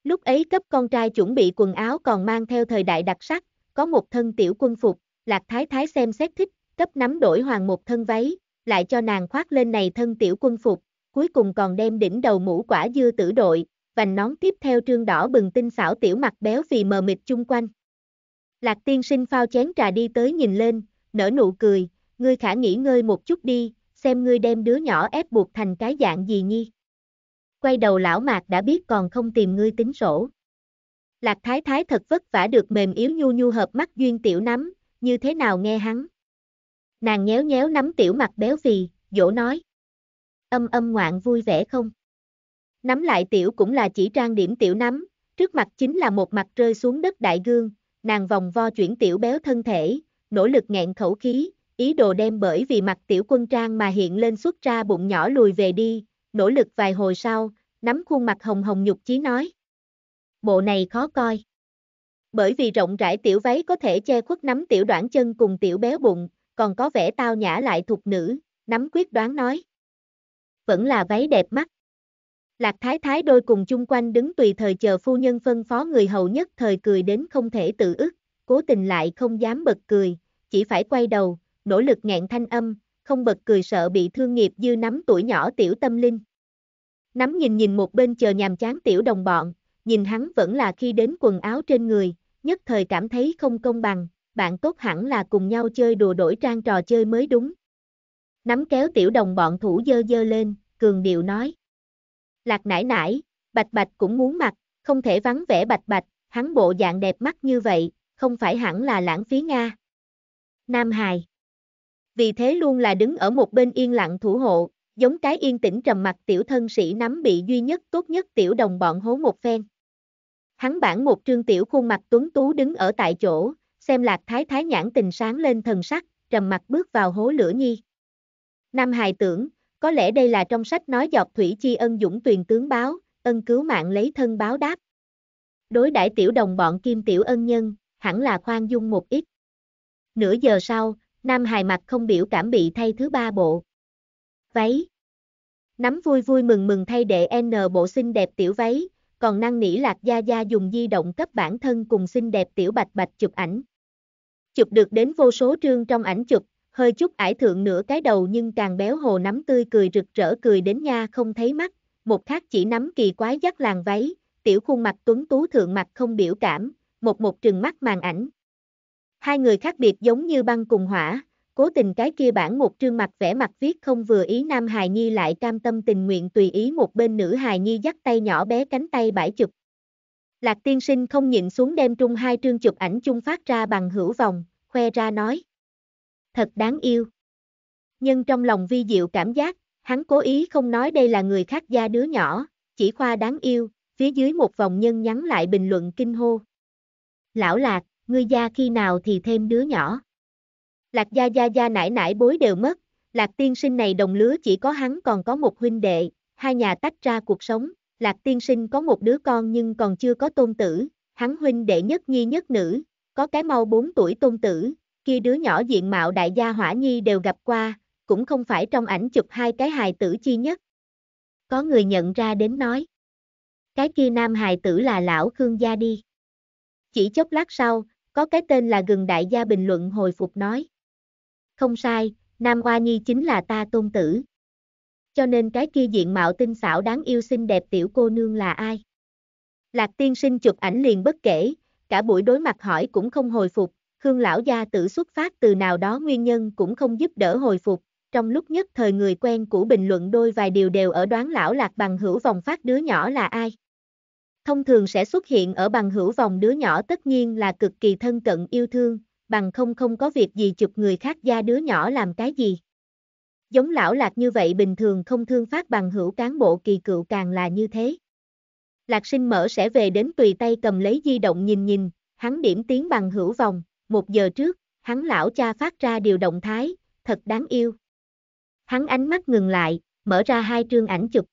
[SPEAKER 1] Lúc ấy cấp con trai chuẩn bị quần áo còn mang theo thời đại đặc sắc, có một thân tiểu quân phục, Lạc Thái Thái xem xét thích, cấp nắm đổi hoàng một thân váy, lại cho nàng khoác lên này thân tiểu quân phục, cuối cùng còn đem đỉnh đầu mũ quả dưa tử đội, vành nón tiếp theo trương đỏ bừng tinh xảo tiểu mặt béo vì mờ mịt chung quanh. Lạc tiên sinh phao chén trà đi tới nhìn lên, nở nụ cười, ngươi khả nghỉ ngơi một chút đi, xem ngươi đem đứa nhỏ ép buộc thành cái dạng gì nhi. Quay đầu lão mạc đã biết còn không tìm ngươi tính sổ. Lạc thái thái thật vất vả được mềm yếu nhu nhu hợp mắt duyên tiểu nắm, như thế nào nghe hắn. Nàng nhéo nhéo nắm tiểu mặt béo phì, dỗ nói. Âm âm ngoạn vui vẻ không? Nắm lại tiểu cũng là chỉ trang điểm tiểu nắm, trước mặt chính là một mặt rơi xuống đất đại gương, nàng vòng vo chuyển tiểu béo thân thể, nỗ lực nghẹn khẩu khí, ý đồ đem bởi vì mặt tiểu quân trang mà hiện lên xuất ra bụng nhỏ lùi về đi, nỗ lực vài hồi sau, nắm khuôn mặt hồng hồng nhục chí nói. Bộ này khó coi. Bởi vì rộng rãi tiểu váy có thể che khuất nắm tiểu đoạn chân cùng tiểu béo bụng, còn có vẻ tao nhã lại thuộc nữ, nắm quyết đoán nói. Vẫn là váy đẹp mắt. Lạc thái thái đôi cùng chung quanh đứng tùy thời chờ phu nhân phân phó người hầu nhất thời cười đến không thể tự ức, cố tình lại không dám bật cười, chỉ phải quay đầu, nỗ lực nghẹn thanh âm, không bật cười sợ bị thương nghiệp dư nắm tuổi nhỏ tiểu tâm linh. Nắm nhìn nhìn một bên chờ nhàm chán tiểu đồng bọn, nhìn hắn vẫn là khi đến quần áo trên người, nhất thời cảm thấy không công bằng, bạn tốt hẳn là cùng nhau chơi đùa đổi trang trò chơi mới đúng. Nắm kéo tiểu đồng bọn thủ dơ dơ lên, cường điệu nói. Lạc nải nải, bạch bạch cũng muốn mặc, không thể vắng vẻ bạch bạch, hắn bộ dạng đẹp mắt như vậy, không phải hẳn là lãng phí Nga. Nam Hài Vì thế luôn là đứng ở một bên yên lặng thủ hộ, giống cái yên tĩnh trầm mặt tiểu thân sĩ nắm bị duy nhất tốt nhất tiểu đồng bọn hố một phen. Hắn bản một trương tiểu khuôn mặt tuấn tú đứng ở tại chỗ, xem lạc thái thái nhãn tình sáng lên thần sắc, trầm mặt bước vào hố lửa nhi. Nam hài tưởng, có lẽ đây là trong sách nói giọt thủy chi ân dũng tuyền tướng báo, ân cứu mạng lấy thân báo đáp. Đối đãi tiểu đồng bọn kim tiểu ân nhân, hẳn là khoan dung một ít. Nửa giờ sau, Nam Hài mặt không biểu cảm bị thay thứ ba bộ. Váy Nắm vui vui mừng mừng thay đệ N bộ xinh đẹp tiểu váy, còn năng nỉ lạc gia gia dùng di động cấp bản thân cùng xinh đẹp tiểu bạch bạch chụp ảnh. Chụp được đến vô số trương trong ảnh chụp, hơi chút ải thượng nửa cái đầu nhưng càng béo hồ nắm tươi cười rực rỡ cười đến nha không thấy mắt, một khác chỉ nắm kỳ quái dắt làng váy, tiểu khuôn mặt tuấn tú thượng mặt không biểu cảm, một một trừng mắt màn ảnh. Hai người khác biệt giống như băng cùng hỏa, cố tình cái kia bản một trương mặt vẽ mặt viết không vừa ý nam hài nhi lại cam tâm tình nguyện tùy ý một bên nữ hài nhi dắt tay nhỏ bé cánh tay bãi chụp. Lạc tiên sinh không nhịn xuống đem trung hai trương chụp ảnh chung phát ra bằng hữu vòng, khoe ra nói thật đáng yêu. Nhưng trong lòng vi diệu cảm giác, hắn cố ý không nói đây là người khác gia đứa nhỏ, chỉ khoa đáng yêu, phía dưới một vòng nhân nhắn lại bình luận kinh hô. Lão Lạc, ngươi gia khi nào thì thêm đứa nhỏ. Lạc gia gia gia nải nải bối đều mất, Lạc tiên sinh này đồng lứa chỉ có hắn còn có một huynh đệ, hai nhà tách ra cuộc sống, Lạc tiên sinh có một đứa con nhưng còn chưa có tôn tử, hắn huynh đệ nhất nhi nhất nữ, có cái mau 4 tuổi tôn tử, kia đứa nhỏ diện mạo đại gia Hỏa Nhi đều gặp qua, cũng không phải trong ảnh chụp hai cái hài tử chi nhất. Có người nhận ra đến nói. Cái kia nam hài tử là lão Khương gia đi. Chỉ chốc lát sau, có cái tên là gừng đại gia bình luận hồi phục nói. Không sai, Nam Oa Nhi chính là ta tôn tử. Cho nên cái kia diện mạo tinh xảo đáng yêu xinh đẹp tiểu cô nương là ai? Lạc tiên sinh chụp ảnh liền bất kể, cả buổi đối mặt hỏi cũng không hồi phục, Khương lão gia tử xuất phát từ nào đó nguyên nhân cũng không giúp đỡ hồi phục, trong lúc nhất thời người quen của bình luận đôi vài điều đều ở đoán lão lạc bằng hữu vòng phát đứa nhỏ là ai. Thông thường sẽ xuất hiện ở bằng hữu vòng đứa nhỏ tất nhiên là cực kỳ thân cận yêu thương, bằng không không có việc gì chụp người khác gia đứa nhỏ làm cái gì. Giống lão lạc như vậy bình thường không thương phát bằng hữu cán bộ kỳ cựu càng là như thế. Lạc sinh mở sẽ về đến tùy tay cầm lấy di động nhìn nhìn, hắn điểm tiếng bằng hữu vòng, một giờ trước, hắn lão cha phát ra điều động thái, thật đáng yêu. Hắn ánh mắt ngừng lại, mở ra hai trương ảnh chụp,